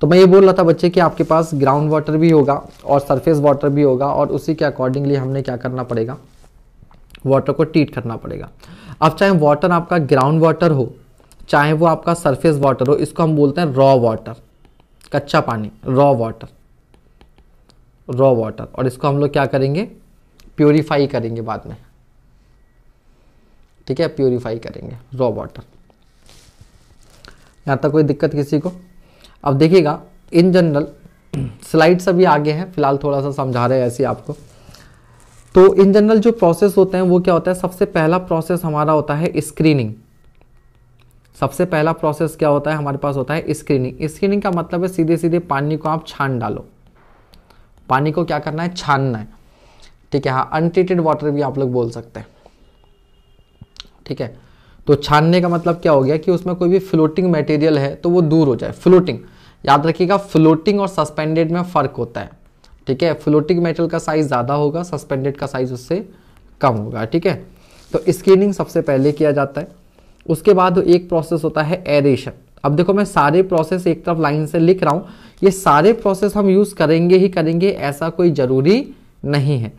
तो मैं ये बोल रहा था बच्चे कि आपके पास ग्राउंड वाटर भी होगा और सरफेस वाटर भी होगा और उसी के अकॉर्डिंगली हमने क्या करना पड़ेगा वाटर को ट्रीट करना पड़ेगा अब चाहे वाटर आपका ग्राउंड वाटर हो चाहे वो आपका सरफेस वाटर हो इसको हम बोलते हैं रॉ वाटर कच्चा पानी रॉ वाटर रॉ वाटर और इसको हम लोग क्या करेंगे प्योरीफाई करेंगे बाद में ठीक है प्योरीफाई करेंगे रॉ वाटर यहाँ तक कोई दिक्कत किसी को अब देखिएगा इन जनरल स्लाइड्स अभी आगे हैं फिलहाल थोड़ा सा समझा रहे हैं ऐसे आपको तो इन जनरल जो प्रोसेस होते हैं वो क्या होता है सबसे पहला प्रोसेस हमारा होता है स्क्रीनिंग सबसे पहला प्रोसेस क्या होता है हमारे पास होता है स्क्रीनिंग स्क्रीनिंग का मतलब है सीधे सीधे पानी को आप छान डालो पानी को क्या करना है छानना है ठीक है हाँ अनट्रीटेड वाटर भी आप लोग बोल सकते हैं ठीक है तो छानने का मतलब क्या हो गया कि उसमें कोई भी फ्लोटिंग मटेरियल है तो वो दूर हो जाए फ्लोटिंग याद रखिएगा फ्लोटिंग और सस्पेंडेड में फ़र्क होता है ठीक है फ्लोटिंग मेटल का साइज़ ज़्यादा होगा सस्पेंडेड का साइज़ उससे कम होगा ठीक है तो स्क्रीनिंग सबसे पहले किया जाता है उसके बाद एक प्रोसेस होता है एरेशन अब देखो मैं सारे प्रोसेस एक तरफ लाइन से लिख रहा हूँ ये सारे प्रोसेस हम यूज़ करेंगे ही करेंगे ऐसा कोई ज़रूरी नहीं है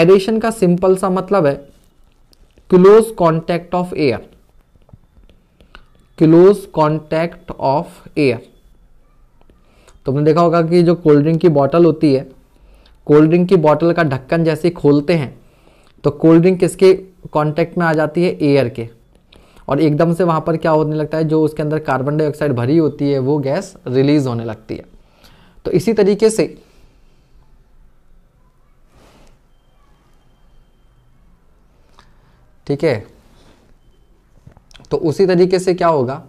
एरेशन का सिंपल सा मतलब है close contact of air close contact of air तुमने देखा होगा कि जो कोल्ड ड्रिंक की बॉटल होती है कोल्ड ड्रिंक की बॉटल का ढक्कन जैसे खोलते हैं तो कोल्ड ड्रिंक किसके कॉन्टैक्ट में आ जाती है एयर के और एकदम से वहाँ पर क्या होने लगता है जो उसके अंदर कार्बन डाइऑक्साइड भरी होती है वो गैस रिलीज़ होने लगती है तो इसी तरीके से ठीक है तो उसी तरीके से क्या होगा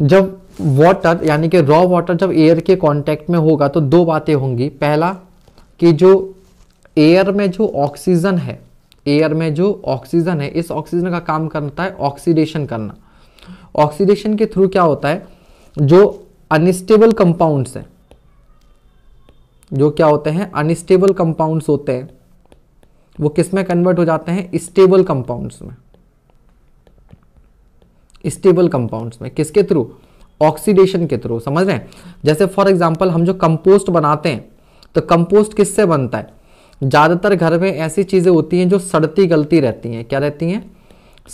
जब वाटर यानी कि रॉ वाटर जब एयर के कांटेक्ट में होगा तो दो बातें होंगी पहला कि जो एयर में जो ऑक्सीजन है एयर में जो ऑक्सीजन है इस ऑक्सीजन का काम करता है ऑक्सीडेशन करना ऑक्सीडेशन के थ्रू क्या होता है जो अनस्टेबल कंपाउंड्स हैं जो क्या होते हैं अनस्टेबल कंपाउंड्स होते हैं वो किस में कन्वर्ट हो जाते हैं स्टेबल कंपाउंड्स में स्टेबल कंपाउंड्स में किसके थ्रू ऑक्सीडेशन के थ्रू समझ रहे हैं जैसे फॉर एग्जाम्पल हम जो कंपोस्ट बनाते हैं तो कंपोस्ट किससे बनता है ज़्यादातर घर में ऐसी चीज़ें होती हैं जो सड़ती गलती रहती हैं क्या रहती हैं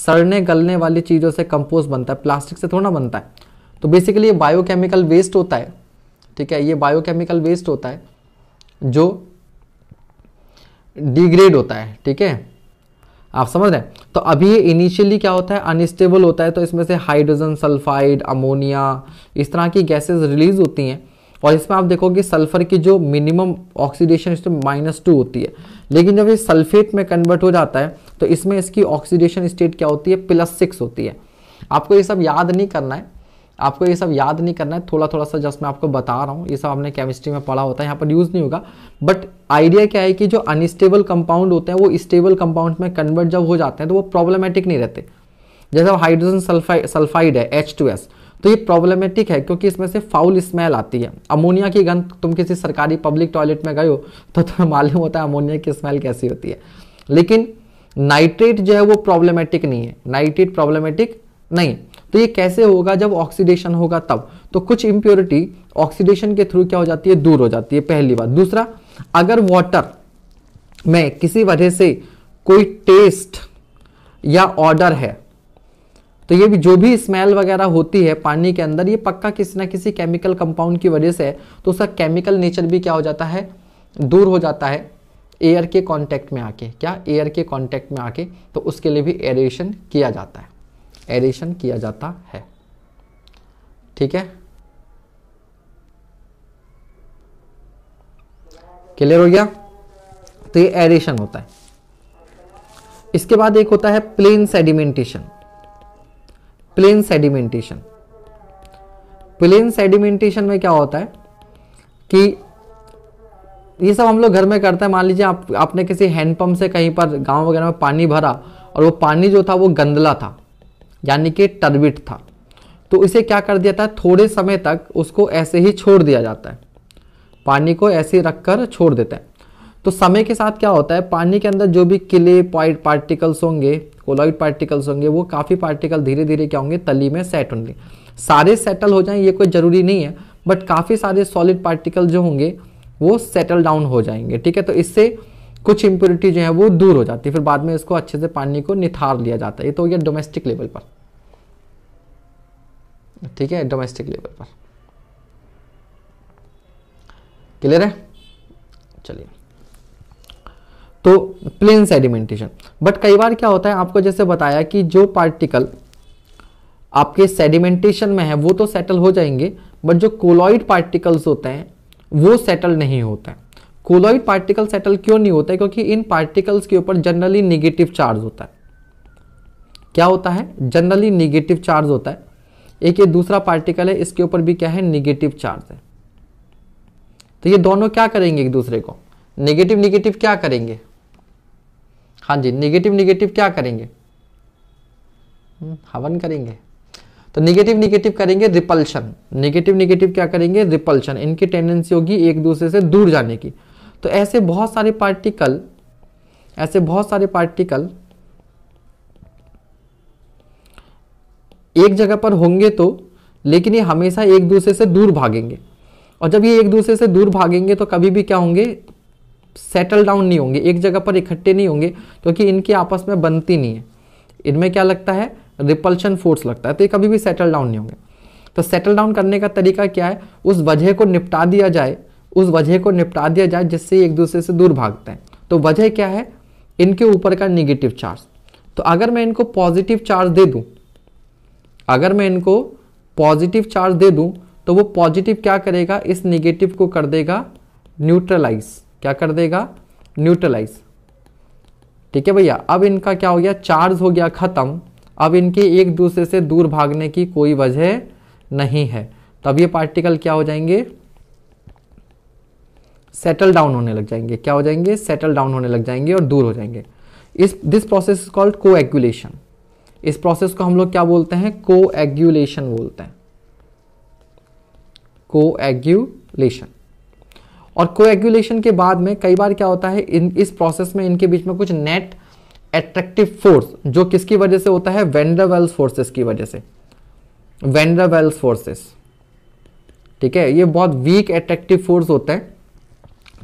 सड़ने गलने वाली चीज़ों से कंपोस्ट बनता है प्लास्टिक से थोड़ा बनता है तो बेसिकली ये बायोकेमिकल वेस्ट होता है ठीक है ये बायोकेमिकल वेस्ट होता है जो डिग्रेड होता है ठीक है आप समझ रहे हैं तो अभी ये इनिशियली क्या होता है अनस्टेबल होता है तो इसमें से हाइड्रोजन सल्फाइड अमोनिया इस तरह की गैसेस रिलीज होती हैं और इसमें आप देखोगे सल्फर की जो minimum oxidation state minus two होती है लेकिन जब ये सल्फेट में कन्वर्ट हो जाता है तो इसमें इसकी ऑक्सीडेशन स्टेट क्या होती है प्लस सिक्स होती है आपको ये सब याद नहीं करना है आपको ये सब याद नहीं करना है थोड़ा थोड़ा सा जस्ट मैं आपको बता रहा हूँ ये सब आपने केमिस्ट्री में पढ़ा होता है यहाँ पर यूज़ नहीं होगा बट आइडिया क्या है कि जो अनस्टेबल कंपाउंड होते हैं वो स्टेबल कंपाउंड में कन्वर्ट जब हो जाते हैं तो वो प्रॉब्लमेटिक नहीं रहते जैसे हाइड्रोजन सल्फाइड सल्फाइड है एच टू एस तो ये प्रॉब्लमेटिक है क्योंकि इसमें से फाउल स्मेल आती है अमोनिया की गंध तुम किसी सरकारी पब्लिक टॉयलेट में गए हो तो तुम्हें मालूम होता है अमोनिया की स्मेल कैसी होती है लेकिन नाइट्रेट जो है वो प्रॉब्लमेटिक नहीं है नाइट्रेट प्रॉब्लमेटिक नहीं तो ये कैसे होगा जब ऑक्सीडेशन होगा तब तो कुछ इम्प्योरिटी ऑक्सीडेशन के थ्रू क्या हो जाती है दूर हो जाती है पहली बात दूसरा अगर वाटर में किसी वजह से कोई टेस्ट या ऑर्डर है तो ये भी जो भी स्मेल वगैरह होती है पानी के अंदर ये पक्का किसी ना किसी केमिकल कंपाउंड की वजह से है तो उसका केमिकल नेचर भी क्या हो जाता है दूर हो जाता है एयर के कांटेक्ट में आके क्या एयर के कांटेक्ट में आके तो उसके लिए भी एरेशन किया जाता है एडिशन किया जाता है ठीक है क्लियर हो गया तो ये एडिशन होता है इसके बाद एक होता है plain sedimentation plain sedimentation plain sedimentation में क्या होता है कि ये सब हम लोग घर में करते हैं मान लीजिए आप आपने किसी हैंडपंप से कहीं पर गांव वगैरह में पानी भरा और वो पानी जो था वो गंदला था यानी कि टर्बिट था तो इसे क्या कर दिया था थोड़े समय तक उसको ऐसे ही छोड़ दिया जाता है पानी को ऐसे रख कर छोड़ देता है तो समय के साथ क्या होता है पानी के अंदर जो भी किले पॉइट पार्टिकल्स होंगे कोलॉइड पार्टिकल्स होंगे वो काफ़ी पार्टिकल धीरे धीरे क्या होंगे तली में सेट होंगे सारे सेटल हो जाएं ये कोई ज़रूरी नहीं है बट काफ़ी सारे सॉलिड पार्टिकल जो होंगे वो सेटल डाउन हो जाएंगे ठीक है तो इससे कुछ इम्प्योरिटी जो है वो दूर हो जाती है फिर बाद में इसको अच्छे से पानी को निथार लिया जाता है ये तो हो गया डोमेस्टिक लेवल पर ठीक है डोमेस्टिक लेवल पर क्लियर है चलिए तो प्लेन सेडिमेंटेशन बट कई बार क्या होता है आपको जैसे बताया कि जो पार्टिकल आपके सेडिमेंटेशन में है वो तो सेटल हो जाएंगे बट जो कोलॉइड पार्टिकल्स होते हैं वो सेटल नहीं होते हैं कोलॉइड पार्टिकल सेटल क्यों नहीं होता है क्योंकि इन पार्टिकल्स के ऊपर जनरली निगेटिव चार्ज होता है क्या होता है जनरली निगेटिव चार्ज होता है एक ये दूसरा पार्टिकल है इसके ऊपर भी क्या है निगेटिव चार्ज है तो ये दोनों क्या करेंगे एक दूसरे को निगेटिव निगेटिव क्या करेंगे हाँ जी निगेटिव निगेटिव क्या करेंगे हम्म, हवन करेंगे तो निगेटिव निगेटिव करेंगे रिपल्शन निगेटिव निगेटिव क्या करेंगे रिपल्शन इनकी टेंडेंसी होगी एक दूसरे से दूर जाने की तो ऐसे बहुत सारे पार्टिकल ऐसे बहुत सारे पार्टिकल एक जगह पर होंगे तो लेकिन ये हमेशा एक दूसरे से दूर भागेंगे और जब ये एक दूसरे से दूर भागेंगे तो कभी भी क्या होंगे सेटल डाउन नहीं होंगे एक जगह पर इकट्ठे नहीं होंगे क्योंकि इनकी आपस में बनती नहीं है इनमें क्या लगता है रिपल्शन फोर्स लगता है तो ये कभी भी सेटल डाउन नहीं होंगे तो सेटल डाउन करने का तरीका क्या है उस वजह को निपटा दिया जाए उस वजह को निपटा दिया जाए जिससे एक दूसरे से दूर भागते हैं तो वजह क्या है इनके ऊपर का निगेटिव चार्ज तो अगर मैं इनको पॉजिटिव चार्ज दे दूं अगर मैं इनको पॉजिटिव चार्ज दे दूं तो वो पॉजिटिव क्या करेगा इस निगेटिव को कर देगा न्यूट्रलाइज क्या कर देगा न्यूट्रलाइज ठीक है भैया अब इनका क्या हो गया चार्ज हो गया ख़त्म अब इनके एक दूसरे से दूर भागने की कोई वजह नहीं है तब तो ये पार्टिकल क्या हो जाएंगे सेटल डाउन होने लग जाएंगे क्या हो जाएंगे सेटल डाउन होने लग जाएंगे और दूर हो जाएंगे इस this process is called coagulation इस प्रोसेस को हम लोग क्या बोलते हैं एग्यूलेशन बोलते हैं एग्यूलेशन और एग्यूलेशन के बाद में कई बार क्या होता है इन इस प्रोसेस में इनके बीच में कुछ नेट एट्रैक्टिव फोर्स जो किसकी वजह से होता है वेंडरवेल्स फोर्सेस की वजह से वेंडरवेल्स फोर्सेस ठीक है ये बहुत वीक एट्रैक्टिव फोर्स होते हैं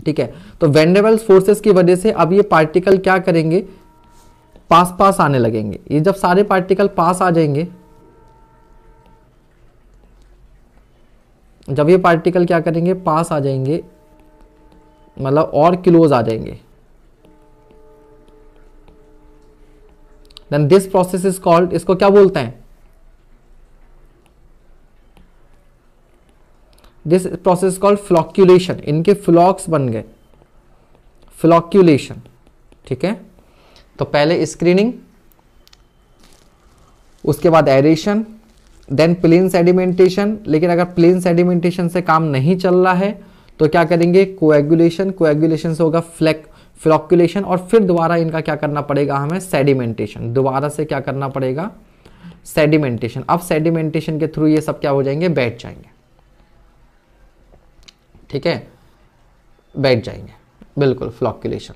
ठीक है तो वेंडेबल्स फोर्सेस की वजह से अब ये पार्टिकल क्या करेंगे पास पास आने लगेंगे ये जब सारे पार्टिकल पास आ जाएंगे जब ये पार्टिकल क्या करेंगे पास आ जाएंगे मतलब और क्लोज आ जाएंगे then this process is called इसको क्या बोलते हैं दिस प्रोसेस कॉल्ड फ्लॉक्यूलेशन इनके फ्लॉक्स बन गए फ्लॉक्यूलेशन ठीक है तो पहले स्क्रीनिंग उसके बाद एरेशन देन प्लेन सेडिमेंटेशन लेकिन अगर प्लेन सेडिमेंटेशन से काम नहीं चल रहा है तो क्या करेंगे कोएगुलेशन कोएगुलेशन से होगा फ्लैक फ्लॉक्यूलेशन और फिर दोबारा इनका क्या करना पड़ेगा हमें सेडिमेंटेशन दोबारा से क्या करना पड़ेगा सेडिमेंटेशन अब सेडिमेंटेशन के थ्रू ये सब क्या हो जाएंगे बैठ जाएंगे ठीक है बैठ जाएंगे बिल्कुल फ्लॉक्यूलेशन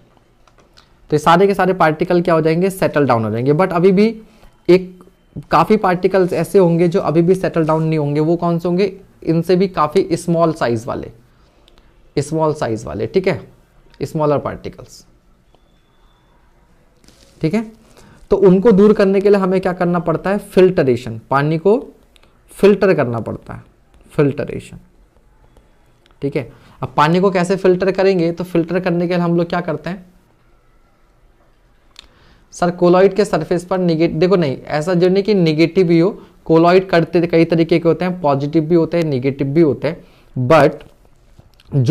तो ये सारे के सारे पार्टिकल क्या हो जाएंगे सेटल डाउन हो जाएंगे बट अभी भी एक काफ़ी पार्टिकल्स ऐसे होंगे जो अभी भी सेटल डाउन नहीं होंगे वो कौन से होंगे इनसे भी काफ़ी स्मॉल साइज वाले स्मॉल साइज वाले ठीक है स्मॉलर पार्टिकल्स ठीक है तो उनको दूर करने के लिए हमें क्या करना पड़ता है फिल्टरेशन पानी को फिल्टर करना पड़ता है फिल्टरेशन ठीक है अब पानी को कैसे फिल्टर करेंगे तो फिल्टर करने के लिए हम लोग क्या करते हैं सर कोलॉइड के सरफेस पर निगेटिव देखो नहीं ऐसा जो नहीं कि निगेटिव ही हो कोलॉइड करते कई तरीके के होते हैं पॉजिटिव भी होते हैं निगेटिव भी होते हैं बट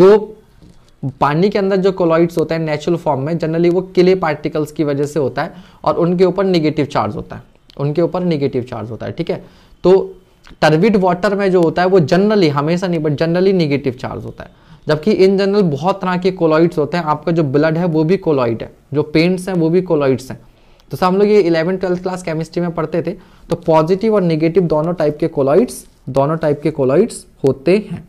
जो पानी के अंदर जो कोलॉइड्स होते हैं नेचुरल फॉर्म में जनरली वो किले पार्टिकल्स की वजह से होता है और उनके ऊपर निगेटिव चार्ज होता है उनके ऊपर निगेटिव चार्ज होता है ठीक है तो टर्बिड वाटर में जो होता है वो जनरली हमेशा नहीं बट जनरली निगेटिव चार्ज होता है जबकि इन जनरल बहुत तरह के कोलॉइड्स होते हैं आपका जो ब्लड है वो भी कोलॉइड है जो पेंट्स हैं वो भी कोलॉइड्स हैं तो सर हम लोग ये इलेवन ट्वेल्थ क्लास केमिस्ट्री में पढ़ते थे तो पॉजिटिव और निगेटिव दोनों टाइप के कोलॉइड्स दोनों टाइप के कोलॉइड्स होते हैं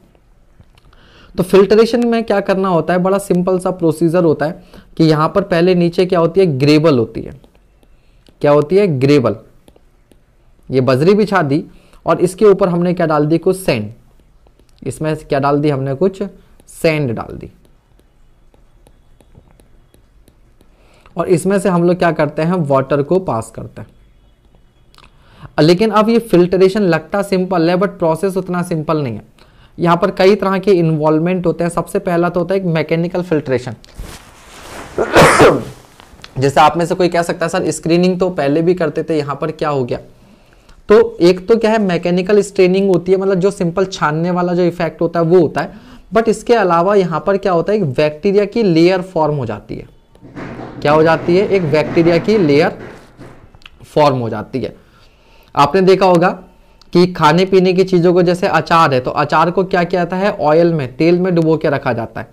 तो फिल्ट्रेशन में क्या करना होता है बड़ा सिंपल सा प्रोसीजर होता है कि यहां पर पहले नीचे क्या होती है ग्रेबल होती है क्या होती है ग्रेबल ये बजरी बिछा दी और इसके ऊपर हमने क्या डाल दी कुछ सेंड इसमें क्या डाल दी हमने कुछ सेंड डाल दी और इसमें से हम लोग क्या करते हैं वाटर को पास करते हैं लेकिन अब ये फिल्टरेशन लगता सिंपल है बट प्रोसेस उतना सिंपल नहीं है यहां पर कई तरह के इन्वॉल्वमेंट होते हैं सबसे पहला तो होता है एक मैकेनिकल फिल्ट्रेशन जैसे आप में से कोई कह सकता है सर स्क्रीनिंग तो पहले भी करते थे यहां पर क्या हो गया तो एक तो क्या है मैकेनिकल स्ट्रेनिंग होती है मतलब जो सिंपल छानने वाला जो इफेक्ट होता है वो होता है बट इसके अलावा यहाँ पर क्या होता है एक बैक्टीरिया की लेयर फॉर्म हो जाती है क्या हो जाती है एक बैक्टीरिया की लेयर फॉर्म हो जाती है आपने देखा होगा कि खाने पीने की चीज़ों को जैसे अचार है तो अचार को क्या किया जाता है ऑयल में तेल में डुबो के रखा जाता है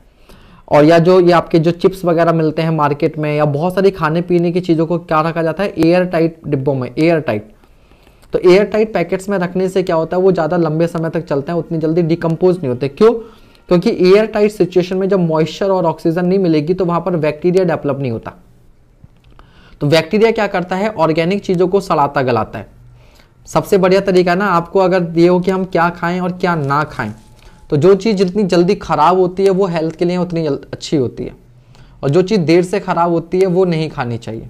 और या जो ये आपके जो चिप्स वगैरह मिलते हैं मार्केट में या बहुत सारी खाने पीने की चीज़ों को क्या रखा जाता है एयर टाइट डिब्बों में एयर टाइट तो एयर टाइट पैकेट्स में रखने से क्या होता है वो ज़्यादा लंबे समय तक चलते हैं उतनी जल्दी डिकम्पोज नहीं होते क्यों क्योंकि एयर टाइट सिचुएशन में जब मॉइस्चर और ऑक्सीजन नहीं मिलेगी तो वहां पर बैक्टीरिया डेवलप नहीं होता तो बैक्टीरिया क्या करता है ऑर्गेनिक चीज़ों को सड़ाता गलाता है सबसे बढ़िया तरीका है ना आपको अगर ये हो कि हम क्या खाएं और क्या ना खाएं तो जो चीज़ जितनी जल्दी ख़राब होती है वो हेल्थ के लिए उतनी अच्छी होती है और जो चीज़ देर से ख़राब होती है वो नहीं खानी चाहिए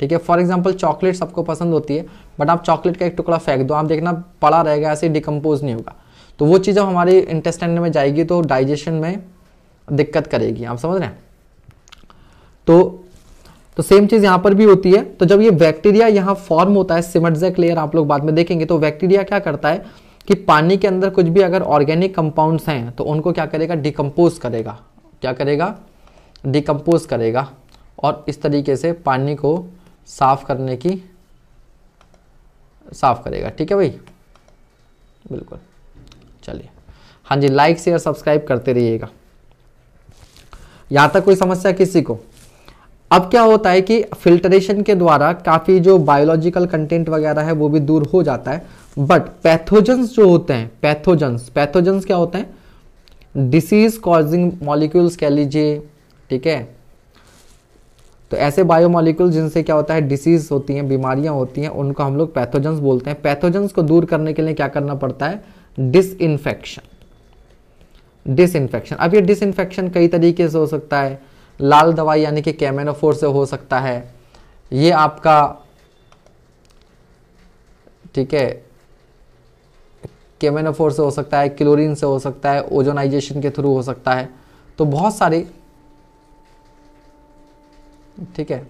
ठीक है फॉर एग्जाम्पल चॉकलेट सबको पसंद होती है बट आप चॉकलेट का एक टुकड़ा फेंक दो आप देखना पड़ा रहेगा ऐसे डिकम्पोज नहीं होगा तो वो चीज़ जब हमारे इंटेस्टाइन में जाएगी तो डाइजेशन में दिक्कत करेगी आप समझ रहे हैं तो तो सेम चीज़ यहाँ पर भी होती है तो जब ये बैक्टीरिया यहाँ फॉर्म होता है सिमटजेक लेयर आप लोग बाद में देखेंगे तो बैक्टीरिया क्या करता है कि पानी के अंदर कुछ भी अगर ऑर्गेनिक कंपाउंड्स हैं तो उनको क्या करेगा डिकम्पोज करेगा क्या करेगा डिकम्पोज करेगा और इस तरीके से पानी को साफ करने की साफ करेगा ठीक है भाई बिल्कुल चलिए हाँ जी लाइक शेयर सब्सक्राइब करते रहिएगा यहाँ तक कोई समस्या किसी को अब क्या होता है कि फिल्ट्रेशन के द्वारा काफ़ी जो बायोलॉजिकल कंटेंट वगैरह है वो भी दूर हो जाता है बट पैथोजन्स जो होते हैं पैथोजन्स पैथोजन्स क्या होते हैं डिसीज कॉजिंग मॉलिक्यूल्स कह लीजिए ठीक है तो ऐसे बायोमोलिक्यूल जिनसे क्या होता है डिसीज होती हैं बीमारियां होती हैं उनको हम लोग पैथोजेंस बोलते हैं पैथोजेंस को दूर करने के लिए क्या करना पड़ता है डिस डिसइनफेक्शन अब ये इन्फेक्शन कई तरीके से हो सकता है लाल दवाई यानी कि कैमेनोफोर से हो सकता है ये आपका ठीक है केमेनोफोर से हो सकता है क्लोरीन से हो सकता है ओजोनाइजेशन के थ्रू हो सकता है तो बहुत सारे ठीक है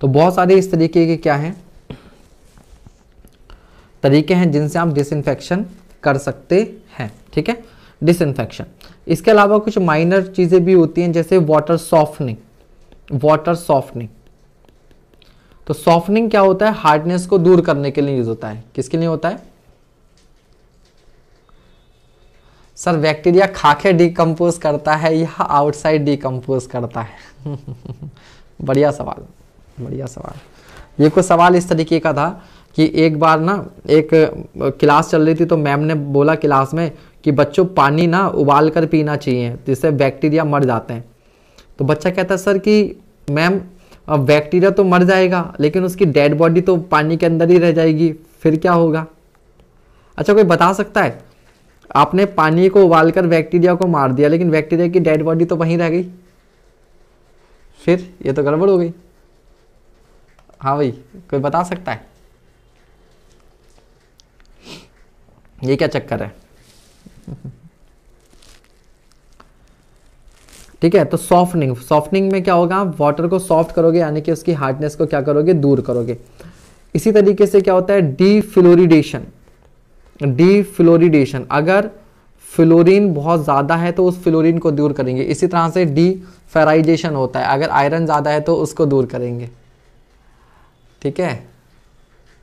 तो बहुत सारे इस तरीके के क्या हैं तरीके हैं जिनसे आप डिसइंफेक्शन कर सकते हैं ठीक है डिसइंफेक्शन इसके अलावा कुछ माइनर चीज़ें भी होती हैं जैसे वाटर सॉफ्टनिंग वाटर सॉफ्टनिंग तो सॉफ्टनिंग क्या होता है हार्डनेस को दूर करने के लिए यूज़ होता है किसके लिए होता है सर बैक्टीरिया खाके डिकम्पोज करता है या आउटसाइड डिकम्पोज करता है बढ़िया सवाल बढ़िया सवाल ये कुछ सवाल इस तरीके का था कि एक बार ना एक क्लास चल रही थी तो मैम ने बोला क्लास में कि बच्चों पानी ना उबाल कर पीना चाहिए जिससे बैक्टीरिया मर जाते हैं तो बच्चा कहता है सर कि मैम बैक्टीरिया तो मर जाएगा लेकिन उसकी डेड बॉडी तो पानी के अंदर ही रह जाएगी फिर क्या होगा अच्छा कोई बता सकता है आपने पानी को उबालकर बैक्टीरिया को मार दिया लेकिन बैक्टीरिया की डेड बॉडी तो वहीं रह गई फिर ये तो गड़बड़ हो गई हाँ भाई कोई बता सकता है ये क्या चक्कर है ठीक है तो सॉफ्टनिंग सॉफ्टनिंग में क्या होगा वाटर को सॉफ्ट करोगे यानी कि उसकी हार्डनेस को क्या करोगे दूर करोगे इसी तरीके से क्या होता है डी डी फ्लोरिडेशन अगर फ्लोरीन बहुत ज़्यादा है तो उस फ्लोरीन को दूर करेंगे इसी तरह से डीफेराइजेशन होता है अगर आयरन ज़्यादा है तो उसको दूर करेंगे ठीक है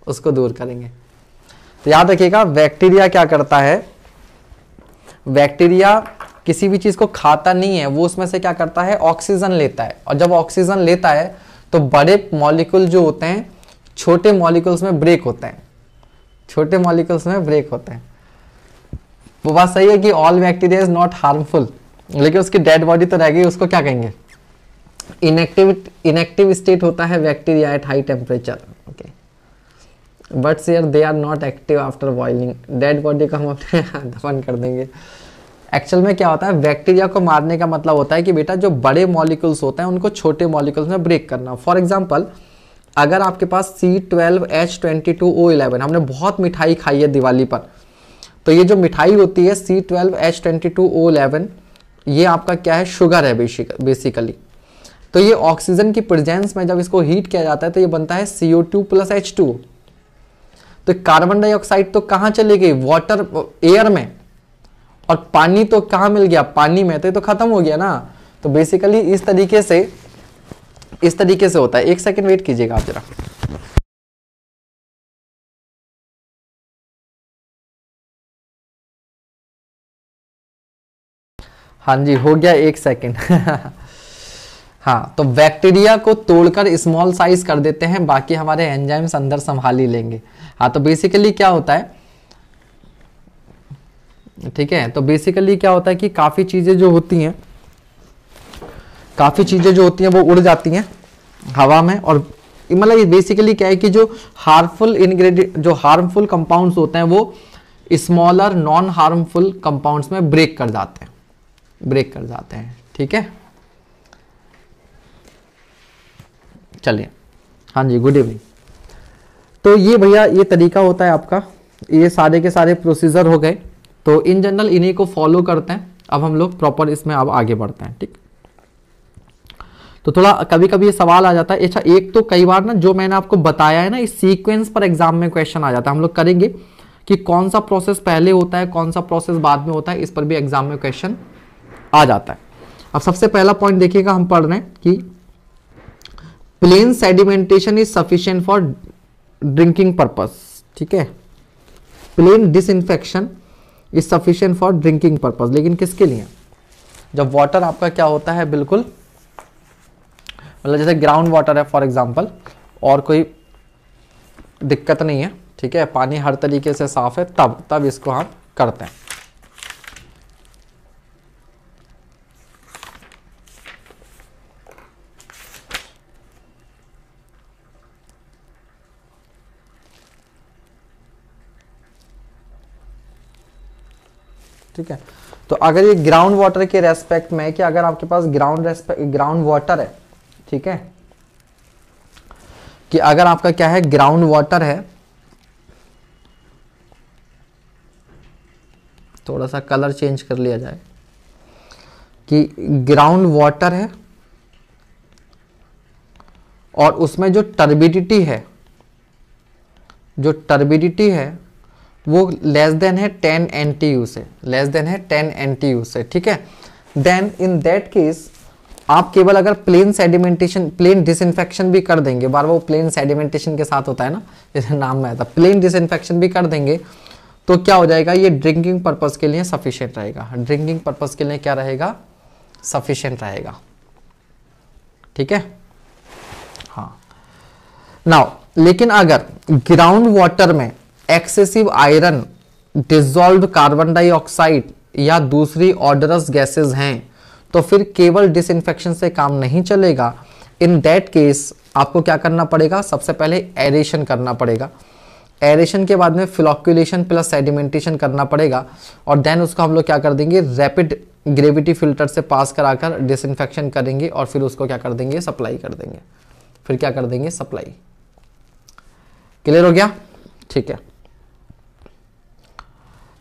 उसको दूर करेंगे तो याद रखिएगा बैक्टीरिया क्या करता है बैक्टीरिया किसी भी चीज़ को खाता नहीं है वो उसमें से क्या करता है ऑक्सीजन लेता है और जब ऑक्सीजन लेता है तो बड़े मॉलिक्यूल जो होते हैं छोटे मॉलिक्यूल्स में ब्रेक होते हैं छोटे मॉलिकल्स में ब्रेक होते हैं वो बात सही है कि all bacteria is not harmful लेकिन उसकी डेड बॉडी तो रह गई उसको क्या कहेंगे इनएक्टिव इनएक्टिव स्टेट होता है bacteria at high temperature okay but sir they are not active after boiling dead body को हम अपने दफन कर देंगे एक्चुअल में क्या होता है बैक्टीरिया को मारने का मतलब होता है कि बेटा जो बड़े मॉलिक्यूल्स होते हैं उनको छोटे मॉलिक्यूल्स में ब्रेक करना फॉर एग्जाम्पल अगर आपके पास C twelve H twenty two O eleven हमने बहुत मिठाई खाई है दिवाली पर तो ये जो मिठाई होती है C twelve H twenty two O eleven ये आपका क्या है शुगर है बेसिकली तो ये ऑक्सीजन की प्रेजेंस में जब इसको हीट किया जाता है तो ये बनता है C O two plus H two तो कार्बन डाइऑक्साइड तो कहाँ चली गई वाटर एयर में और पानी तो कहाँ मिल गया पानी में तो ये तो खत्म हो गया ना तो बेसिकली इस तरीके से इस तरीके से होता है एक सेकेंड वेट कीजिएगा आप ज़रा हाँ जी हो गया एक सेकेंड हाँ तो बैक्टीरिया को तोड़कर स्मॉल साइज कर देते हैं बाकी हमारे एंजाइम्स अंदर संभाल ही लेंगे हाँ तो बेसिकली क्या होता है ठीक है तो बेसिकली क्या होता है कि काफ़ी चीज़ें जो होती हैं काफ़ी चीज़ें जो होती हैं वो उड़ जाती हैं हवा में और मतलब ये बेसिकली क्या है कि जो हार्मफुल इनग्रेडियंट जो हार्मफुल कंपाउंड्स होते हैं वो स्मॉलर नॉन हार्मफुल कंपाउंड्स में ब्रेक कर जाते हैं ब्रेक कर जाते हैं ठीक है चलिए हाँ जी गुड इवनिंग तो ये भैया ये तरीका होता है आपका ये सारे के सारे प्रोसीजर हो गए तो इन जनरल इन्हीं को फॉलो करते हैं अब हम लोग प्रॉपर इसमें अब आगे बढ़ते हैं ठीक तो थोड़ा कभी कभी ये सवाल आ जाता है अच्छा एक तो कई बार ना जो मैंने आपको बताया है ना इस सीक्वेंस पर एग्जाम में क्वेश्चन आ जाता है हम लोग करेंगे कि कौन सा प्रोसेस पहले होता है कौन सा प्रोसेस बाद में होता है इस पर भी एग्जाम में क्वेश्चन आ जाता है अब सबसे पहला पॉइंट देखिएगा हम पढ़ रहे हैं कि plain sedimentation is sufficient for drinking purpose ठीक है plain infection is sufficient for drinking purpose लेकिन किसके लिए जब वाटर आपका क्या होता है बिल्कुल मतलब जैसे ग्राउंड वाटर है फॉर एग्जाम्पल और कोई दिक्कत नहीं है ठीक है पानी हर तरीके से साफ है तब तब इसको हम करते हैं ठीक है तो अगर ये ग्राउंड वाटर के रेस्पेक्ट में कि अगर आपके पास ग्राउंड रेस्पेक्ट ग्राउंड वाटर है ठीक है कि अगर आपका क्या है ग्राउंड वाटर है थोड़ा सा कलर चेंज कर लिया जाए कि ग्राउंड वाटर है और उसमें जो टर्बिडिटी है जो टर्बिडिटी है वो लेस देन है 10 एन से लेस देन है 10 एन से ठीक है देन इन दैट केस आप केवल अगर प्लेन सेडिमेंटेशन प्लेन डिसइनफेक्शन भी कर देंगे बार बार वो प्लेन सेडिमेंटेशन के साथ होता है ना जैसे नाम में आता था प्लेन डिसइनफेक्शन भी कर देंगे तो क्या हो जाएगा ये ड्रिंकिंग पर्पज़ के लिए सफिशियंट रहेगा ड्रिंकिंग पर्पज़ के लिए क्या रहेगा सफिशियंट रहेगा ठीक है हाँ नाउ लेकिन अगर ग्राउंड वाटर में excessive iron dissolved carbon dioxide या दूसरी ऑर्डरस गैसेस हैं तो फिर केवल डिसइंफेक्शन से काम नहीं चलेगा इन दैट केस आपको क्या करना पड़ेगा सबसे पहले एरेशन करना पड़ेगा एरेशन के बाद में फिलोक्यूलेशन प्लस सेडिमेंटेशन करना पड़ेगा और देन उसको हम लोग क्या कर देंगे रैपिड ग्रेविटी फिल्टर से पास कराकर डिसइंफेक्शन करेंगे और फिर उसको क्या कर देंगे सप्लाई कर देंगे फिर क्या कर देंगे सप्लाई क्लियर हो गया ठीक है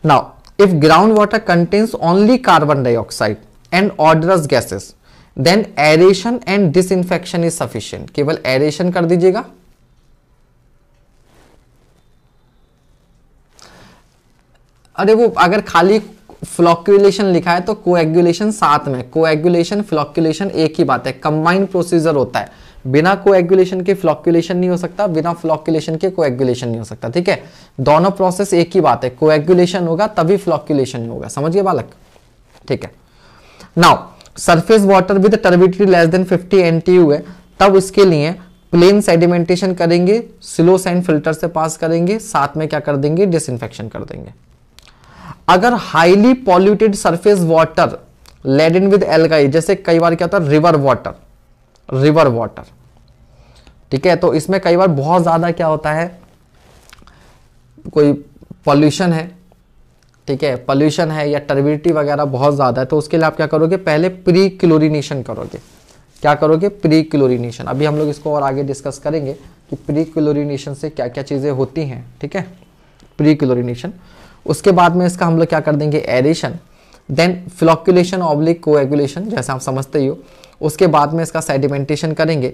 now if ground water contains only carbon dioxide and others gases then aeration and disinfection is sufficient केवल एरेशन कर दीजिएगा अरे वो अगर खाली फ्लॉक्यूलेशन लिखा है तो कोएगुलेशन साथ में कोएगुलेशन फ्लॉक्यूलेशन एक ही बात है कंबाइंड प्रोसीजर होता है बिना कोएगुलेशन के फ्लॉक्यूलेशन नहीं हो सकता बिना फ्लॉक्यूलेशन के कोएगुलेशन नहीं हो सकता ठीक है दोनों प्रोसेस एक ही बात है कोएगुलेशन होगा तभी फ्लॉक्यूलेशन होगा समझिए बालक ठीक है now surface water with turbidity less than 50 N है तब इसके लिए प्लेन सेडिमेंटेशन करेंगे स्लो साइन फिल्टर से पास करेंगे साथ में क्या कर देंगे डिसइंफेक्शन कर देंगे अगर highly polluted surface water laden with algae जैसे कई बार क्या होता है रिवर वाटर रिवर वाटर ठीक है तो इसमें कई बार बहुत ज़्यादा क्या होता है कोई पॉल्यूशन है ठीक है पॉल्यूशन है या टर्बिडिटी वगैरह बहुत ज़्यादा है तो उसके लिए आप क्या करोगे पहले प्री क्लोरिनेशन करोगे क्या करोगे प्री क्लोरिनेशन अभी हम लोग इसको और आगे डिस्कस करेंगे कि प्री क्लोरिनेशन से क्या क्या चीज़ें होती हैं ठीक है प्री क्लोरिनेशन उसके बाद में इसका हम लोग क्या कर देंगे addition then flocculation oblique coagulation जैसा आप समझते ही हो उसके बाद में इसका सेडिमेंटेशन करेंगे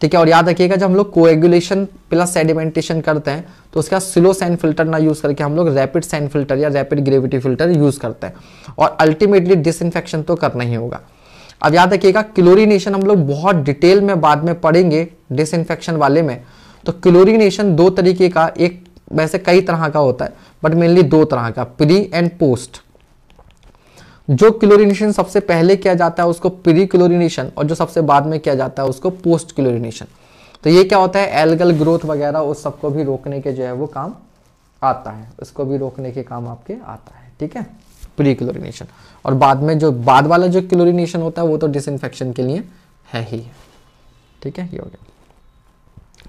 ठीक है और याद रखिएगा जब हम लोग कोएगुलेशन प्लस सेडिमेंटेशन करते हैं तो उसका स्लो सैंड फिल्टर ना यूज़ करके हम लोग रैपिड सैंड फिल्टर या रैपिड ग्रेविटी फिल्टर यूज़ करते हैं और अल्टीमेटली डिसइनफेक्शन तो करना ही होगा अब याद रखिएगा क्लोरीनेशन हम लोग बहुत डिटेल में बाद में पढ़ेंगे डिसइनफेक्शन वाले में तो क्लोरीनेशन दो तरीके का एक वैसे कई तरह का होता है बट मेनली दो तरह का प्री एंड पोस्ट जो क्लोरिनेशन सबसे पहले किया जाता है उसको प्री क्लोरिनेशन और जो सबसे बाद में किया जाता है उसको पोस्ट क्लोरिनेशन तो ये क्या होता है एल्गल ग्रोथ वगैरह उस सबको भी रोकने के जो है वो काम आता है उसको भी रोकने के काम आपके आता है ठीक है प्री क्लोरिनेशन और बाद में जो बाद वाला जो क्लोरिनेशन होता है वो तो डिसइनफेक्शन के लिए है ही ठीक है ये हो गया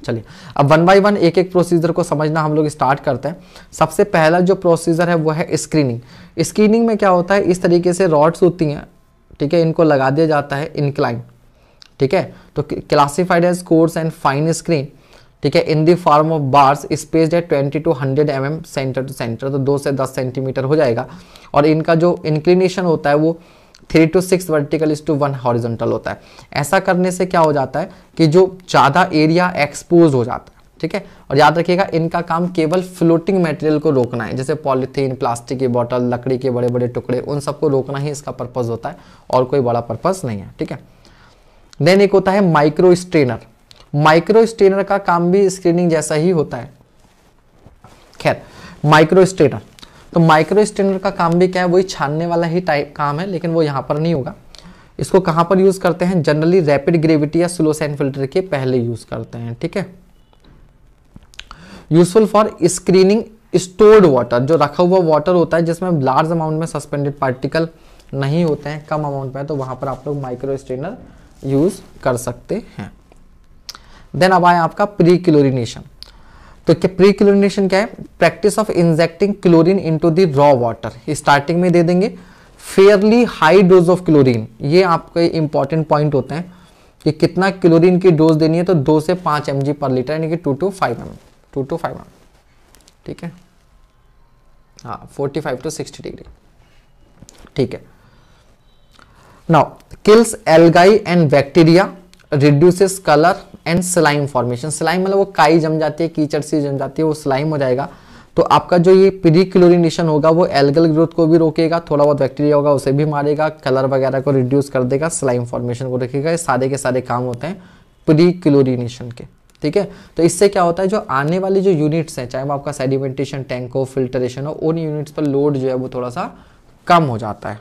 चलिए अब वन बाई वन एक एक प्रोसीजर को समझना हम लोग स्टार्ट करते हैं सबसे पहला जो प्रोसीजर है वो है स्क्रीनिंग स्क्रीनिंग में क्या होता है इस तरीके से रॉड्स होती हैं ठीक है इनको लगा दिया जाता है इनक्लाइन ठीक है तो classified as coarse and fine screen ठीक है in the form of bars space है twenty to hundred M M centre to centre तो दो से दस सेंटीमीटर हो जाएगा और इनका जो इंक्लिनेशन होता है वो three to six vertical is to one horizontal होता है ऐसा करने से क्या हो जाता है कि जो ज़्यादा एरिया एक्सपोज हो जाता है ठीक है और याद रखिएगा इनका काम केवल फ्लोटिंग मटेरियल को रोकना है जैसे पॉलीथीन प्लास्टिक की बोतल लकड़ी के बड़े बड़े टुकड़े उन सबको रोकना ही इसका पर्पज़ होता है और कोई बड़ा पर्पज़ नहीं है ठीक है देन एक होता है माइक्रो स्ट्रेनर माइक्रो स्ट्रेनर का काम भी स्क्रीनिंग जैसा ही होता है खैर माइक्रो स्ट्रेनर तो माइक्रो स्टेनर का काम भी क्या है वही छानने वाला ही टाइप काम है लेकिन वो यहाँ पर नहीं होगा इसको कहाँ पर यूज़ करते हैं जनरली रैपिड ग्रेविटी या स्लो सैन फिल्टर के पहले यूज़ करते हैं ठीक है useful for screening stored water जो रखा हुआ वाटर होता है जिसमें लार्ज अमाउंट में सस्पेंडेड पार्टिकल नहीं होते हैं कम अमाउंट में तो वहाँ पर आप लोग माइक्रो स्ट्रेनर यूज़ कर सकते हैं देन अब आए आपका प्री क्लोरिनेशन तो क्या प्री क्लोरिनेशन क्या है practice of injecting chlorine into the raw water starting में दे देंगे fairly high dose of chlorine ये आपके इंपॉर्टेंट पॉइंट होते हैं कि कितना क्लोरीन की डोज देनी है तो दो से पाँच एम पर लीटर यानी कि two to five M two to five M ठीक है हाँ forty five to sixty degree ठीक है now kills algae and bacteria reduces colour and slime formation slime मतलब वो काई जम जाती है कीचड़ सी जम जाती है वो स्लाइम हो जाएगा तो आपका जो ये प्रीक्लोरिनेशन होगा वो एल्गल ग्रोथ को भी रोकेगा थोड़ा बहुत बैक्टीरिया होगा उसे भी मारेगा कलर वगैरह को रिड्यूस कर देगा स्लाइम फॉर्मेशन को रखेगा ये सारे के सारे काम होते हैं प्रीक्लोरिनेशन के ठीक है तो इससे क्या होता है जो आने वाले जो यूनिट्स हैं चाहे वो आपका सेडिमेंटेशन टैंक हो फिल्टरेशन हो उन यूनिट्स पर लोड जो है वो थोड़ा सा कम हो जाता है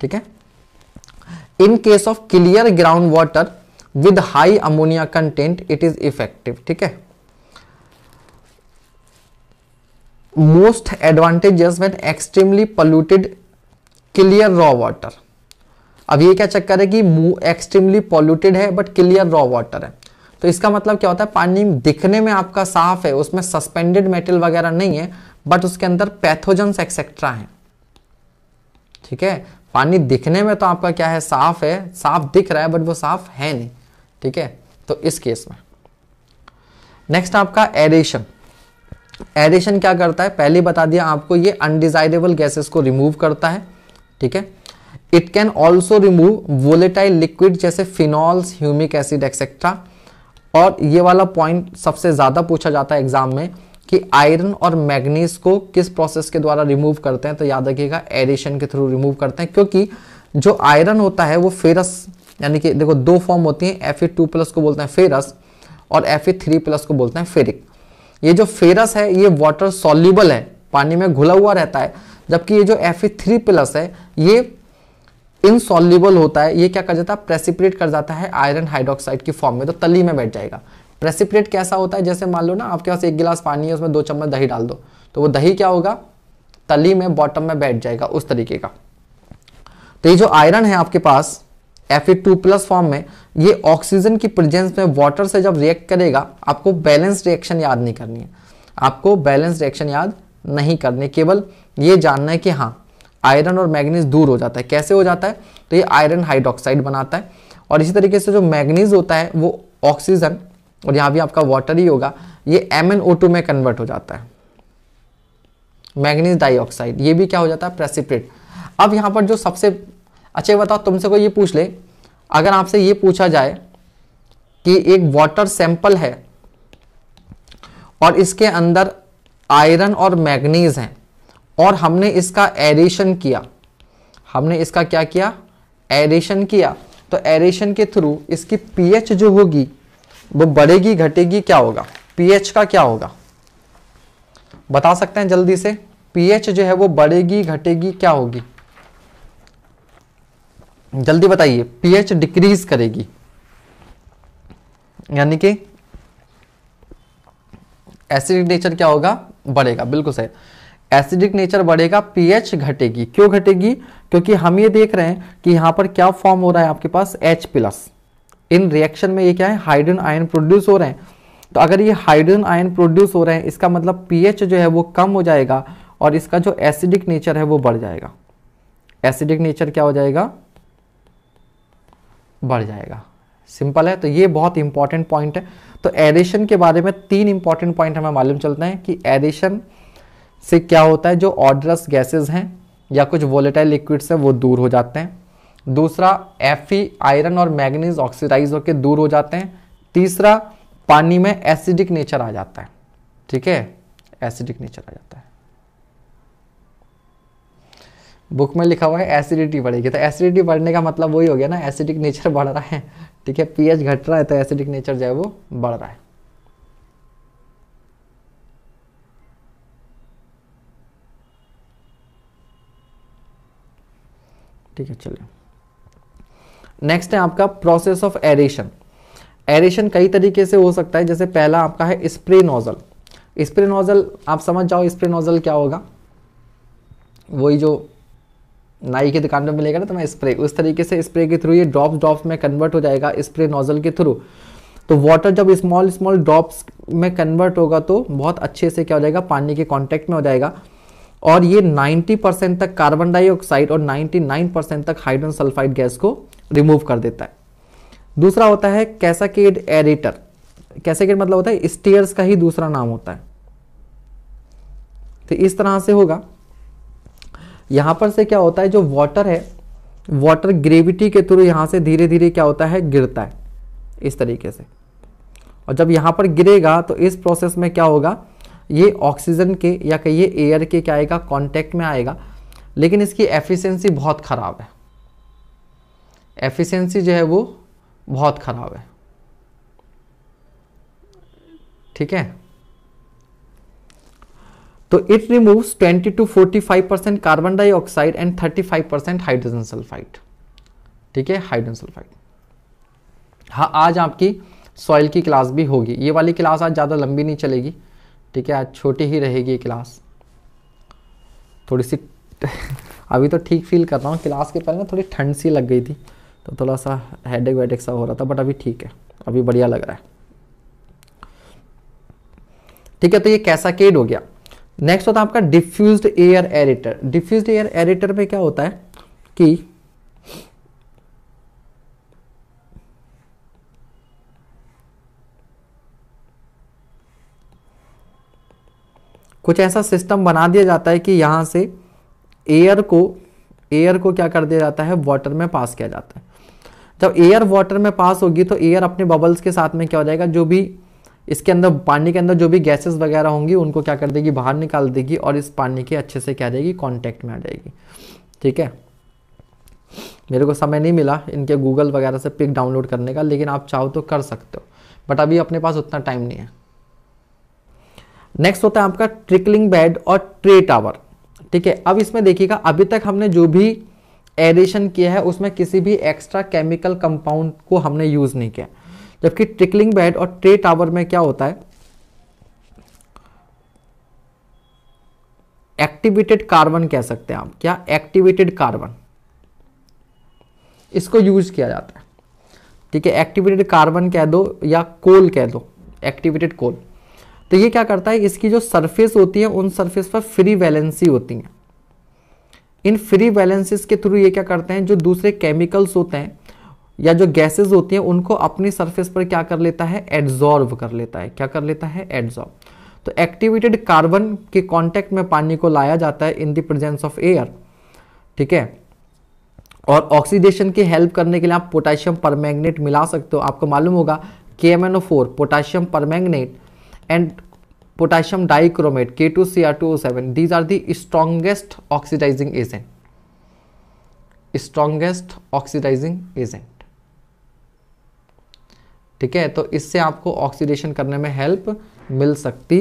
ठीक है in case of clear ground water with high ammonia content it is effective ठीक है most advantages when extremely polluted clear raw water अब ये क्या चक्कर है कि एक्सट्रीमली पॉल्यूटेड है बट क्लियर रॉ वाटर है तो इसका मतलब क्या होता है पानी दिखने में आपका साफ है उसमें सस्पेंडेड मेटल वगैरह नहीं है बट उसके अंदर पैथोजन्स एक्सेट्रा हैं ठीक है पानी दिखने में तो आपका क्या है साफ है साफ दिख रहा है बट वो साफ है नहीं ठीक है तो इस केस में नेक्स्ट आपका एडिशन एडिशन क्या करता है पहले बता दिया आपको ये अनडिजायरेबल गैसेस को रिमूव करता है ठीक है it can also remove volatile liquid जैसे फिनॉल्स ह्यूमिक एसिड एक्सेट्रा और ये वाला पॉइंट सबसे ज़्यादा पूछा जाता है एग्जाम में कि आयरन और मैग्नीज को किस प्रोसेस के द्वारा रिमूव करते हैं तो याद रखिएगा एडिशन के थ्रू रिमूव करते हैं क्योंकि जो आयरन होता है वो फेरस यानी कि देखो दो फॉर्म होती हैं एफ टू प्लस को बोलते हैं फेरस और एफ थ्री प्लस को बोलते हैं फेरिक ये जो फेरस है ये वाटर सॉल्यूबल है पानी में घुला हुआ रहता है जबकि ये जो एफ थ्री प्लस है ये इनसॉल्यूबल होता है ये क्या कर जाता है प्रेसिपरेट कर जाता है आयरन हाइड्रोक्साइड की फॉर्म में तो तली में बैठ जाएगा प्रेसिपरेट कैसा होता है जैसे मान लो ना आपके पास एक गिलास पानी है उसमें दो चम्मच दही डाल दो तो वो दही क्या होगा तली में बॉटम में बैठ जाएगा उस तरीके का तो ये जो आयरन है आपके पास प्लस फॉर्म e में ये ऑक्सीजन की प्रेजेंस में वाटर से जब रिएक्ट करेगा आपको बैलेंस रिएक्शन याद नहीं करनी है आपको बैलेंस रिएक्शन याद नहीं करनी केवल ये जानना है कि हाँ आयरन और मैग्नीज दूर हो जाता है कैसे हो जाता है तो ये आयरन हाइड्रोक्साइड बनाता है और इसी तरीके से जो मैग्नीज होता है वो ऑक्सीजन और यहाँ भी आपका वाटर ही होगा ये एम में कन्वर्ट हो जाता है मैग्नीज डाइऑक्साइड ये भी क्या हो जाता है प्रेसिप्रेट अब यहाँ पर जो सबसे अच्छा ये बताओ तुमसे कोई ये पूछ ले अगर आपसे ये पूछा जाए कि एक वाटर सैंपल है और इसके अंदर आयरन और मैग्नीज हैं और हमने इसका एरेशन किया हमने इसका क्या किया एरेशन किया तो एरेशन के थ्रू इसकी पीएच जो होगी वो बढ़ेगी घटेगी क्या होगा पीएच का क्या होगा बता सकते हैं जल्दी से पीएच जो है वो बढ़ेगी घटेगी क्या होगी जल्दी बताइए पीएच डिक्रीज करेगी यानी कि एसिडिक नेचर क्या होगा बढ़ेगा बिल्कुल सही एसिडिक नेचर बढ़ेगा पीएच घटेगी क्यों घटेगी क्योंकि हम ये देख रहे हैं कि यहां पर क्या फॉर्म हो रहा है आपके पास एच प्लस इन रिएक्शन में ये क्या है हाइड्रोजन आयन प्रोड्यूस हो रहे हैं तो अगर ये हाइड्रोजन आयन प्रोड्यूस हो रहे हैं इसका मतलब पीएच जो है वो कम हो जाएगा और इसका जो एसिडिक नेचर है वो बढ़ जाएगा एसिडिक नेचर क्या हो जाएगा बढ़ जाएगा सिंपल है तो ये बहुत इंपॉर्टेंट पॉइंट है तो एडिशन के बारे में तीन इंपॉर्टेंट पॉइंट हमें मालूम चलते हैं कि एडिशन से क्या होता है जो ऑर्डरस गैसेज हैं या कुछ वोलेटाइल लिक्विड्स हैं वो दूर हो जाते हैं दूसरा एफ आयरन और मैग्नीज ऑक्सीडाइज होकर दूर हो जाते हैं तीसरा पानी में एसिडिक नेचर आ जाता है ठीक है एसिडिक नेचर आ जाता है बुक में लिखा हुआ है एसिडिटी बढ़ेगी तो एसिडिटी बढ़ने का मतलब वही हो गया ना एसिडिक नेचर बढ़ रहा है ठीक है पीएच घट रहा है तो एसिडिक नेचर जो है वो बढ़ रहा है ठीक है चलिए नेक्स्ट है आपका प्रोसेस ऑफ एरेशन एरेशन कई तरीके से हो सकता है जैसे पहला आपका है स्प्रे नोजल स्प्रे नोजल आप समझ जाओ स्प्रे नोजल क्या होगा वही जो नाई की दुकान पर मिलेगा ना तुम्हें तो स्प्रे उस तरीके से स्प्रे के थ्रू ये ड्रॉप्स ड्रॉप्स में कन्वर्ट हो जाएगा स्प्रे नोजल के थ्रू तो वाटर जब स्मॉल स्मॉल ड्रॉप्स में कन्वर्ट होगा तो बहुत अच्छे से क्या हो जाएगा पानी के कॉन्टेक्ट में हो जाएगा और ये 90 परसेंट तक कार्बन डाइऑक्साइड और 99 परसेंट तक हाइड्रोजन सल्फाइड गैस को रिमूव कर देता है दूसरा होता है कैसाकेड एरेटर कैसाकेड मतलब होता है स्टेयर्स का ही दूसरा नाम होता है तो इस तरह से होगा यहाँ पर से क्या होता है जो वाटर है वाटर ग्रेविटी के थ्रू यहाँ से धीरे धीरे क्या होता है गिरता है इस तरीके से और जब यहाँ पर गिरेगा तो इस प्रोसेस में क्या होगा ये ऑक्सीजन के या कहिए एयर के क्या आएगा कॉन्टेक्ट में आएगा लेकिन इसकी एफिशिएंसी बहुत ख़राब है एफिशिएंसी जो है वो बहुत ख़राब है ठीक है तो it removes 20 to 45 percent carbon dioxide and 35 percent hydrogen sulphide ठीक है हाइड्रोजन सल्फाइड हाँ आज आपकी सॉइल की क्लास भी होगी ये वाली क्लास आज ज़्यादा लंबी नहीं चलेगी ठीक है आज छोटी ही रहेगी ये क्लास थोड़ी सी अभी तो ठीक फील कर रहा हूँ क्लास के पहले ना थोड़ी ठंड सी लग गई थी तो थोड़ा सा हेडेक वेडेक सा हो रहा था बट अभी ठीक है अभी बढ़िया लग रहा है ठीक है तो ये कैसा केड हो गया नेक्स्ट होता है आपका diffuse air aerator diffuse air aerator में क्या होता है कि कुछ ऐसा सिस्टम बना दिया जाता है कि यहां से एयर को एयर को क्या कर दिया जाता है वाटर में पास किया जाता है जब एयर वाटर में पास होगी तो एयर अपने बबल्स के साथ में क्या हो जाएगा जो भी इसके अंदर पानी के अंदर जो भी गैसेस वगैरह होंगी उनको क्या कर देगी बाहर निकाल देगी और इस पानी के अच्छे से क्या जाएगी कॉन्टैक्ट में आ जाएगी ठीक है मेरे को समय नहीं मिला इनके गूगल वगैरह से पिक डाउनलोड करने का लेकिन आप चाहो तो कर सकते हो बट अभी अपने पास उतना टाइम नहीं है नेक्स्ट होता है आपका ट्रिकलिंग बेड और ट्रे टावर ठीक है अब इसमें देखिएगा अभी तक हमने जो भी एडिशन किया है उसमें किसी भी एक्स्ट्रा केमिकल कंपाउंड को हमने यूज़ नहीं किया जबकि ट्रिकलिंग बेड और ट्रे टावर में क्या होता है एक्टिवेटेड कार्बन कह सकते हैं आप क्या एक्टिवेटेड कार्बन इसको यूज किया जाता है ठीक है एक्टिवेटेड कार्बन कह दो या कोल कह दो एक्टिवेटेड कोल तो ये क्या करता है इसकी जो सरफेस होती है उन सरफेस पर फ्री वैलेंसी होती है इन फ्री वैलेंसीज के थ्रू ये क्या करते हैं जो दूसरे केमिकल्स होते हैं या जो गैसेज होती हैं उनको अपनी सरफेस पर क्या कर लेता है एड्जॉर्व कर लेता है क्या कर लेता है एड्जॉर्व तो एक्टिवेटेड कार्बन के कांटेक्ट में पानी को लाया जाता है in the presence of air ठीक है और ऑक्सीडेशन की हेल्प करने के लिए आप पोटेशियम पर मिला सकते हो आपको मालूम होगा के M N O four potassium permanganate and potassium dichromate K two C R two O seven these are the strongest oxidising agent strongest oxidising agent ठीक है तो इससे आपको ऑक्सीडेशन करने में हेल्प मिल सकती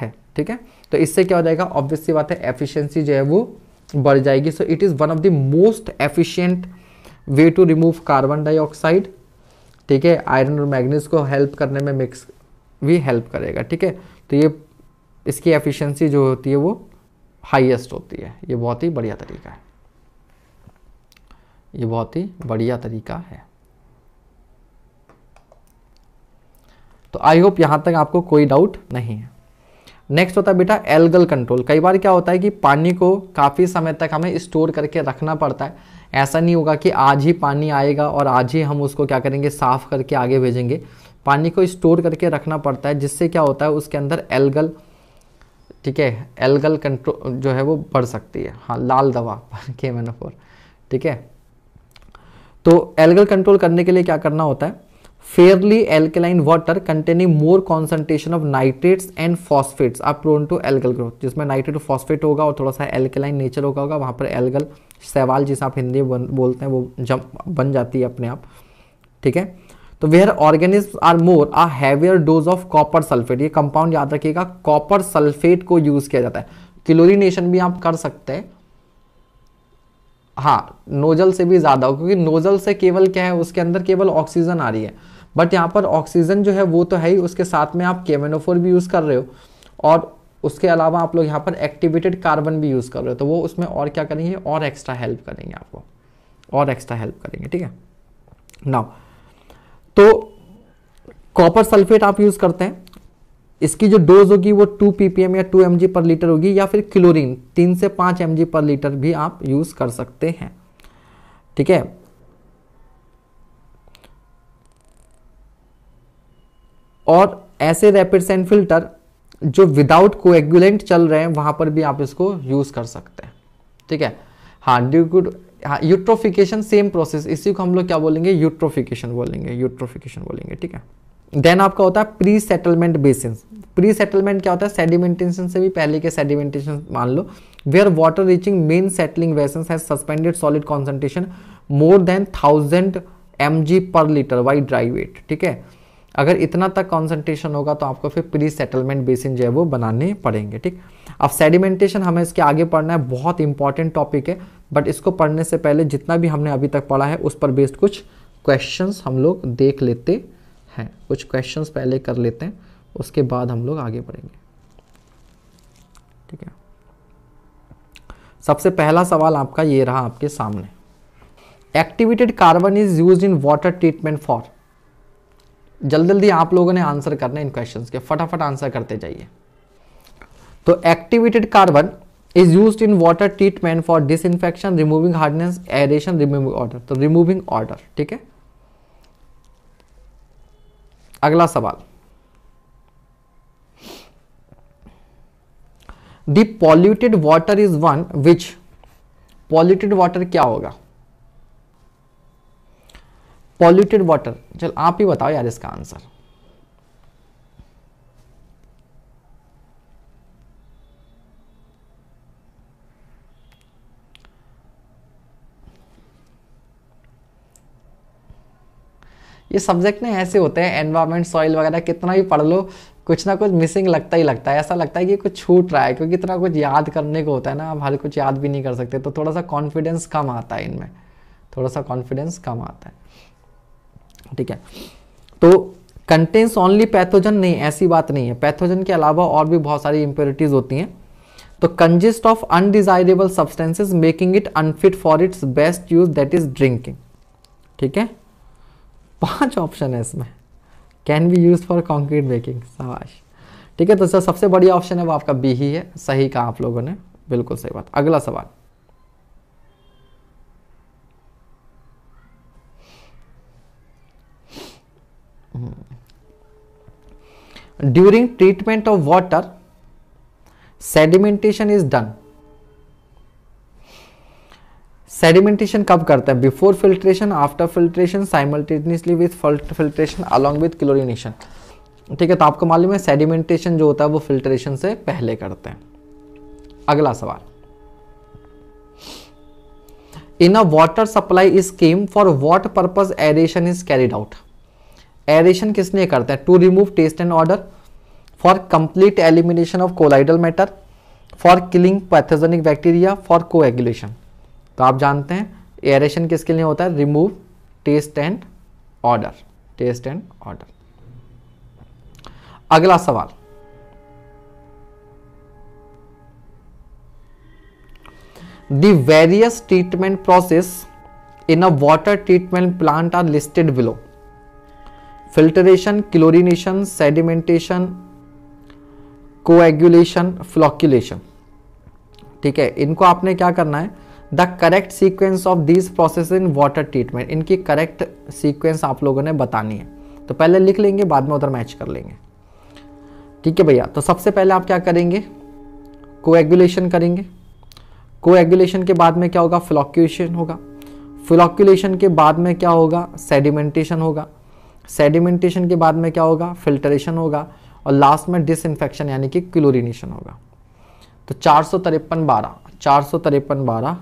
है ठीक है तो इससे क्या हो जाएगा ऑब्वियस सी बात है एफिशिएंसी जो है वो बढ़ जाएगी so it is one of the most efficient way to remove carbon dioxide ठीक है आयरन और मैग्नीज को हेल्प करने में मिक्स भी हेल्प करेगा ठीक है तो ये इसकी एफिशिएंसी जो होती है वो हाईएस्ट होती है ये बहुत ही बढ़िया तरीका है ये बहुत ही बढ़िया तरीका है तो आई होप यहाँ तक आपको कोई डाउट नहीं है नेक्स्ट होता है बेटा एल्गल कंट्रोल कई बार क्या होता है कि पानी को काफ़ी समय तक हमें स्टोर करके रखना पड़ता है ऐसा नहीं होगा कि आज ही पानी आएगा और आज ही हम उसको क्या करेंगे साफ़ करके आगे भेजेंगे पानी को स्टोर करके रखना पड़ता है जिससे क्या होता है उसके अंदर एल्गल ठीक है एल्गल कंट्रोल जो है वो बढ़ सकती है हाँ लाल दवा के मैनोफोर ठीक है तो एल्गल कंट्रोल करने के लिए क्या करना होता है fairly alkaline water containing more concentration of nitrates and phosphates are prone to algal growth जिसमें नाइट्रेट फॉस्फेट होगा और थोड़ा सा एल्कलाइन नेचर होगा होगा वहाँ पर एल्गल सेवाल जिसे आप हिंदी में बोलते हैं वो जम बन जाती है अपने आप ठीक है तो where organism are more a heavier dose of copper sulphate ये कंपाउंड याद रखिएगा कॉपर सल्फेट को यूज किया जाता है क्लोरीनेशन भी आप कर सकते हैं हाँ नोजल से भी ज़्यादा हो क्योंकि नोजल से केवल क्या है उसके अंदर केवल ऑक्सीजन आ रही है बट यहाँ पर ऑक्सीजन जो है वो तो है ही उसके साथ में आप केमेनोफोर भी यूज़ कर रहे हो और उसके अलावा आप लोग यहाँ पर एक्टिवेटेड कार्बन भी यूज़ कर रहे हो तो वो उसमें और क्या करेंगे और एक्स्ट्रा हेल्प करेंगे आपको और एक्स्ट्रा हेल्प करेंगे ठीक है नाउ तो कॉपर सल्फेट आप यूज़ करते हैं इसकी जो डोज होगी वो 2 ppm या 2 mg पर लीटर होगी या फिर क्लोरीन 3 से 5 mg पर लीटर भी आप यूज़ कर सकते हैं ठीक है और ऐसे रैपिड सैंड फिल्टर जो विदाउट कोएगुलेंट चल रहे हैं वहां पर भी आप इसको यूज़ कर सकते हैं ठीक है हाँ ड्यू हाँ यूट्रोफिकेशन सेम प्रोसेस इसी को हम लोग क्या बोलेंगे यूट्रोफिकेशन बोलेंगे यूट्रोफिकेशन बोलेंगे ठीक है देन आपका होता है pre settlement basin pre settlement क्या होता है सेडिमेंटेशन से भी पहले के सेडिमेंटेशन मान लो where water reaching main settling basin has suspended solid concentration more than thousand M per litre by dry weight ठीक है अगर इतना तक कॉन्सेंट्रेशन होगा तो आपको फिर प्री सेटलमेंट बेसिन जो है वो बनाने पड़ेंगे ठीक अब सेडिमेंटेशन हमें इसके आगे पढ़ना है बहुत इंपॉर्टेंट टॉपिक है बट इसको पढ़ने से पहले जितना भी हमने अभी तक पढ़ा है उस पर बेस्ड कुछ क्वेश्चन हम लोग देख लेते हैं कुछ क्वेश्चन पहले कर लेते हैं उसके बाद हम लोग आगे बढ़ेंगे ठीक है सबसे पहला सवाल आपका ये रहा आपके सामने activated carbon is use in water treatment for जल्दी जल्दी आप लोगों ने आंसर करना इन क्वेश्चन के फटाफट आंसर करते जाइए तो activated carbon is use in water treatment for disinfection removing hardness aeration removing odour तो रिमूविंग ऑर्डर ठीक है अगला सवाल polluted water is one which polluted water क्या होगा पॉल्यूटेड वाटर चल आप ही बताओ यार इसका आंसर ये सब्जेक्ट ना ऐसे होते हैं एनवायरमेंट सॉइल वगैरह कितना भी पढ़ लो कुछ ना कुछ मिसिंग लगता ही लगता है ऐसा लगता है कि कुछ छूट रहा है क्योंकि इतना कुछ याद करने को होता है ना आप हर कुछ याद भी नहीं कर सकते तो थोड़ा सा कॉन्फिडेंस कम आता है इनमें थोड़ा सा कॉन्फिडेंस कम आता है ठीक है तो कंटेंस ओनली पैथोजन नहीं ऐसी बात नहीं है पैथोजन के अलावा और भी बहुत सारी इंप्योरिटीज होती हैं तो consist of undesirable substances making it unfit for its best use that is drinking ठीक है पांच ऑप्शन है इसमें can be use for concrete making सवाश ठीक है तो सर सबसे बढ़िया ऑप्शन है वो आपका बी ही है सही कहा आप लोगों ने बिल्कुल सही बात अगला सवाल during treatment of water sedimentation is done sedimentation कब करते हैं before filtration after filtration simultaneously with filtration along with chlorination ठीक है तो आपको मालूम है सेडिमेंटेशन जो होता है वो फिल्ट्रेशन से पहले करते हैं अगला सवाल in a water supply scheme for what purpose aeration is carried out aeration किसने करता है to remove taste and odour for complete elimination of colloidal matter for killing pathogenic bacteria for coagulation तो आप जानते हैं एरेशन किसके लिए होता है remove taste and odour taste and odour अगला सवाल the various treatment process in a water treatment plant are listed below filtration chlorination sedimentation coagulation flocculation ठीक है इनको आपने क्या करना है the correct sequence of this process in water treatment इनकी करेक्ट सीक्वेंस आप लोगों ने बतानी है तो पहले लिख लेंगे बाद में उधर मैच कर लेंगे ठीक है भैया तो सबसे पहले आप क्या करेंगे कोएगुलेशन करेंगे कोएगुलेशन के बाद में क्या होगा फ्लॉक्यूशन होगा फ्लॉक्यूलेशन के बाद में क्या होगा सेडिमेंटेशन होगा सेडिमेंटेशन के बाद में क्या होगा फिल्ट्रेशन होगा और लास्ट में इन्फेक्शन यानी कि क्लोरिनेशन होगा तो चार सौ तिरपन बारह चार सौ तिरपन बारह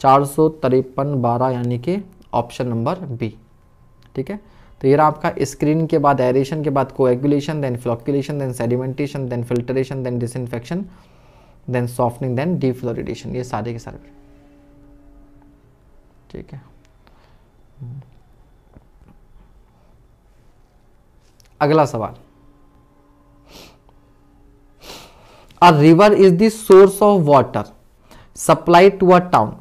चार सौ तिरपन बारह यानी कि ऑप्शन नंबर बी ठीक है तो ये रहा आपका स्क्रीन के बाद एरेशन के बाद coagulation then flocculation then sedimentation then filtration then infection then softening then defluoridation ये सारे के सारे ठीक है अगला सवाल a river is the source of water supply to a town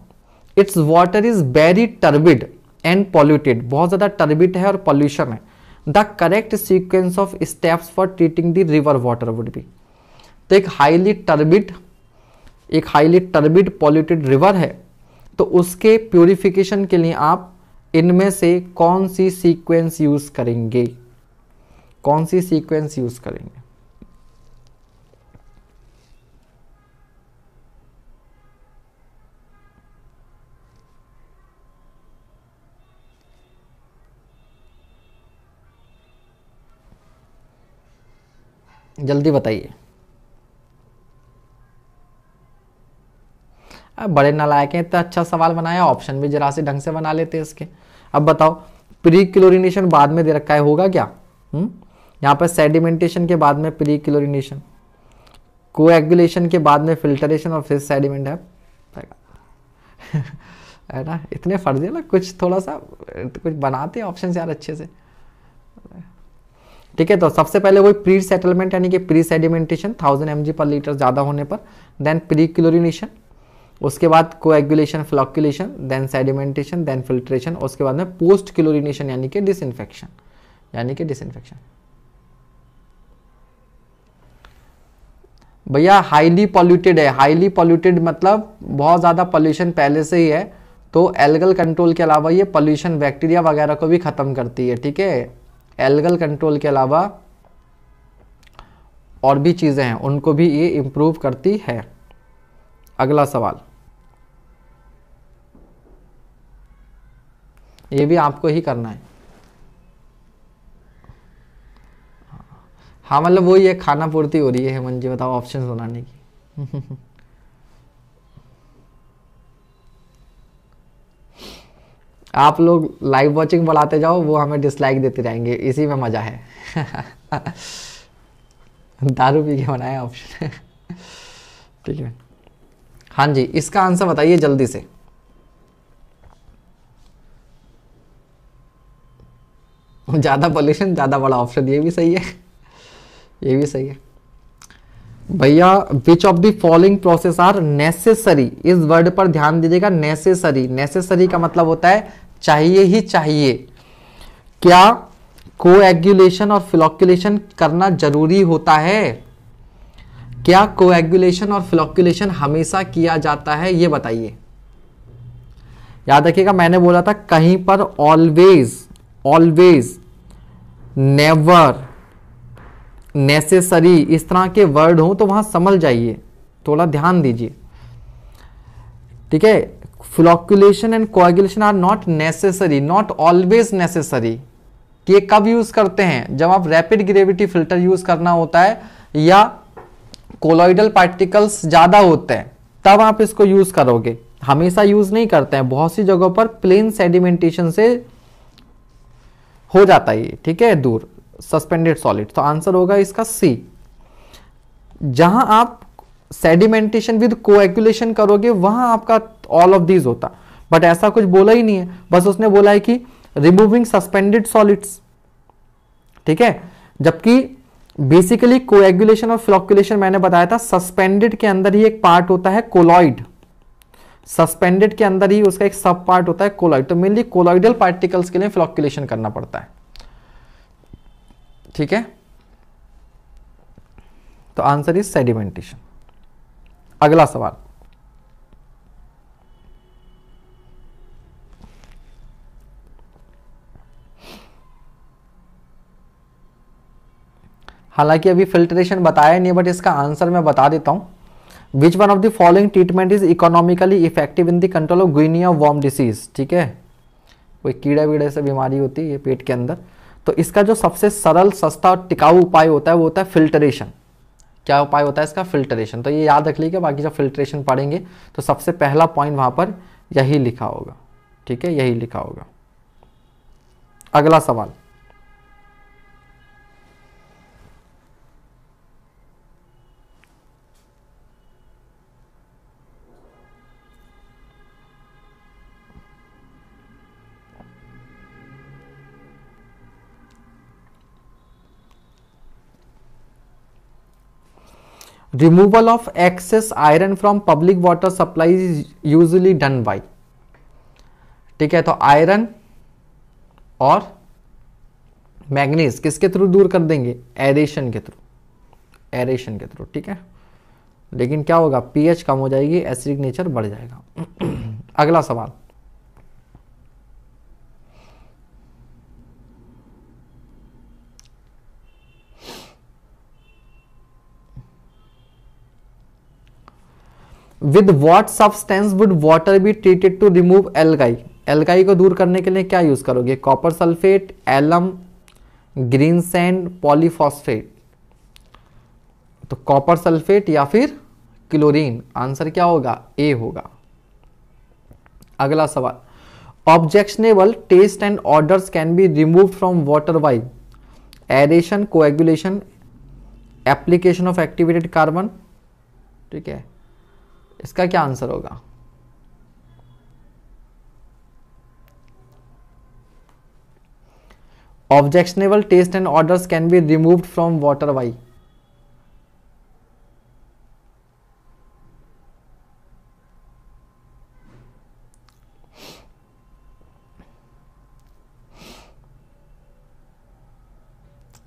its water is very turbid and polluted बहुत ज़्यादा टर्बिड है और पॉल्यूशन है the correct sequence of steps for treating the river water would be तो एक highly turbid एक highly turbid polluted river है तो उसके प्योरिफिकेशन के लिए आप इनमें से कौन सी सीक्वेंस यूज़ करेंगे कौन सी सीक्वेंस यूज़ करेंगे जल्दी बताइए अब बड़े नालायक हैं इतना अच्छा सवाल बनाया ऑप्शन भी जरा से ढंग से बना लेते हैं इसके अब बताओ प्री क्लोरिनेशन बाद में दे रखा है होगा क्या हुँ? हम्म? यहाँ पर सेडिमेंटेशन के बाद में प्री क्लोरिनेशन को के बाद में फिल्टरेशन और फिर सेडिमेंट है है ना इतने फर्जी है ना कुछ थोड़ा सा कुछ बनाते हैं ऑप्शन यार अच्छे से ठीक है तो सबसे पहले वही प्री सेटलमेंट यानी कि pre sedimentation thousand M per litre ज़्यादा होने पर देन प्री क्लोरिनेशन उसके बाद coagulation flocculation then sedimentation then filtration उसके बाद में पोस्ट क्लोरिनेशन यानी कि डिसइनफेक्शन यानी कि डिसइनफेक्शन भैया हाईली पॉल्यूटेड है हाईली पॉल्यूटेड मतलब बहुत ज़्यादा पॉल्यूशन पहले से ही है तो एल्गल कंट्रोल के अलावा ये पॉल्यूशन बैक्टीरिया वगैरह को भी ख़त्म करती है ठीक है एल्गल कंट्रोल के अलावा और भी चीज़ें हैं उनको भी ये इम्प्रूव करती है अगला सवाल ये भी आपको ही करना है हाँ मतलब वही है खाना पूर्ति हो रही है हेमंत जी बताओ ऑप्शन बनाने की आप लोग लाइव वॉचिंग बढ़ाते जाओ वो हमें डिसलाइक देते रहेंगे इसी में मजा है दारू पी के बनाया ऑप्शन ठीक है हाँ जी इसका आंसर बताइए जल्दी से ज़्यादा पॉल्यूशन ज़्यादा बड़ा ऑप्शन ये भी सही है ये भी सही है भैया which of the following process are necessary इस वर्ड पर ध्यान दीजिएगा नेसेसरी नेसेसरी का मतलब होता है चाहिए ही चाहिए क्या कोएगुलेशन और फ्लॉक्यूलेशन करना जरूरी होता है क्या कोएगुलेशन और फ्लॉक्यूलेशन हमेशा किया जाता है ये बताइए याद रखिएगा मैंने बोला था कहीं पर ऑलवेज ऑलवेज नेवर नेसेसरी इस तरह के वर्ड हों तो वहां समझ जाइए थोड़ा ध्यान दीजिए ठीक है flocculation and coagulation are not necessary not always necessary कि ये कब यूज़ करते हैं जब आप रैपिड ग्रेविटी फिल्टर यूज़ करना होता है या कोलॉइडल पार्टिकल्स ज़्यादा होते हैं तब आप इसको यूज़ करोगे हमेशा यूज़ नहीं करते हैं बहुत सी जगहों पर प्लेन सेडिमेंटेशन से हो जाता है ठीक है दूर सस्पेंडेड सॉलिड तो आंसर होगा इसका सी जहां आप सेडिमेंटेशन विद को करोगे वहां आपका ऑल ऑफ दीज होता बट ऐसा कुछ बोला ही नहीं है बस उसने बोला है कि रिमूविंग सस्पेंडेड सॉलिड्स ठीक है जबकि बेसिकली कोएगुलेशन और फ्लॉक्यूलेशन मैंने बताया था सस्पेंडेड के अंदर ही एक पार्ट होता है कोलॉइड सस्पेंडेड के अंदर ही उसका एक सब पार्ट होता है कोलॉइड तो मेनली कोलॉइडल पार्टिकल्स के लिए फ्लॉक्यूलेशन करना पड़ता है ठीक है तो आंसर इज सेडिमेंटेशन अगला सवाल हालांकि अभी फिल्ट्रेशन बताया नहीं बट इसका आंसर मैं बता देता हूं which one of the following treatment is economically effective in the control of guinea worm disease ठीक है कोई कीड़ा वीड़े से बीमारी होती है पेट के अंदर तो इसका जो सबसे सरल सस्ता और टिकाऊ उपाय होता है वो होता है फिल्टरेशन क्या उपाय होता है इसका फिल्टरेशन तो ये याद रख लीजिए बाकी जब फिल्ट्रेशन पढ़ेंगे तो सबसे पहला पॉइंट वहां पर यही लिखा होगा ठीक है यही लिखा होगा अगला सवाल removal of excess iron from public water supply usually done by ठीक है तो आयरन और मैग्नीज किसके थ्रू दूर कर देंगे एरेशन के थ्रू एरेशन के थ्रू ठीक है लेकिन क्या होगा पीएच कम हो जाएगी एसिडिक नेचर बढ़ जाएगा अगला सवाल with what substance would water be treated to remove algae algae को दूर करने के लिए क्या यूज करोगे copper sulphate alum green sand polyphosphate तो कॉपर सल्फेट या फिर क्लोरीन आंसर क्या होगा ए होगा अगला सवाल objectionable taste and odour can be remove from water by aeration coagulation application of activated carbon ठीक है इसका क्या आंसर होगा objectionable taste and odours can be removed from water by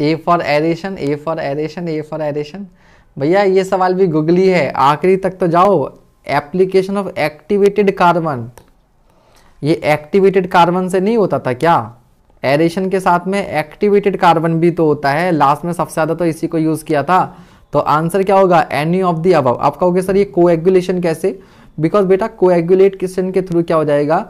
A for aeration A for aeration A for aeration भैया ये सवाल भी googly है आखिरी तक तो जाओ एप्लीकेशन ऑफ एक्टिवेटेड कार्बन ये एक्टिवेटेड कार्बन से नहीं होता था क्या एरेशन के साथ में एक्टिवेटेड कार्बन भी तो होता है लास्ट में सबसे ज़्यादा तो इसी को यूज़ किया था तो आंसर क्या होगा एनी ऑफ दी अब आप कहोगे सर ये कोएगुलेशन कैसे बिकॉज बेटा कोएगुलेट क्वेश्चन के थ्रू क्या हो जाएगा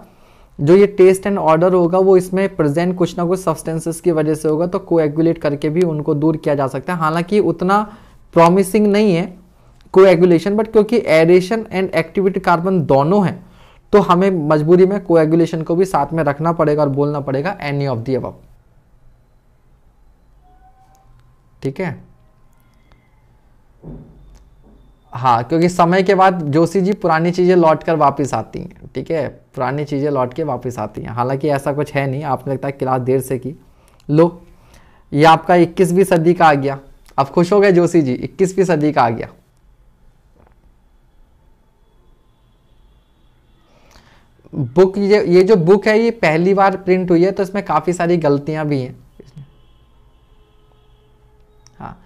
जो ये टेस्ट एंड ऑर्डर होगा वो इसमें प्रेजेंट कुछ ना कुछ सब्सटेंसेस की वजह से होगा तो कोएगुलेट करके भी उनको दूर किया जा सकता है हालांकि उतना प्रॉमिसिंग नहीं है कोएगुलेशन बट क्योंकि एरेशन एंड एक्टिविटी कार्बन दोनों हैं तो हमें मजबूरी में कोएगुलेशन को भी साथ में रखना पड़ेगा और बोलना पड़ेगा एनी ऑफ दी अब ठीक है हाँ क्योंकि समय के बाद जोशी जी पुरानी चीज़ें लौट कर वापस आती हैं ठीक है पुरानी चीज़ें लौट के वापस आती हैं हालांकि ऐसा कुछ है नहीं आपने लगता है क्लास देर से की लो ये आपका इक्कीसवीं सदी का आ गया अब खुश हो गए जोशी जी इक्कीसवीं सदी का आ गया बुक ये ये जो बुक है ये पहली बार प्रिंट हुई है तो इसमें काफ़ी सारी गलतियां भी हैं हाँ।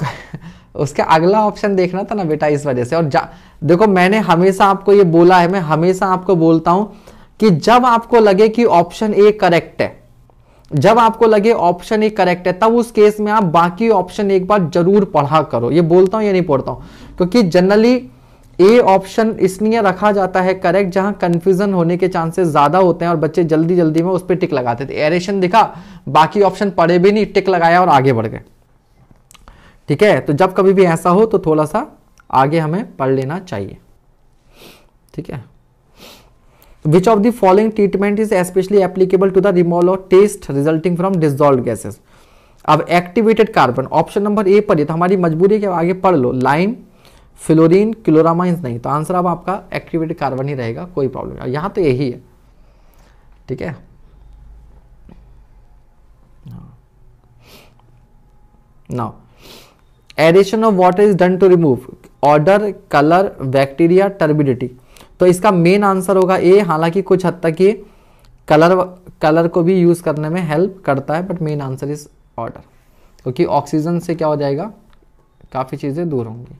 उसका अगला ऑप्शन देखना था ना बेटा इस वजह से और जा देखो मैंने हमेशा आपको ये बोला है मैं हमेशा आपको बोलता हूं कि जब आपको लगे कि ऑप्शन ए करेक्ट है जब आपको लगे ऑप्शन ए करेक्ट है तब उस केस में आप बाकी ऑप्शन एक बार जरूर पढ़ा करो ये बोलता हूं या नहीं पढ़ता हूं क्योंकि जनरली ए ऑप्शन इसलिए रखा जाता है करेक्ट जहां कंफ्यूजन होने के चांसेस ज्यादा होते हैं और बच्चे जल्दी जल्दी में उस पर टिक लगाते थे एरेशन दिखा बाकी ऑप्शन पढ़े भी नहीं टिक लगाया और आगे बढ़ गए ठीक है तो जब कभी भी ऐसा हो तो थोड़ा सा आगे हमें पढ़ लेना चाहिए ठीक है which of the following treatment is specially applicable to the removal of taste resulting from dissolve gases अब activated carbon option number A पर ये तो हमारी मजबूरी है कि आगे पढ़ लो लाइम फ्लोरीन क्लोरामाइंस नहीं तो आंसर अब आपका एक्टिवेटेड कार्बन ही रहेगा कोई प्रॉब्लम नहीं यहाँ तो यही है ठीक है now addition of water is done to remove odour colour bacteria turbidity तो इसका मेन आंसर होगा ए हालांकि कुछ हद तक ये कलर कलर को भी यूज़ करने में हेल्प करता है but main answer is odour क्योंकि ऑक्सीजन से क्या हो जाएगा काफ़ी चीज़ें दूर होंगी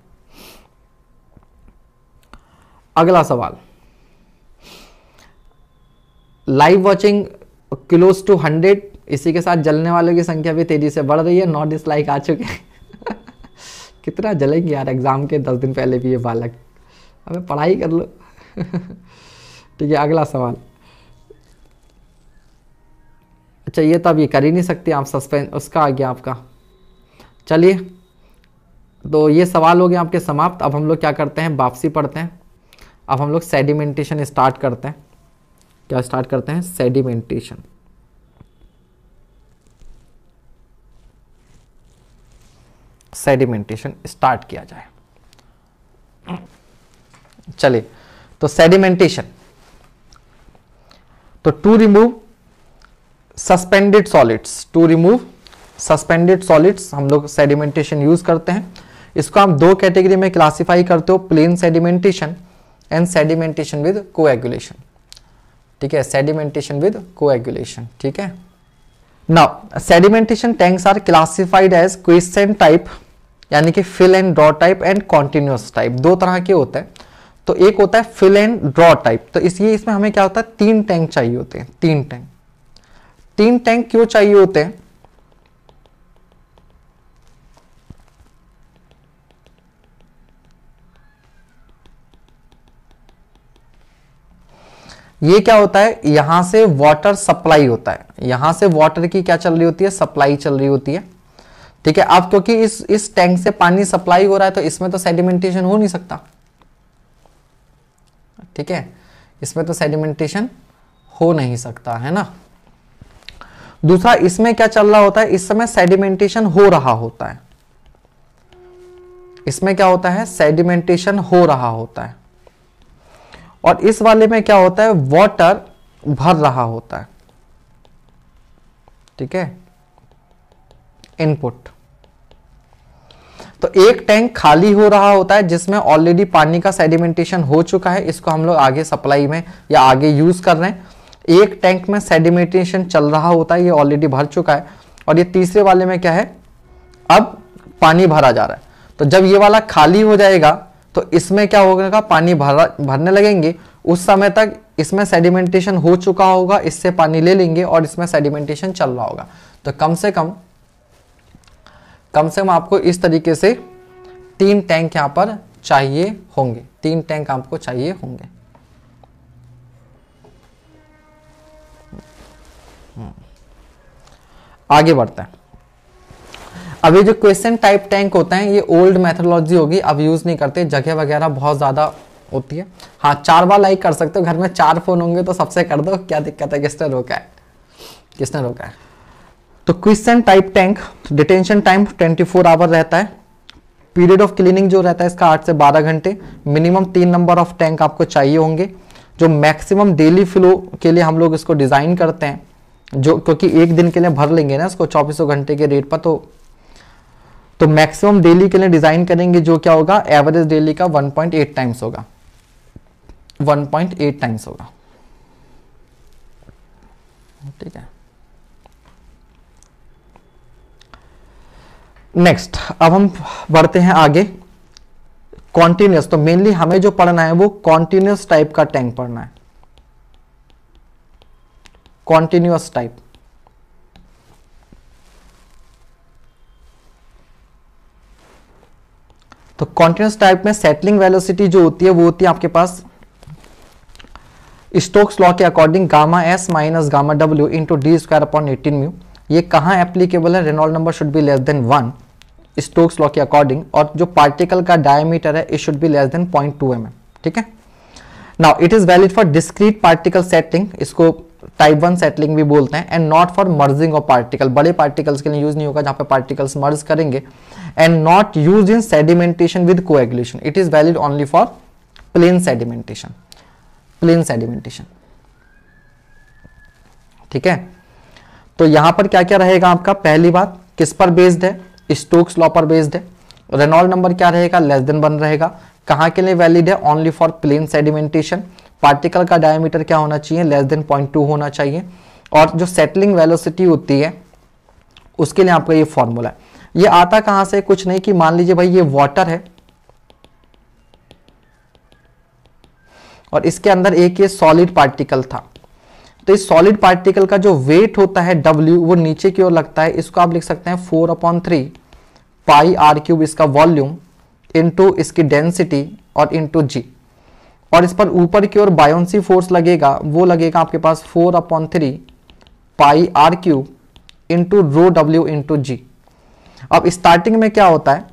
अगला सवाल live watching close to hundred इसी के साथ जलने वालों की संख्या भी तेजी से बढ़ रही है नॉट डिसलाइक आ चुके हैं कितना जलेंगे यार एग्ज़ाम के दस दिन पहले भी ये बालक अबे पढ़ाई कर लो ठीक है अगला सवाल अच्छा ये तो अब ये कर ही नहीं सकते आप सस्पेंस उसका आ गया आपका चलिए तो ये सवाल हो गया आपके समाप्त अब हम लोग क्या करते हैं वापसी पढ़ते हैं अब हम लोग सेडिमेंटेशन स्टार्ट करते हैं क्या स्टार्ट करते हैं सेडिमेंटेशन सेडिमेंटेशन स्टार्ट किया जाए चलिए तो सेडिमेंटेशन तो to remove suspended solids to remove suspended solids हम लोग सेडिमेंटेशन यूज करते हैं इसको हम दो कैटेगरी में क्लासिफाई करते हो plain sedimentation and sedimentation with coagulation ठीक है सेडिमेंटेशन विद कोएगुलेशन ठीक है ना sedimentation tanks are classified as quiescent type यानी कि fill and draw type and continuous type दो तरह के होते हैं तो एक होता है फिल एंड ड्रॉ टाइप तो इसलिए इसमें हमें क्या होता है तीन टैंक चाहिए होते हैं तीन टैंक तीन टैंक क्यों चाहिए होते हैं ये क्या होता है यहां से वाटर सप्लाई होता है यहां से वाटर की क्या चल रही होती है सप्लाई चल रही होती है ठीक है अब क्योंकि इस इस टैंक से पानी सप्लाई हो रहा है तो इसमें तो सेडिमेंटेशन हो नहीं सकता ठीक है इसमें तो सेडिमेंटेशन हो नहीं सकता है ना दूसरा इसमें क्या चल रहा होता है इस समय सेडिमेंटेशन हो रहा होता है इसमें क्या होता है सेडिमेंटेशन हो रहा होता है और इस वाले में क्या होता है वाटर भर रहा होता है ठीक है इनपुट तो एक टैंक खाली हो रहा होता है जिसमें ऑलरेडी पानी का सेडिमेंटेशन हो चुका है इसको हम लोग आगे सप्लाई में या आगे यूज कर रहे हैं एक टैंक में सेडिमेंटेशन चल रहा होता है ये ऑलरेडी भर चुका है और ये तीसरे वाले में क्या है अब पानी भरा जा रहा है तो जब ये वाला खाली हो जाएगा तो इसमें क्या होगा पानी भरा भरने लगेंगे उस समय तक इसमें सेडिमेंटेशन हो चुका होगा इससे पानी ले लेंगे और इसमें सेडिमेंटेशन चल रहा होगा तो कम से कम कम से कम आपको इस तरीके से तीन टैंक यहां पर चाहिए होंगे तीन टैंक आपको चाहिए होंगे हम्म। आगे बढ़ते हैं अब ये जो क्वेश्चन टाइप टैंक होते हैं ये ओल्ड मैथोलॉजी होगी अब यूज नहीं करते जगह वगैरह बहुत ज्यादा होती है हाँ चार बार लाइक कर सकते हो घर में चार फोन होंगे तो सबसे कर दो क्या दिक्कत है किसने रोका है किसने रोका है तो quiescent type tank detention time four hour रहता है पीरियड ऑफ क्लीनिंग जो रहता है इसका आठ से बारह घंटे मिनिमम तीन नंबर ऑफ टैंक आपको चाहिए होंगे जो मैक्सिमम डेली फ्लो के लिए हम लोग इसको डिज़ाइन करते हैं जो क्योंकि एक दिन के लिए भर लेंगे ना इसको चौबीसों घंटे के रेट पर तो तो मैक्सिमम डेली के लिए डिजाइन करेंगे जो क्या होगा एवरेज डेली का 1.8 टाइम्स होगा 1.8 टाइम्स होगा ठीक है नेक्स्ट अब हम बढ़ते हैं आगे कॉन्टिन्यूस तो मेनली हमें जो पढ़ना है वो कॉन्टिन्यूस टाइप का टैंक पढ़ना है कॉन्टिन्यूस टाइप तो कॉन्टिन्यूस टाइप में सेटलिंग वेलोसिटी जो होती है वो होती है आपके पास स्टोक्स लॉ के according gamma S minus gamma W into D square upon eighteen mu ये कहाँ एप्लीकेबल है Reynold number should be less than one Stokes law के अकॉर्डिंग और जो पार्टिकल का डायमीटर है it should be less than point two M ठीक है now it is valid for discrete particle setting इसको टाइप वन सेटलिंग भी बोलते हैं and not for merging of particle बड़े पार्टिकल्स के लिए यूज नहीं होगा जहां पे पार्टिकल्स मर्ज करेंगे and not use in sedimentation with coagulation it is valid only for plain sedimentation plain sedimentation ठीक है तो यहां पर क्या क्या रहेगा आपका पहली बात किस पर बेस्ड है स्टोक्स लॉ पर बेस्ड है रेनॉल्ड नंबर क्या रहेगा लेस देन वन रहेगा कहां के लिए वैलिड है only for plain sedimentation particle का डायमीटर क्या होना चाहिए लेस देन पॉइंट टू होना चाहिए और जो सेटलिंग वेलोसिटी होती है उसके लिए आपका ये फॉर्मूला है ये आता कहां से कुछ नहीं कि मान लीजिए भाई ये वाटर है और इसके अंदर एक ये सॉलिड पार्टिकल था तो इस सॉलिड पार्टिकल का जो वेट होता है W वो नीचे की ओर लगता है इसको आप लिख सकते हैं four upon three pi R cube इसका वॉल्यूम इनटू इसकी डेंसिटी और इनटू जी और इस पर ऊपर की ओर बायोन्सी फोर्स लगेगा वो लगेगा आपके पास four upon three pi R cube into rho W into G अब स्टार्टिंग में क्या होता है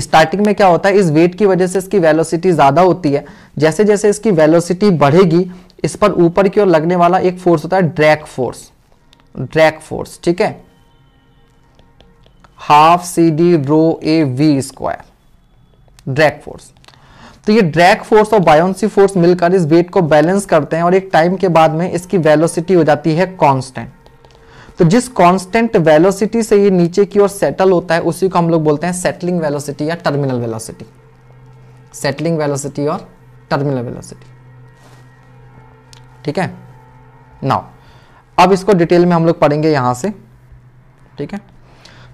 स्टार्टिंग में क्या होता है इस वेट की वजह से इसकी वेलोसिटी ज़्यादा होती है जैसे जैसे इसकी वेलोसिटी बढ़ेगी इस पर ऊपर की ओर लगने वाला एक फोर्स होता है ड्रैग फोर्स ड्रैग फोर्स ठीक है half C D rho A V square drag force तो ये ड्रैग फोर्स और बायोन्सी फोर्स मिलकर इस वेट को बैलेंस करते हैं और एक टाइम के बाद में इसकी वेलोसिटी हो जाती है कांस्टेंट तो जिस कांस्टेंट वेलोसिटी से ये नीचे की ओर सेटल होता है उसी को हम लोग बोलते हैं सेटलिंग वेलोसिटी या टर्मिनल वेलोसिटी सेटलिंग वेलोसिटी और टर्मिनल वेलोसिटी ठीक है नाउ अब इसको डिटेल में हम लोग पढ़ेंगे यहां से ठीक है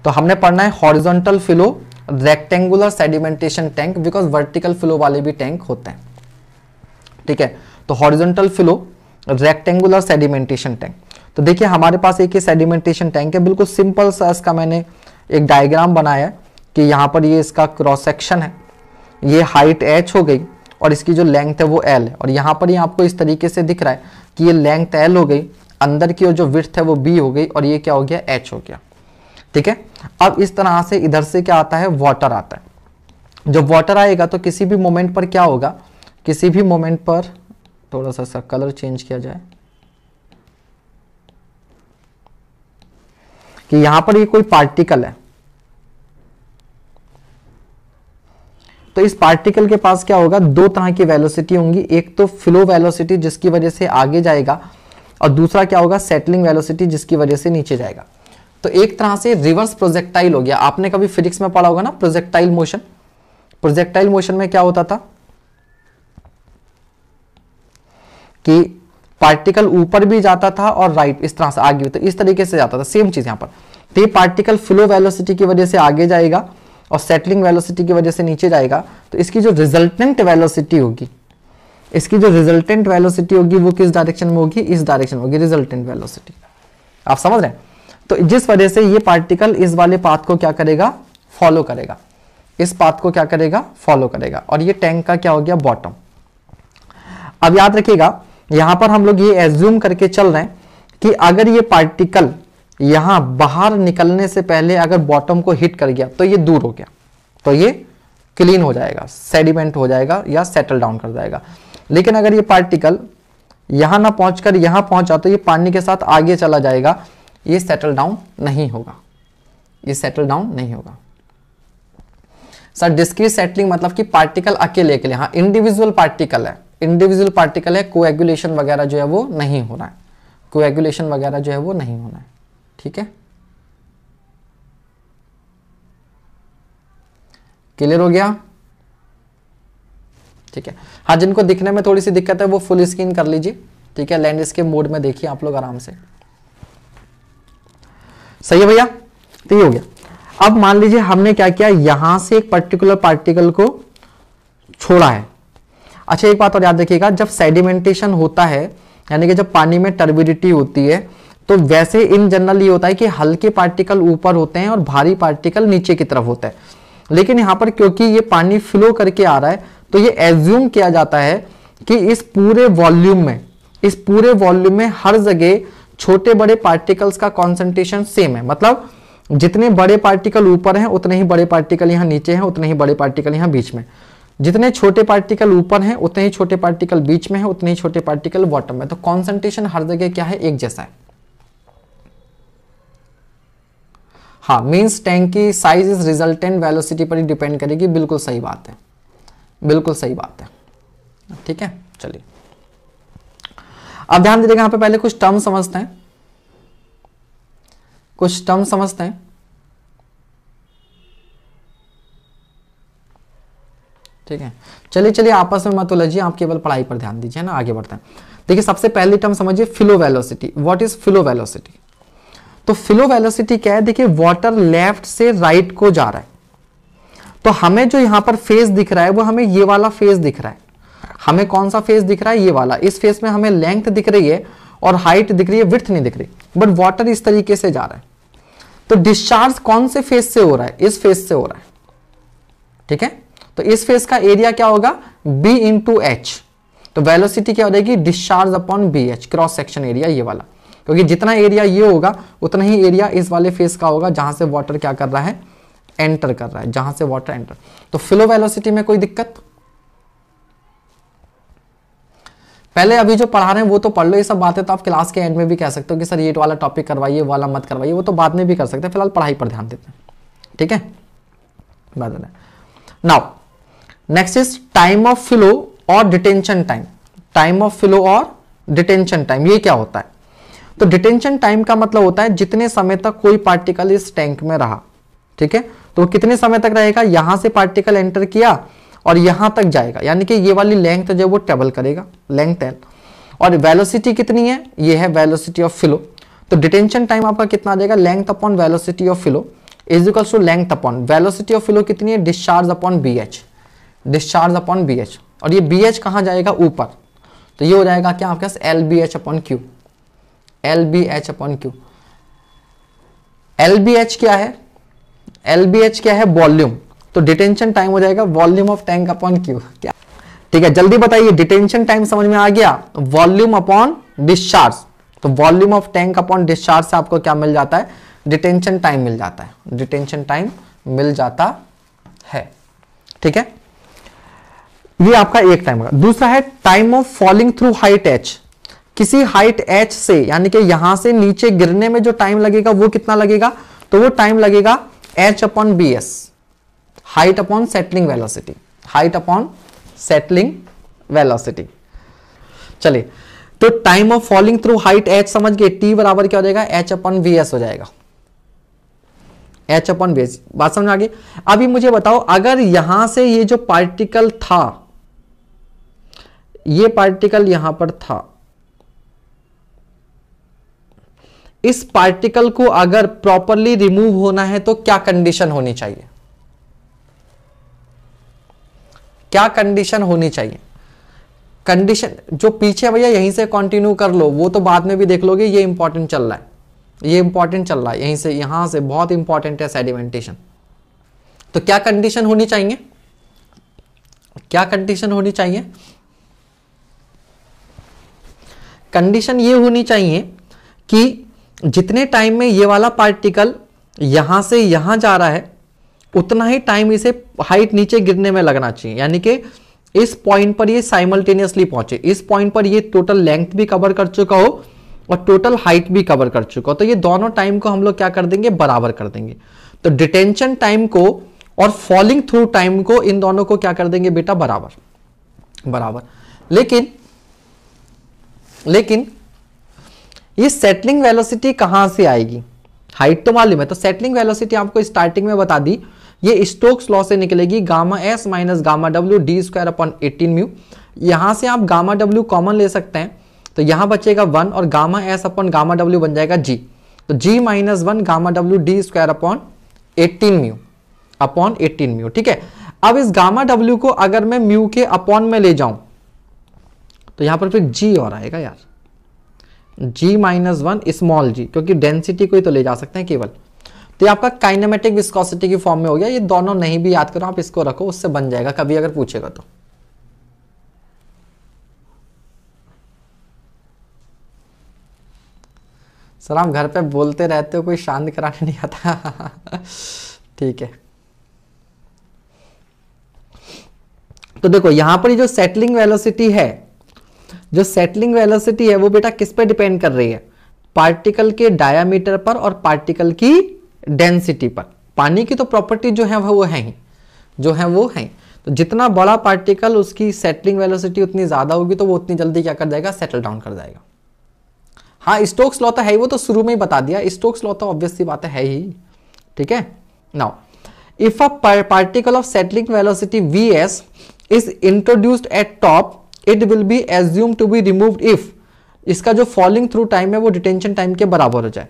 तो हमने पढ़ना है horizontal flow rectangular sedimentation tank because vertical flow वाले भी टैंक होते हैं ठीक है तो horizontal flow rectangular sedimentation tank तो देखिए हमारे पास एक ही सेडिमेंटेशन टैंक है बिल्कुल सिंपल सा इसका मैंने एक डायग्राम बनाया कि यहाँ पर ये इसका क्रॉस सेक्शन है ये हाइट एच हो गई और इसकी जो लेंथ है वो एल है और यहाँ पर ही आपको इस तरीके से दिख रहा है कि ये लेंथ एल हो गई अंदर की और जो विर्थ है वो बी हो गई और ये क्या हो गया एच हो गया ठीक है अब इस तरह से इधर से क्या आता है वाटर आता है जब वाटर आएगा तो किसी भी मोमेंट पर क्या होगा किसी भी मोमेंट पर थोड़ा सा सा कलर चेंज किया जाए कि यहां पर ये कोई पार्टिकल है तो इस पार्टिकल के पास क्या होगा दो तरह की वेलोसिटी होंगी एक तो फ्लो वेलोसिटी जिसकी वजह से आगे जाएगा और दूसरा क्या होगा सेटलिंग वेलोसिटी जिसकी वजह से नीचे जाएगा तो एक तरह से रिवर्स प्रोजेक्टाइल हो गया आपने कभी फिजिक्स में पढ़ा होगा ना प्रोजेक्टाइल मोशन प्रोजेक्टाइल मोशन में क्या होता था कि पार्टिकल ऊपर भी जाता था और राइट इस तरह से आगे भी तो इस तरीके से जाता था सेम चीज यहां पर तो ये पार्टिकल फ्लो वेलोसिटी की वजह से आगे जाएगा और सेटलिंग वेलोसिटी की वजह से नीचे जाएगा तो इसकी जो रिजल्टेंट वेलोसिटी होगी इसकी जो रिजल्टेंट वेलोसिटी होगी वो किस डायरेक्शन में होगी इस डायरेक्शन में होगी रिजल्टेंट वेलोसिटी आप समझ रहे हैं तो जिस वजह से ये पार्टिकल इस वाले पाथ को क्या करेगा फॉलो करेगा इस पाथ को क्या करेगा फॉलो करेगा और ये टैंक का क्या हो गया बॉटम अब याद रखिएगा यहां पर हम लोग ये एज्यूम करके चल रहे हैं कि अगर ये पार्टिकल यहां बाहर निकलने से पहले अगर बॉटम को हिट कर गया तो ये दूर हो गया तो ये क्लीन हो जाएगा सेडिमेंट हो जाएगा या सेटल डाउन कर जाएगा लेकिन अगर ये पार्टिकल यहां ना पहुंचकर यहां पहुंचा तो ये पानी के साथ आगे चला जाएगा ये सेटल डाउन नहीं होगा ये सेटल डाउन नहीं होगा सर डिस्क्रीट सेटलिंग मतलब कि पार्टिकल अकेले अकेले हाँ इंडिविजुअल पार्टिकल है इंडिविजुअल पार्टिकल है कोएगुलेशन वगैरह जो है वो नहीं रहा है कोएगुलेशन वगैरह जो है वो नहीं होना है ठीक है क्लियर हो गया ठीक है हाँ जिनको दिखने में थोड़ी सी दिक्कत है वो फुल स्क्रीन कर लीजिए ठीक है लैंडस्केप मोड में देखिए आप लोग आराम से सही है भैया तो ये हो गया अब मान लीजिए हमने क्या किया यहां से एक पर्टिकुलर पार्टिकल को छोड़ा है अच्छा एक बात और याद रखिएगा जब सेडिमेंटेशन होता है यानी कि जब पानी में टर्बिडिटी होती है तो वैसे इन जनरल ये होता है कि हल्के पार्टिकल ऊपर होते हैं और भारी पार्टिकल नीचे की तरफ होता है लेकिन यहां पर क्योंकि ये पानी फ्लो करके आ रहा है तो ये एज्यूम किया जाता है कि इस पूरे वॉल्यूम में इस पूरे वॉल्यूम में हर जगह छोटे बड़े पार्टिकल्स का कॉन्सेंट्रेशन सेम है मतलब जितने बड़े पार्टिकल ऊपर हैं उतने ही बड़े पार्टिकल यहाँ नीचे हैं उतने ही बड़े पार्टिकल यहाँ बीच में जितने छोटे पार्टिकल ऊपर हैं उतने ही छोटे पार्टिकल बीच में हैं उतने ही छोटे पार्टिकल बॉटम में तो कॉन्सेंट्रेशन हर जगह क्या है एक जैसा है हाँ मीन्स टैंक की साइज इज रिजल्टेंट वेलोसिटी पर ही डिपेंड करेगी बिल्कुल सही बात है बिल्कुल सही बात है ठीक है चलिए अब ध्यान दीजिएगा यहां पे पहले कुछ टर्म समझते हैं कुछ टर्म समझते हैं ठीक है चलिए चलिए आपस में मत उलझिए आप केवल पढ़ाई पर ध्यान दीजिए ना आगे बढ़ते हैं देखिए सबसे पहली टर्म समझिए flow velocity what is flow velocity तो फिलो वेलोसिटी क्या है देखिए वाटर लेफ्ट से राइट को जा रहा है तो हमें जो यहां पर फेस दिख रहा है वो हमें ये वाला फेस दिख रहा है हमें कौन सा फेस दिख रहा है ये वाला इस फेस में हमें लेंथ दिख रही है और हाइट दिख रही है विथ नहीं दिख रही बट वाटर इस तरीके से जा रहा है तो डिस्चार्ज कौन से फेस से हो रहा है इस फेस से हो रहा है ठीक है तो इस फेस का एरिया क्या होगा बी इंटू एच तो वेलोसिटी क्या हो जाएगी discharge upon B H cross section area ये वाला क्योंकि जितना एरिया ये होगा उतना ही एरिया इस वाले फेस का होगा जहां से वाटर क्या कर रहा है एंटर कर रहा है जहां से वाटर एंटर तो फ्लो वेलोसिटी में कोई दिक्कत पहले अभी जो पढ़ा रहे हैं वो तो पढ़ लो ये सब बातें तो आप क्लास के एंड में भी कह सकते हो कि सर ये वाला टॉपिक करवाइए वाला मत करवाइए वो तो बाद में भी कर सकते हैं फिलहाल पढ़ाई पर ध्यान देते हैं ठीक है बाद में now next is time of flow और detention time time of flow और डिटेंशन टाइम ये क्या होता है तो डिटेंशन टाइम का मतलब होता है जितने समय तक कोई पार्टिकल इस टैंक में रहा ठीक है तो कितने समय तक रहेगा यहां से पार्टिकल एंटर किया और यहाँ तक जाएगा यानी कि ये वाली लेंथ जो वो ट्रेवल करेगा लेंथ एल और वेलोसिटी कितनी है ये है वेलोसिटी ऑफ फ्लो तो डिटेंशन टाइम आपका कितना आ जाएगा length upon velocity of flow is equals to length upon velocity of flow कितनी है discharge upon B H discharge upon B H और ये बी एच कहाँ जाएगा ऊपर तो ये हो जाएगा क्या आपके पास L B H upon Q L B H upon Q L B H क्या है एल बी एच क्या है वॉल्यूम तो डिटेंशन टाइम हो जाएगा volume of tank upon Q क्या ठीक है जल्दी बताइए डिटेंशन टाइम समझ में आ गया वॉल्यूम अपॉन डिस्चार्ज तो volume of tank upon discharge से आपको क्या मिल जाता है डिटेंशन टाइम मिल जाता है डिटेंशन टाइम मिल जाता है ठीक है ये आपका एक टाइम होगा दूसरा है time of falling through height H किसी हाइट एच से यानी कि यहां से नीचे गिरने में जो टाइम लगेगा वो कितना लगेगा तो वो टाइम लगेगा H upon B S height upon settling velocity height upon settling velocity चलिए तो time of falling through height H समझ गए टी बराबर क्या हो जाएगा एच अपॉन वी एस हो जाएगा एच अपॉन वी एस बात समझ आ गई अभी मुझे बताओ अगर यहां से ये जो पार्टिकल था ये पार्टिकल यहां पर था इस पार्टिकल को अगर प्रॉपरली रिमूव होना है तो क्या कंडीशन होनी चाहिए क्या कंडीशन होनी चाहिए कंडीशन जो पीछे भैया यहीं से कंटिन्यू कर लो वो तो बाद में भी देख लोगे ये इंपॉर्टेंट चल रहा है ये इंपॉर्टेंट चल रहा है यहीं से यहां से बहुत इंपॉर्टेंट है सेडिमेंटेशन तो क्या कंडीशन होनी चाहिए क्या कंडीशन होनी चाहिए कंडीशन ये होनी चाहिए कि जितने टाइम में ये वाला पार्टिकल यहां से यहां जा रहा है उतना ही टाइम इसे हाइट नीचे गिरने में लगना चाहिए यानी कि इस पॉइंट पर ये साइमल्टेनियसली पहुंचे इस पॉइंट पर ये टोटल लेंथ भी कवर कर चुका हो और टोटल हाइट भी कवर कर चुका हो तो ये दोनों टाइम को हम लोग क्या कर देंगे बराबर कर देंगे तो डिटेंशन टाइम को और फॉलिंग थ्रू टाइम को इन दोनों को क्या कर देंगे बेटा बराबर बराबर लेकिन लेकिन ये सेटलिंग वेलोसिटी कहां से आएगी हाइट तो मालूम है तो सेटलिंग वेलोसिटी आपको स्टार्टिंग में बता दी ये स्टोक्स लॉ से निकलेगी gamma S minus gamma W D square upon eighteen mu यहां से आप गामा डब्ल्यू कॉमन ले सकते हैं तो यहां बचेगा वन और gamma S upon gamma W बन जाएगा जी तो G minus one gamma W D square upon eighteen mu upon eighteen mu ठीक है अब इस गामा डब्ल्यू को अगर मैं म्यू के अपॉन में ले जाऊं तो यहां पर फिर जी और आएगा यार G minus one small G क्योंकि डेंसिटी को ही तो ले जा सकते हैं केवल तो ये आपका काइनेमेटिक विस्कोसिटी की फॉर्म में हो गया ये दोनों नहीं भी याद करो आप इसको रखो उससे बन जाएगा कभी अगर पूछेगा तो सर आप घर पे बोलते रहते हो कोई शांत कराने नहीं आता ठीक है तो देखो यहां पर जो सेटलिंग वेलोसिटी है जो सेटलिंग वेलोसिटी है वो बेटा किस पे डिपेंड कर रही है पार्टिकल के डायामीटर पर और पार्टिकल की डेंसिटी पर पानी की तो प्रॉपर्टी जो है वो है ही जो है वो है तो जितना बड़ा पार्टिकल उसकी सेटलिंग वेलोसिटी उतनी ज़्यादा होगी तो वो उतनी जल्दी क्या कर जाएगा सेटल डाउन कर जाएगा हाँ स्टोक्स लॉ तो है ही वो तो शुरू में ही बता दिया स्टोक्स लॉ तो ऑब्वियसली बात है ही ठीक है now if a particle of settling velocity V S is introduced at top it will be assume to be removed if इसका जो फॉलिंग थ्रू टाइम है वो डिटेंशन टाइम के बराबर हो जाए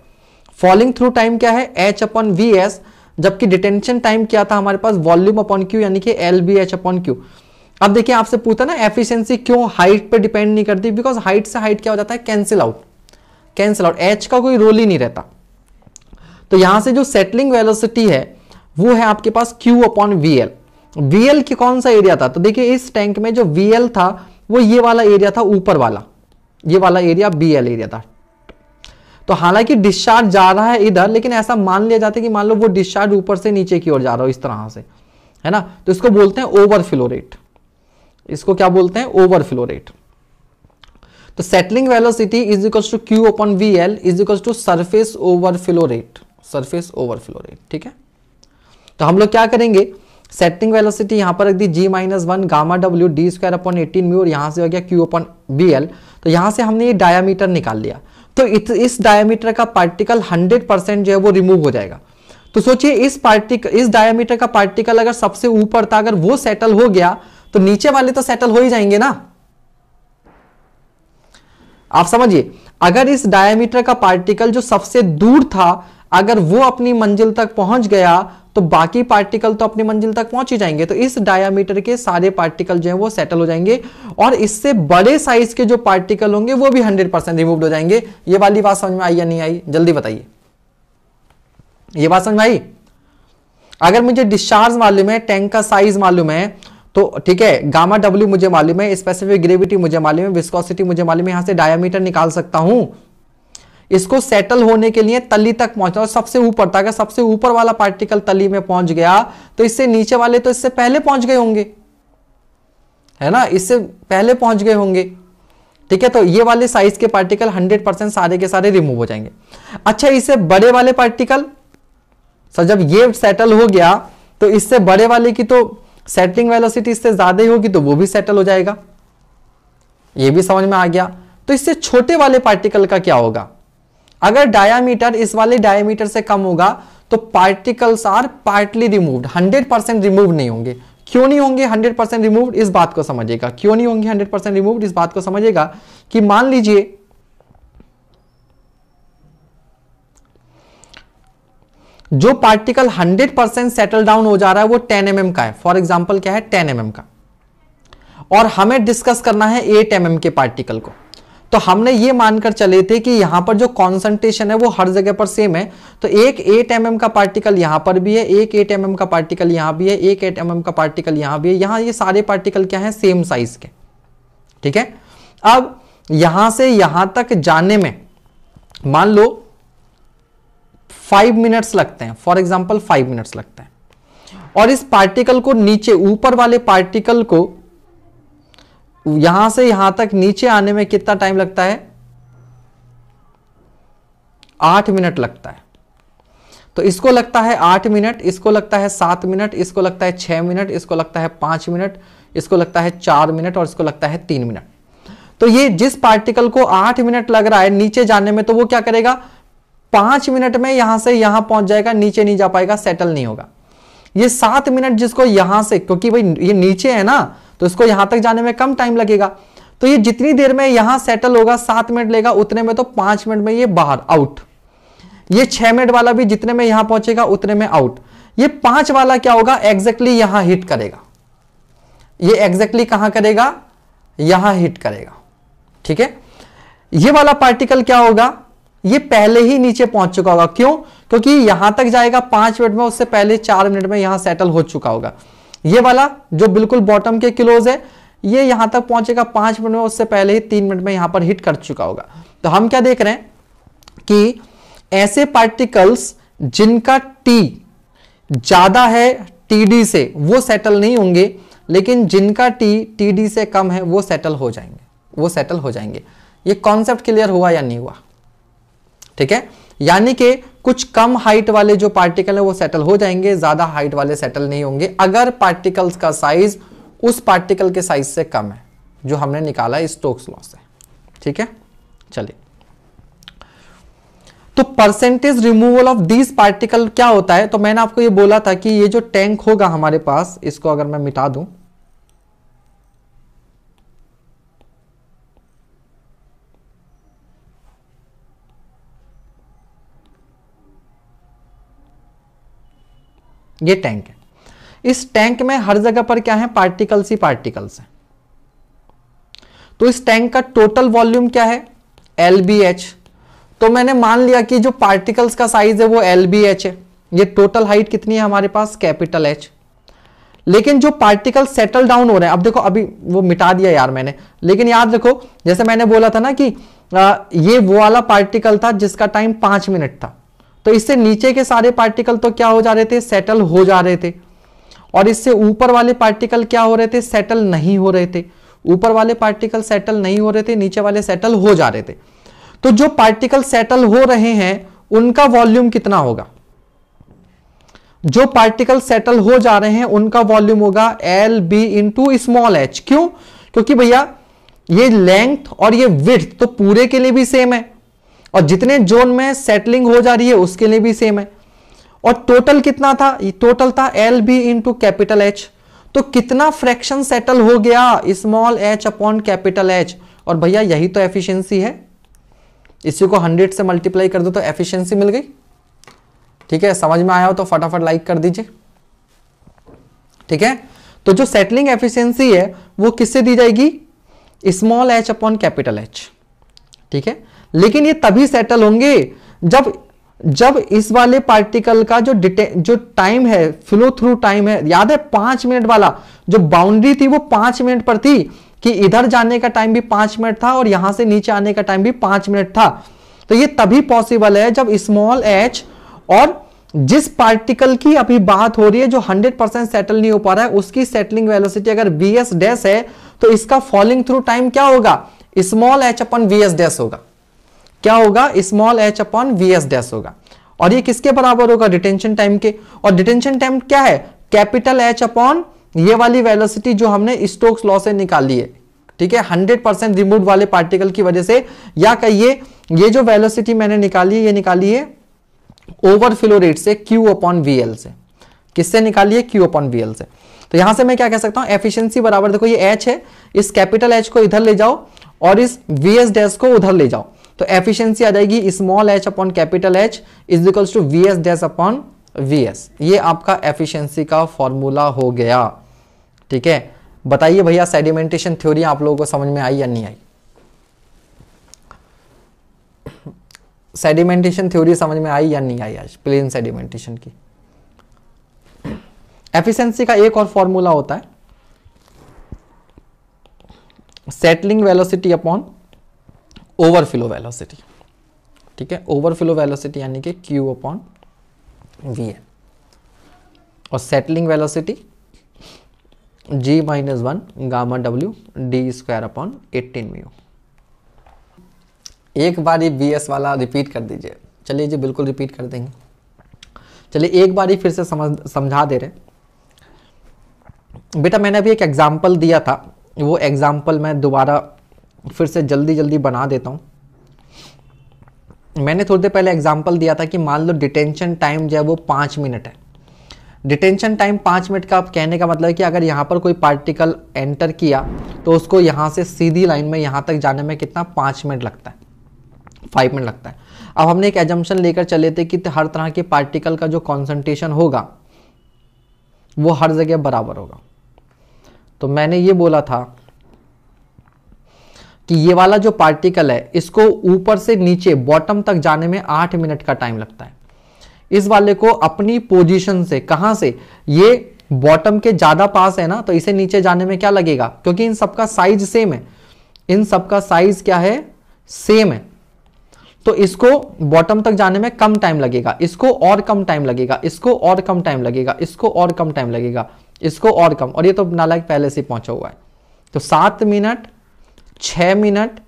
फॉलिंग थ्रू टाइम क्या है एच अपॉन वी एस जबकि डिटेंशन टाइम क्या था हमारे पास वॉल्यूम अपॉन क्यू यानी कि L B H upon Q अब देखिए आपसे पूछता ना एफिशिएंसी क्यों हाइट पे डिपेंड नहीं करती बिकॉज हाइट से हाइट क्या हो जाता है cancel out cancel out H का कोई रोल ही नहीं रहता तो यहां से जो सेटलिंग वेलोसिटी है वो है आपके पास Q upon V L V L की कौन सा एरिया था तो देखिए इस टैंक में जो वी एल था वो ये वाला एरिया था ऊपर वाला ये वाला एरिया बी एल एरिया था तो हालांकि डिस्चार्ज जा रहा है इधर लेकिन ऐसा मान लिया जाता है कि मान लो वो डिस्चार्ज ऊपर से नीचे की ओर जा रहा हो इस तरह से है ना तो इसको बोलते हैं ओवरफ्लो रेट इसको क्या बोलते हैं ओवरफ्लो रेट तो settling velocity is equal to Q upon V L is equal to surface overflow rate surface overflow rate ठीक है तो हम लोग क्या करेंगे सेटलिंग वेलोसिटी यहां पर रख दी G minus one gamma W D square upon eighteen mu और यहां से हो गया क्यू अपॉन बी एल तो यहां से हमने ये डायामीटर निकाल लिया तो इत, इस डायमीटर का पार्टिकल 100 परसेंट जो है वो रिमूव हो जाएगा तो सोचिए इस पार्टिकल इस डायमीटर का पार्टिकल अगर सबसे ऊपर था अगर वो सेटल हो गया तो नीचे वाले तो सेटल हो ही जाएंगे ना आप समझिए अगर इस डायमीटर का पार्टिकल जो सबसे दूर था अगर वो अपनी मंजिल तक पहुंच गया तो बाकी पार्टिकल तो अपनी मंजिल तक पहुंच ही जाएंगे तो इस डायामीटर के सारे पार्टिकल जो है वो सेटल हो जाएंगे और इससे बड़े साइज के जो पार्टिकल होंगे वो भी हंड्रेड परसेंट रिमूव हो जाएंगे ये वाली बात समझ में आई या नहीं आई जल्दी बताइए ये बात समझ में आई अगर मुझे डिस्चार्ज मालूम है टैंक का साइज मालूम है तो ठीक है गामा डब्ल्यू मुझे मालूम है स्पेसिफिक ग्रेविटी मुझे मालूम है विस्कोसिटी मुझे मालूम है यहां से डायामीटर निकाल सकता हूं इसको सेटल होने के लिए तली तक पहुंचना और सबसे ऊपर तक सबसे ऊपर वाला पार्टिकल तली में पहुंच गया तो इससे नीचे वाले तो इससे पहले पहुंच गए होंगे है ना इससे पहले पहुंच गए होंगे ठीक है तो ये वाले साइज के पार्टिकल 100% सारे के सारे रिमूव हो जाएंगे अच्छा इससे बड़े वाले पार्टिकल सर जब ये सेटल हो गया तो इससे बड़े वाले की तो सेटलिंग वेलोसिटी इससे ज्यादा ही होगी तो वो भी सेटल हो जाएगा ये भी समझ में आ गया तो इससे छोटे वाले पार्टिकल का क्या होगा अगर डायामीटर इस वाले डायामीटर से कम होगा तो particles are partly removed 100 percent remove नहीं होंगे क्यों नहीं होंगे 100 परसेंट रिमूव इस बात को समझेगा क्यों नहीं होंगे 100 परसेंट रिमूव इस बात को समझेगा कि मान लीजिए जो पार्टिकल 100 परसेंट सेटल डाउन हो जा रहा है वो 10 एम mm का है फॉर एग्जाम्पल क्या है 10 एम mm का और हमें डिस्कस करना है 8 एम mm के पार्टिकल को तो हमने ये मानकर चले थे कि यहां पर जो कॉन्सेंट्रेशन है वो हर जगह पर सेम है तो एक एट एम mm का पार्टिकल यहां पर भी है एक एट एम mm का पार्टिकल यहां भी है एक एट एम mm का पार्टिकल यहां भी है यहां ये सारे पार्टिकल क्या है सेम साइज के ठीक है अब यहां से यहां तक जाने में मान लो फाइव मिनट्स लगते हैं फॉर एग्जाम्पल फाइव मिनट्स लगते हैं और इस पार्टिकल को नीचे ऊपर वाले पार्टिकल को यहां से यहां तक नीचे आने में कितना टाइम लगता है आठ मिनट लगता है तो इसको लगता है आठ मिनट इसको लगता है सात मिनट इसको लगता है छह मिनट इसको लगता है पांच मिनट इसको लगता है चार मिनट और इसको लगता है तीन मिनट तो ये जिस पार्टिकल को आठ मिनट लग रहा है नीचे जाने में तो वो क्या करेगा पांच मिनट में यहां से यहां पहुंच जाएगा नीचे नहीं जा पाएगा सेटल नहीं होगा ये सात मिनट जिसको यहां से क्योंकि भाई ये नीचे है ना तो इसको यहां तक जाने में कम टाइम लगेगा तो ये जितनी देर में यहां सेटल होगा सात मिनट लेगा उतने में तो पांच मिनट में ये बाहर आउट ये छह मिनट वाला भी जितने में यहां पहुंचेगा उतने में आउट ये पांच वाला क्या होगा एग्जैक्टली यहां हिट करेगा ये एग्जैक्टली कहां करेगा यहां हिट करेगा ठीक है ये वाला पार्टिकल क्या होगा ये पहले ही नीचे पहुंच चुका होगा क्यों क्योंकि यहां तक जाएगा पांच मिनट में उससे पहले चार मिनट में यहां सेटल हो चुका होगा ये वाला जो बिल्कुल बॉटम के क्लोज है ये यहां तक पहुंचेगा पांच मिनट में उससे पहले ही तीन मिनट में यहां पर हिट कर चुका होगा तो हम क्या देख रहे हैं कि ऐसे पार्टिकल्स जिनका टी ज्यादा है टीडी से वो सेटल नहीं होंगे लेकिन जिनका टी टीडी से कम है वो सेटल हो जाएंगे वो सेटल हो जाएंगे ये कॉन्सेप्ट क्लियर हुआ या नहीं हुआ ठीक है यानी कि कुछ कम हाइट वाले जो पार्टिकल है वो सेटल हो जाएंगे ज्यादा हाइट वाले सेटल नहीं होंगे अगर पार्टिकल्स का साइज उस पार्टिकल के साइज से कम है जो हमने निकाला स्टोक्स लॉ से ठीक है चलिए तो percentage removal of these particle क्या होता है तो मैंने आपको ये बोला था कि ये जो टैंक होगा हमारे पास इसको अगर मैं मिटा दूं ये टैंक है इस टैंक में हर जगह पर क्या है पार्टिकल्स ही पार्टिकल्स हैं तो इस टैंक का टोटल वॉल्यूम क्या है एल बी एच तो मैंने मान लिया कि जो पार्टिकल्स का साइज है वो एल बी एच है ये टोटल हाइट कितनी है हमारे पास कैपिटल एच लेकिन जो पार्टिकल सेटल डाउन हो रहे हैं अब देखो अभी वो मिटा दिया यार मैंने लेकिन याद रखो जैसे मैंने बोला था ना कि आ, ये वो वाला पार्टिकल था जिसका टाइम पांच मिनट था तो इससे नीचे के सारे पार्टिकल तो क्या हो जा रहे थे सेटल हो जा रहे थे और इससे ऊपर वाले पार्टिकल क्या हो रहे थे सेटल नहीं हो रहे थे ऊपर वाले पार्टिकल सेटल नहीं हो रहे थे नीचे वाले सेटल हो जा रहे थे तो जो पार्टिकल सेटल हो रहे हैं उनका वॉल्यूम कितना होगा जो पार्टिकल सेटल हो जा रहे हैं उनका वॉल्यूम होगा L B into small H क्यों क्योंकि भैया ये लेंथ और ये विथ तो पूरे के लिए भी सेम है और जितने जोन में सेटलिंग हो जा रही है उसके लिए भी सेम है और टोटल कितना था ये टोटल था L B into capital H तो कितना फ्रैक्शन सेटल हो गया small H upon capital H और भैया यही तो एफिशिएंसी है इसी को 100 से मल्टीप्लाई कर दो तो एफिशिएंसी मिल गई ठीक है समझ में आया हो तो फटाफट लाइक कर दीजिए ठीक है तो जो सेटलिंग एफिशिएंसी है वो किससे दी जाएगी small H upon capital H ठीक है लेकिन ये तभी सेटल होंगे जब जब इस वाले पार्टिकल का जो डिटे जो टाइम है फ्लो थ्रू टाइम है याद है पांच मिनट वाला जो बाउंड्री थी वो पांच मिनट पर थी कि इधर जाने का टाइम भी पांच मिनट था और यहां से नीचे आने का टाइम भी पांच मिनट था तो ये तभी पॉसिबल है जब स्मॉल एच और जिस पार्टिकल की अभी बात हो रही है जो 100 परसेंट सेटल नहीं हो पा रहा है उसकी सेटलिंग वेलोसिटी अगर वी एस डैश है तो इसका फॉलिंग थ्रू टाइम क्या होगा small H upon V S dash होगा क्या होगा small H upon V S dash होगा और ये किसके बराबर होगा डिटेंशन टाइम के और डिटेंशन टाइम क्या है कैपिटल एच अपॉन ये वाली वेलोसिटी जो हमने स्टोक्स लॉ से निकाली है ठीक है हंड्रेड परसेंट रिमूव वाले पार्टिकल की वजह से या कहिए ये जो वेलोसिटी मैंने निकाली है ये निकाली है ओवर फ्लो रेट से क्यू अपॉन वी एल से किससे निकाली है क्यू अपॉन वी एल से तो यहां से मैं क्या कह सकता हूं एफिशिएंसी बराबर देखो ये एच है इस कैपिटल एच को इधर ले जाओ और इस वी एस डैश को उधर ले जाओ तो एफिशिएंसी आ जाएगी small H upon capital H is equals to V S dash upon V S ये आपका एफिशिएंसी का फॉर्मूला हो गया ठीक है बताइए भैया सेडिमेंटेशन थ्योरी आप लोगों को समझ में आई या नहीं आई सेडिमेंटेशन थ्योरी समझ में आई या नहीं आई आज प्लेन सेडिमेंटेशन की एफिशिएंसी का एक और फॉर्मूला होता है settling velocity upon overflow velocity ठीक है ओवरफ्लो वेलोसिटी यानी कि क्यू अपॉन वी है और settling velocity G minus one gamma W D square upon eighteen mu एक बार ये बी एस वाला रिपीट कर दीजिए चलिए जी बिल्कुल रिपीट कर देंगे चलिए एक बार ही फिर से समझ समझा दे रहे बेटा मैंने अभी एक एग्जाम्पल दिया था वो एग्जाम्पल मैं दोबारा फिर से जल्दी जल्दी बना देता हूँ मैंने थोड़ी देर पहले एग्जाम्पल दिया था कि मान लो डिटेंशन टाइम जो है वो पाँच मिनट है डिटेंशन टाइम पाँच मिनट का आप कहने का मतलब है कि अगर यहाँ पर कोई पार्टिकल एंटर किया तो उसको यहाँ से सीधी लाइन में यहाँ तक जाने में कितना पाँच मिनट लगता है फाइव मिनट लगता है अब हमने एक एजम्पन लेकर चले थे कि हर तरह के पार्टिकल का जो कॉन्सेंट्रेशन होगा वो हर जगह बराबर होगा तो मैंने ये बोला था कि ये वाला जो पार्टिकल है इसको ऊपर से नीचे बॉटम तक जाने में आठ मिनट का टाइम लगता है इस वाले को अपनी पोजीशन से कहां से ये बॉटम के ज्यादा पास है ना तो इसे नीचे जाने में क्या लगेगा क्योंकि इन सबका साइज सेम है इन सबका साइज क्या है सेम है तो इसको बॉटम तक जाने में कम टाइम लगेगा इसको और कम टाइम लगेगा इसको और कम टाइम लगेगा इसको और कम टाइम लगेगा इसको और कम और ये तो नालायक पहले से पहुंचा हुआ है तो सात मिनट छ मिनट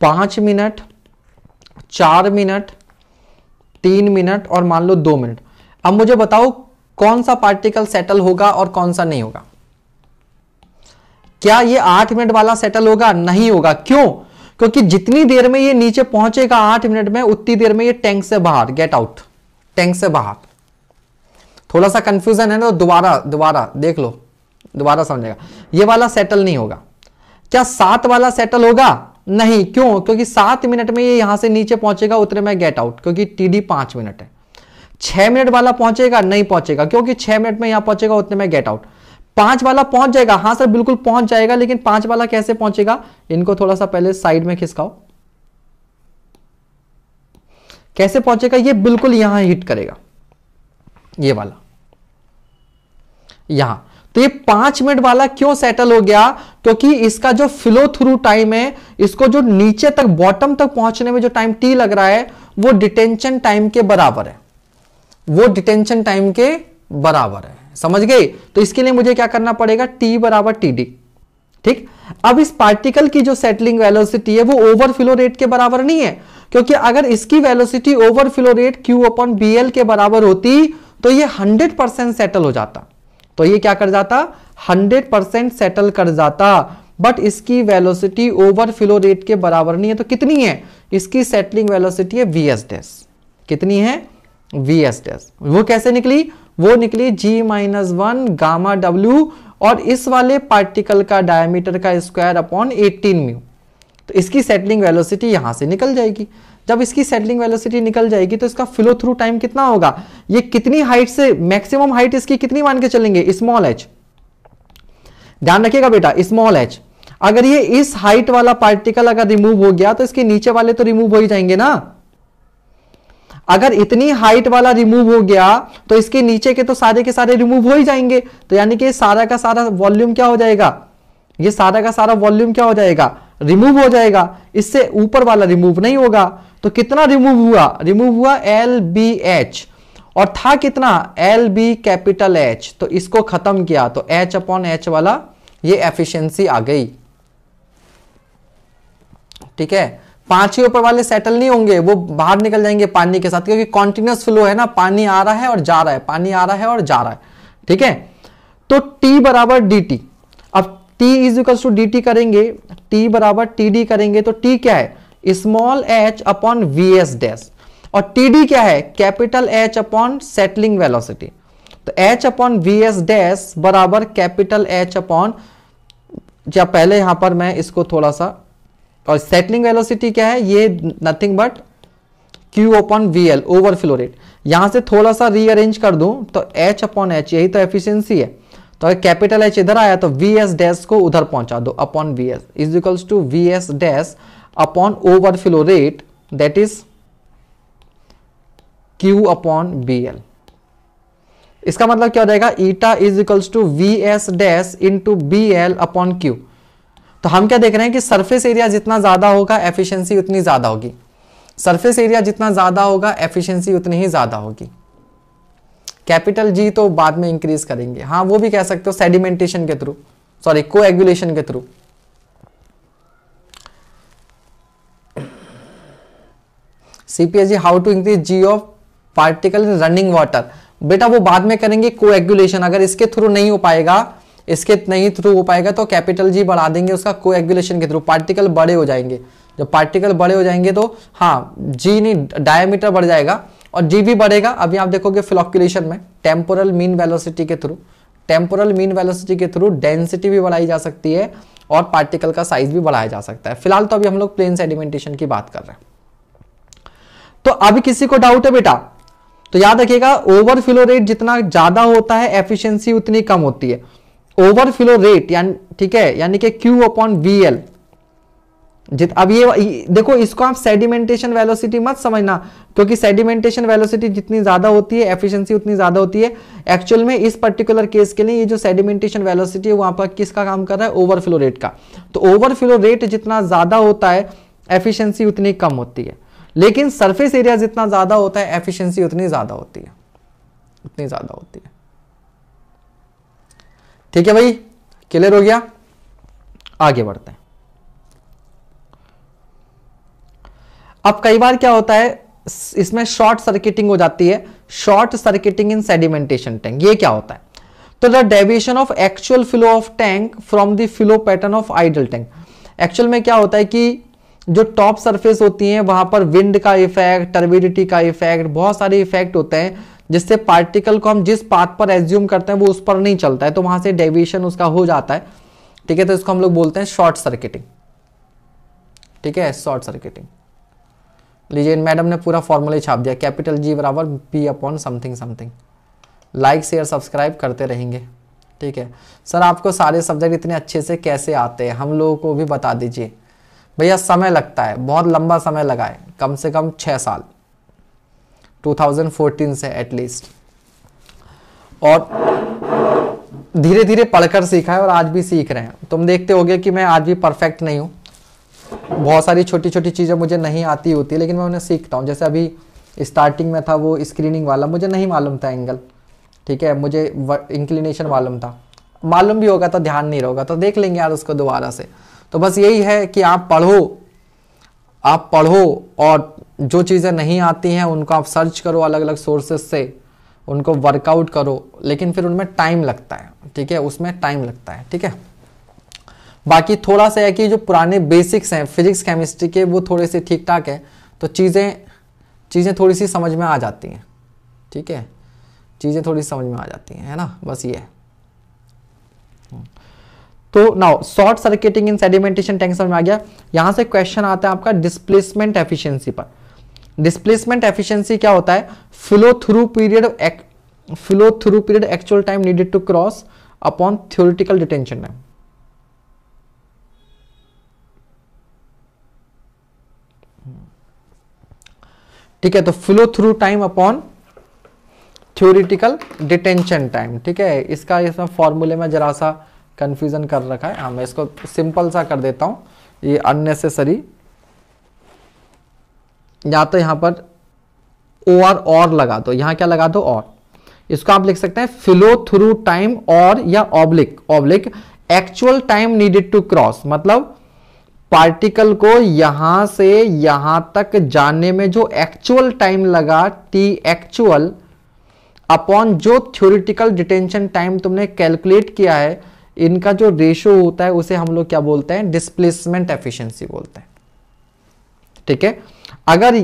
पांच मिनट चार मिनट तीन मिनट और मान लो दो मिनट अब मुझे बताओ कौन सा पार्टिकल सेटल होगा और कौन सा नहीं होगा क्या ये आठ मिनट वाला सेटल होगा नहीं होगा क्यों क्योंकि जितनी देर में ये नीचे पहुंचेगा आठ मिनट में उतनी देर में ये टैंक से बाहर गेट आउट टैंक से बाहर थोड़ा सा कंफ्यूजन है ना तो दोबारा दोबारा देख लो दोबारा समझेगा ये वाला सेटल नहीं होगा क्या सात वाला सेटल होगा नहीं क्यों क्योंकि सात मिनट में ये यहां से नीचे पहुंचेगा उतने में गेट आउट क्योंकि टीडी पांच मिनट है छह मिनट वाला पहुंचेगा नहीं पहुंचेगा क्योंकि छह मिनट में यहां पहुंचेगा उतने में गेट आउट पांच वाला पहुंच जाएगा हां सर बिल्कुल पहुंच जाएगा लेकिन पांच वाला कैसे पहुंचेगा इनको थोड़ा सा पहले साइड में खिसकाओ कैसे पहुंचेगा ये बिल्कुल यहां हिट करेगा ये वाला यहां तो ये पांच मिनट वाला क्यों सेटल हो गया क्योंकि इसका जो फ्लो थ्रू टाइम है इसको जो नीचे तक बॉटम तक पहुंचने में जो टाइम टी लग रहा है वो डिटेंशन टाइम के बराबर है वो डिटेंशन टाइम के बराबर है समझ गए तो इसके लिए मुझे क्या करना पड़ेगा टी बराबर टी डी ठीक अब इस पार्टिकल की जो सेटलिंग वेलोसिटी है वो ओवरफ्लो रेट के बराबर नहीं है क्योंकि अगर इसकी velocity overflow rate Q upon B के बराबर होती तो ये 100 परसेंट सेटल हो जाता तो ये क्या कर जाता 100 परसेंट सेटल कर जाता बट इसकी वेलोसिटी फ्लो रेट के बराबर नहीं है तो कितनी है इसकी सेटलिंग वेलोसिटी है वी एस डेस कितनी है वी एस डेस वो कैसे निकली वो निकली G minus one gamma W और इस वाले पार्टिकल का डायमीटर का स्क्वायर अपॉन 18 म्यू तो इसकी सेटलिंग वेलोसिटी यहां से निकल जाएगी जब इसकी सेटलिंग वेलोसिटी निकल जाएगी तो इसका फ्लो थ्रू टाइम कितना होगा ये कितनी हाइट से मैक्सिमम हाइट इसकी कितनी मान के चलेंगे स्मॉल एच ध्यान रखिएगा बेटा स्मॉल एच अगर ये इस हाइट वाला पार्टिकल अगर रिमूव हो गया तो इसके नीचे वाले तो रिमूव हो ही जाएंगे ना अगर इतनी हाइट वाला रिमूव हो गया तो इसके नीचे के तो सारे के सारे रिमूव हो ही जाएंगे तो यानी कि सारा का सारा वॉल्यूम क्या हो जाएगा ये सारा का सारा वॉल्यूम क्या हो जाएगा रिमूव हो जाएगा इससे ऊपर वाला रिमूव नहीं होगा तो कितना रिमूव हुआ रिमूव हुआ एल बी एच और था कितना एल बी कैपिटल एच तो इसको खत्म किया तो एच अपॉन एच वाला ये एफिशिएंसी आ गई ठीक है पांच ही ऊपर वाले सेटल नहीं होंगे वो बाहर निकल जाएंगे पानी के साथ क्योंकि कॉन्टिन्यूस फ्लो है ना पानी आ रहा है और जा रहा है पानी आ रहा है और जा रहा है ठीक है तो टी बराबर D T T is equal to D T करेंगे टी बराबर टी डी करेंगे तो टी क्या है small H upon V S dash और टी डी क्या है capital H upon settling velocity तो H upon V S dash बराबर कैपिटल एच अपॉन जब पहले यहां पर मैं इसको थोड़ा सा और सेटलिंग वेलोसिटी क्या है ये nothing but Q upon V L over flow rate यहां से थोड़ा सा रीअरेंज कर दूं तो एच अपॉन एच यही तो एफिशिएंसी है तो अगर कैपिटल एच इधर आया तो वी एस डैश को उधर पहुंचा दो upon V S is equals to V S dash upon over flow rate that is Q upon B L इसका मतलब क्या हो जाएगा eta is equals to V S dash to B L upon Q तो हम क्या देख रहे हैं कि सरफेस एरिया जितना ज्यादा होगा एफिशिएंसी उतनी ज्यादा होगी सरफेस एरिया जितना ज्यादा होगा एफिशिएंसी उतनी ही ज्यादा होगी कैपिटल जी तो बाद में इंक्रीज करेंगे हाँ वो भी कह सकते हो सेडिमेंटेशन के थ्रू सॉरी एगुलेशन के through CPS G how to increase G of particle in running water बेटा वो बाद में करेंगे कोएगुलेशन अगर इसके थ्रू नहीं हो पाएगा इसके नहीं थ्रू हो पाएगा तो कैपिटल जी बढ़ा देंगे उसका कोएगुलेशन के थ्रू पार्टिकल बड़े हो जाएंगे जब पार्टिकल बड़े हो जाएंगे तो हाँ जी नहीं डायमीटर बढ़ जाएगा और जी भी बढ़ेगा अभी आप देखोगे फ्लॉक्यूलेशन में टेम्पोरल मीन वेलोसिटी के थ्रू टेम्पोरल मीन वेलोसिटी के थ्रू डेंसिटी भी बढ़ाई जा सकती है और पार्टिकल का साइज भी बढ़ाया जा सकता है फिलहाल तो अभी हम लोग प्लेन सेडिमेंटेशन की बात कर रहे हैं तो अभी किसी को डाउट है बेटा तो याद रखिएगा ओवर फ्लो रेट जितना ज्यादा होता है एफिशिएंसी उतनी कम होती है ओवर फ्लो रेट यानी ठीक है यानी कि क्यू अपॉन वी एल जित अब ये देखो इसको आप सेडिमेंटेशन वेलोसिटी मत समझना क्योंकि सेडिमेंटेशन वेलोसिटी जितनी ज्यादा होती है एफिशिएंसी उतनी ज्यादा होती है एक्चुअल में इस पर्टिकुलर केस के लिए ये जो सेडिमेंटेशन वेलोसिटी है वहां पर किसका काम कर रहा है ओवरफ्लो रेट का तो ओवरफ्लो रेट जितना ज्यादा होता है एफिशियंसी उतनी कम होती है लेकिन सर्फेस एरिया जितना ज्यादा होता है एफिशियंसी उतनी ज्यादा होती है उतनी ज्यादा होती है ठीक है भाई क्लियर हो गया आगे बढ़ते हैं अब कई बार क्या होता है इसमें शॉर्ट सर्किटिंग हो जाती है short circuiting in sedimentation tank ये क्या होता है तो the deviation of actual flow of tank from the flow pattern of ideal tank actual में क्या होता है कि जो टॉप सरफेस होती है वहां पर विंड का इफेक्ट टर्बिडिटी का इफेक्ट बहुत सारे इफेक्ट होते हैं जिससे पार्टिकल को हम जिस पाथ पर एज्यूम करते हैं वो उस पर नहीं चलता है तो वहां से डेविएशन उसका हो जाता है ठीक है तो इसको हम लोग बोलते हैं शॉर्ट सर्किटिंग ठीक है शॉर्ट सर्किटिंग लीजिए मैडम ने पूरा फॉर्मूला छाप दिया कैपिटल जी बराबर P upon something something like share subscribe करते रहेंगे ठीक है सर आपको सारे सब्जेक्ट इतने अच्छे से कैसे आते हैं हम लोगों को भी बता दीजिए भैया समय लगता है बहुत लंबा समय लगा है कम से कम छः साल 2014 से एटलीस्ट और धीरे धीरे पढ़कर सीखा है और आज भी सीख रहे हैं तुम देखते होगे कि मैं आज भी परफेक्ट नहीं हूँ बहुत सारी छोटी छोटी चीज़ें मुझे नहीं आती होती लेकिन मैं उन्हें सीखता हूँ जैसे अभी स्टार्टिंग में था वो स्क्रीनिंग वाला मुझे नहीं मालूम था एंगल ठीक है मुझे इंक्लिनेशन मालूम था मालूम भी होगा तो ध्यान नहीं रहोगा तो देख लेंगे यार उसको दोबारा से तो बस यही है कि आप पढ़ो आप पढ़ो और जो चीज़ें नहीं आती हैं उनको आप सर्च करो अलग अलग सोर्सेज से उनको वर्कआउट करो लेकिन फिर उनमें टाइम लगता है ठीक है उसमें टाइम लगता है ठीक है बाकी थोड़ा सा है कि जो पुराने बेसिक्स हैं फिजिक्स केमिस्ट्री के वो थोड़े से ठीक ठाक है तो चीज़ें चीज़ें थोड़ी सी समझ में आ जाती हैं ठीक है चीज़ें थोड़ी समझ में आ जाती हैं है ना बस ये तो now short circuiting in sedimentation tank समझ में आ गया यहाँ से क्वेश्चन आता है आपका डिस्प्लेसमेंट एफिशियंसी पर डिस्प्लेसमेंट एफिशियंसी क्या होता है flow through period flow through period actual time needed to cross upon theoretical detention time ठीक है तो flow through time upon theoretical detention time ठीक है इसका इसमें फॉर्मूले में जरा सा कंफ्यूजन कर रखा है हाँ मैं इसको सिंपल सा कर देता हूं ये अननेसेसरी या तो यहां पर और और लगा दो यहां क्या लगा दो और इसको आप लिख सकते हैं फिलो थ्रू टाइम और या oblique oblique actual time needed to cross मतलब पार्टिकल को यहां से यहां तक जाने में जो एक्चुअल टाइम लगा टी एक्चुअल अपॉन जो थ्योरिटिकल डिटेंशन टाइम तुमने कैलकुलेट किया है इनका जो रेशो होता है उसे हम लोग क्या बोलते हैं डिस्प्लेसमेंट एफिशिएंसी बोलते हैं ठीक है अगर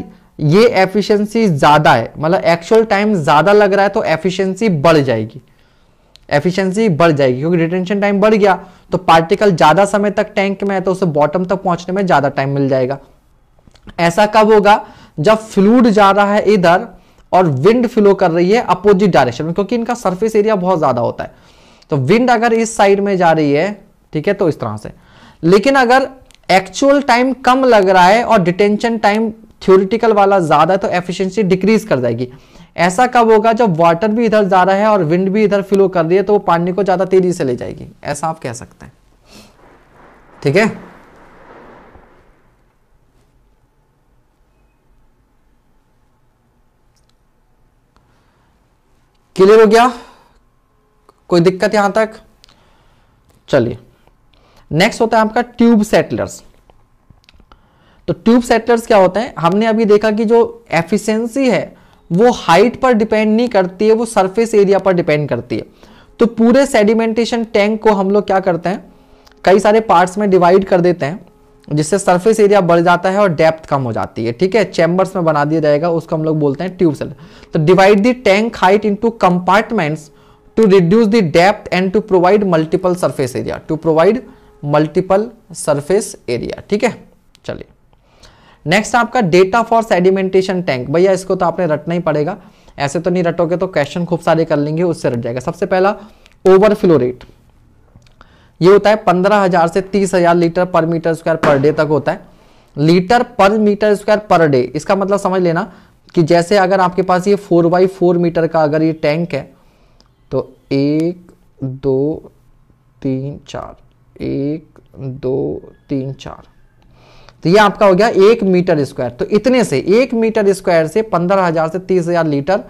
ये एफिशिएंसी ज्यादा है मतलब एक्चुअल टाइम ज्यादा लग रहा है तो एफिशिएंसी बढ़ जाएगी एफिशिएंसी बढ़ जाएगी क्योंकि रिटेंशन टाइम बढ़ गया तो पार्टिकल ज़्यादा समय तक टैंक में है तो उसे बॉटम तक पहुंचने में ज़्यादा टाइम मिल जाएगा ऐसा कब होगा जब फ्लूड जा रहा है इधर और विंड फ्लो कर रही है अपोजिट डायरेक्शन में क्योंकि इनका सर्फेस एरिया बहुत ज़्यादा होता है तो विंड अगर इस साइड में जा रही है ठीक है तो इस तरह से लेकिन अगर एक्चुअल टाइम कम लग रहा है और डिटेंशन टाइम थ्योरिटिकल वाला ज़्यादा है तो एफिशिएंसी डिक्रीज कर जाएगी ऐसा कब होगा जब वाटर भी इधर जा रहा है और विंड भी इधर फ्लो कर रही है तो वो पानी को ज़्यादा तेज़ी से ले जाएगी ऐसा आप कह सकते हैं ठीक है क्लियर हो गया कोई दिक्कत यहां तक चलिए नेक्स्ट होता है आपका ट्यूब सेटलर्स तो ट्यूब सेटलर्स क्या होते हैं हमने अभी देखा कि जो एफिशिएंसी है वो हाइट पर डिपेंड नहीं करती है वो सरफेस एरिया पर डिपेंड करती है तो पूरे सेडिमेंटेशन टैंक को हम लोग क्या करते हैं कई सारे पार्ट्स में डिवाइड कर देते हैं जिससे सरफेस एरिया बढ़ जाता है और डेप्थ कम हो जाती है ठीक है चैम्बर्स में बना दिया जाएगा उसको हम लोग बोलते हैं ट्यूब सेल तो divide the tank height to compartments to reduce the depth and to provide multiple surface area to provide multiple surface area ठीक है चलिए नेक्स्ट आपका डेटा फॉर सेडिमेंटेशन टैंक भैया इसको तो आपने रटना ही पड़ेगा ऐसे तो नहीं रटोगे तो क्वेश्चन खूब सारे कर लेंगे उससे रट जाएगा सबसे पहला ओवरफ्लो रेट ये होता है पंद्रह हजार से तीस हजार लीटर पर मीटर स्क्वायर पर डे तक होता है लीटर पर मीटर स्क्वायर पर डे इसका मतलब समझ लेना कि जैसे अगर आपके पास ये फोर बाई फोर मीटर का अगर ये टैंक है तो एक दो तीन चार एक दो तीन चार तो ये आपका हो गया एक मीटर स्क्वायर तो इतने से एक मीटर स्क्वायर से पंद्रह हजार से तीस हजार लीटर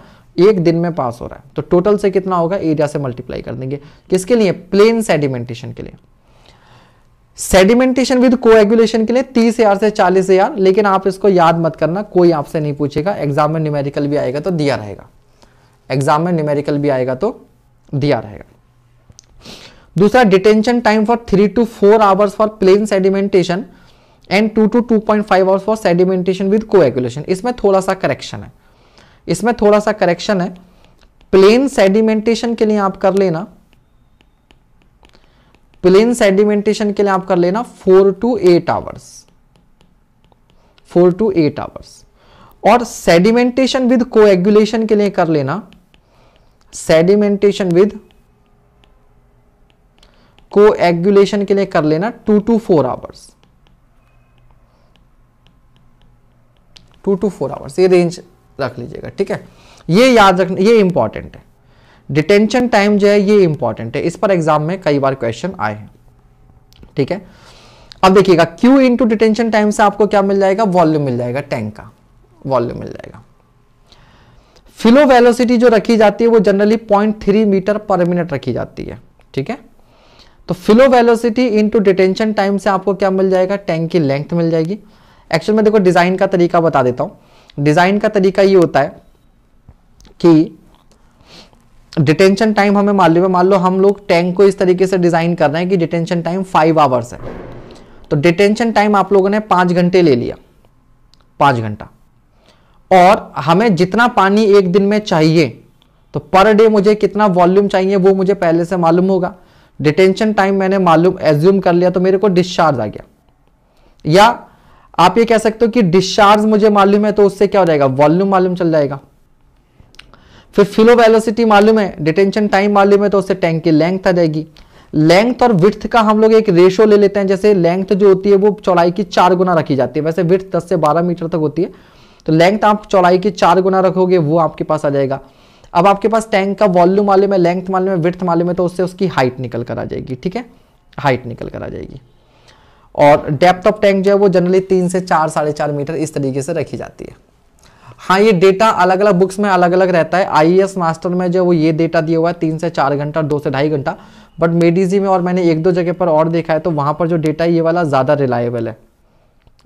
एक दिन में पास हो रहा है तो टोटल से कितना होगा एरिया से मल्टीप्लाई कर देंगे किसके लिए प्लेन सेडिमेंटेशन के लिए सेडिमेंटेशन विद कोएगुलेशन के लिए तीस हजार से चालीस हजार लेकिन आप इसको याद मत करना कोई आपसे नहीं पूछेगा एग्जाम में न्यूमेरिकल भी आएगा तो दिया रहेगा एग्जाम में न्यूमेरिकल भी आएगा तो दिया रहेगा दूसरा detention time for three to four hours for plain sedimentation and two to two point five hours for sedimentation with coagulation इसमें थोड़ा सा करेक्शन है इसमें थोड़ा सा करेक्शन है प्लेन सेडिमेंटेशन के लिए आप कर लेना प्लेन सेडिमेंटेशन के लिए आप कर लेना four to eight hours four to eight hours और सेडिमेंटेशन विद कोएगुलेशन के लिए कर लेना सेडिमेंटेशन विद कोएगुलेशन के लिए कर लेना two to four hours two to four hours ये रेंज रख लीजिएगा ठीक है ये याद रखना ये इंपॉर्टेंट है डिटेंशन टाइम जो है ये इंपॉर्टेंट है इस पर एग्जाम में कई बार क्वेश्चन आए हैं ठीक है अब देखिएगा Q इंटू डिटेंशन टाइम से आपको क्या मिल जाएगा वॉल्यूम मिल जाएगा टैंक का वॉल्यूम मिल जाएगा फिलो वेलोसिटी जो रखी जाती है वो जनरली 0.3 मीटर पर मिनट रखी जाती है ठीक है तो flow velocity into detention time से आपको क्या मिल जाएगा टैंक की लेंथ मिल जाएगी एक्चुअल में देखो डिज़ाइन का तरीका बता देता हूँ डिज़ाइन का तरीका ये होता है कि डिटेंशन टाइम हमें मालूम है मान लो हम लोग टैंक को इस तरीके से डिज़ाइन कर रहे हैं कि डिटेंशन टाइम फाइव आवर्स है तो डिटेंशन टाइम आप लोगों ने पांच घंटे ले लिया पांच घंटा और हमें जितना पानी एक दिन में चाहिए तो पर डे मुझे कितना वॉल्यूम चाहिए वो मुझे पहले से मालूम होगा डिटेंशन टाइम मैंने मालूम एज्यूम कर लिया तो मेरे को डिस्चार्ज आ गया या आप ये कह सकते हो कि डिस्चार्ज मुझे मालूम है तो उससे क्या हो जाएगा वॉल्यूम मालूम चल जाएगा फिर फिलो वेलोसिटी मालूम है डिटेंशन टाइम मालूम है तो उससे टैंक की लेंथ आ जाएगी लेंथ और विथ का हम लोग एक रेशो ले लेते हैं जैसे लेंथ जो होती है वो चौड़ाई की चार गुना रखी जाती है वैसे विथ दस से बारह मीटर तक होती है तो लेंथ आप चौड़ाई की चार गुना रखोगे वो आपके पास आ जाएगा अब आपके पास टैंक का वॉल्यूम मालूम है लेंथ मालूम है विथ मालूम है तो उससे उसकी हाइट निकल कर आ जाएगी ठीक है हाइट निकल कर आ जाएगी और डेप्थ ऑफ टैंक जो है वो जनरली तीन से चार साढ़े चार मीटर इस तरीके से रखी जाती है हाँ ये डेटा अलग अलग बुक्स में अलग अलग रहता है आई मास्टर e में जो वो ये डेटा दिया हुआ है तीन से चार घंटा दो से ढाई घंटा बट मेडीजी में और मैंने एक दो जगह पर और देखा है तो वहाँ पर जो डेटा है ये वाला ज़्यादा रिलायबल है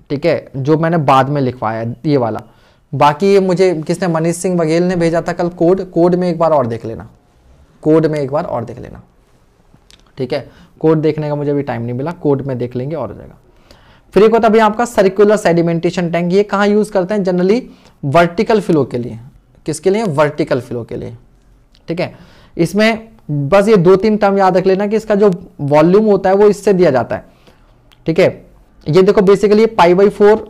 ठीक है जो मैंने बाद में लिखवाया है ये वाला बाकी ये मुझे किसने मनीष सिंह बघेल ने भेजा था कल कोड कोड में एक बार और देख लेना कोड में एक बार और देख लेना ठीक है कोड देखने का मुझे अभी टाइम नहीं मिला कोड में देख लेंगे और जाएगा फिर एक होता है आपका सर्कुलर सेडिमेंटेशन टैंक ये कहाँ यूज़ करते हैं जनरली वर्टिकल फ्लो के लिए किसके लिए वर्टिकल फ्लो के लिए ठीक है इसमें बस ये दो तीन टर्म याद रख लेना कि इसका जो वॉल्यूम होता है वो इससे दिया जाता है ठीक है ये देखो basically pi by four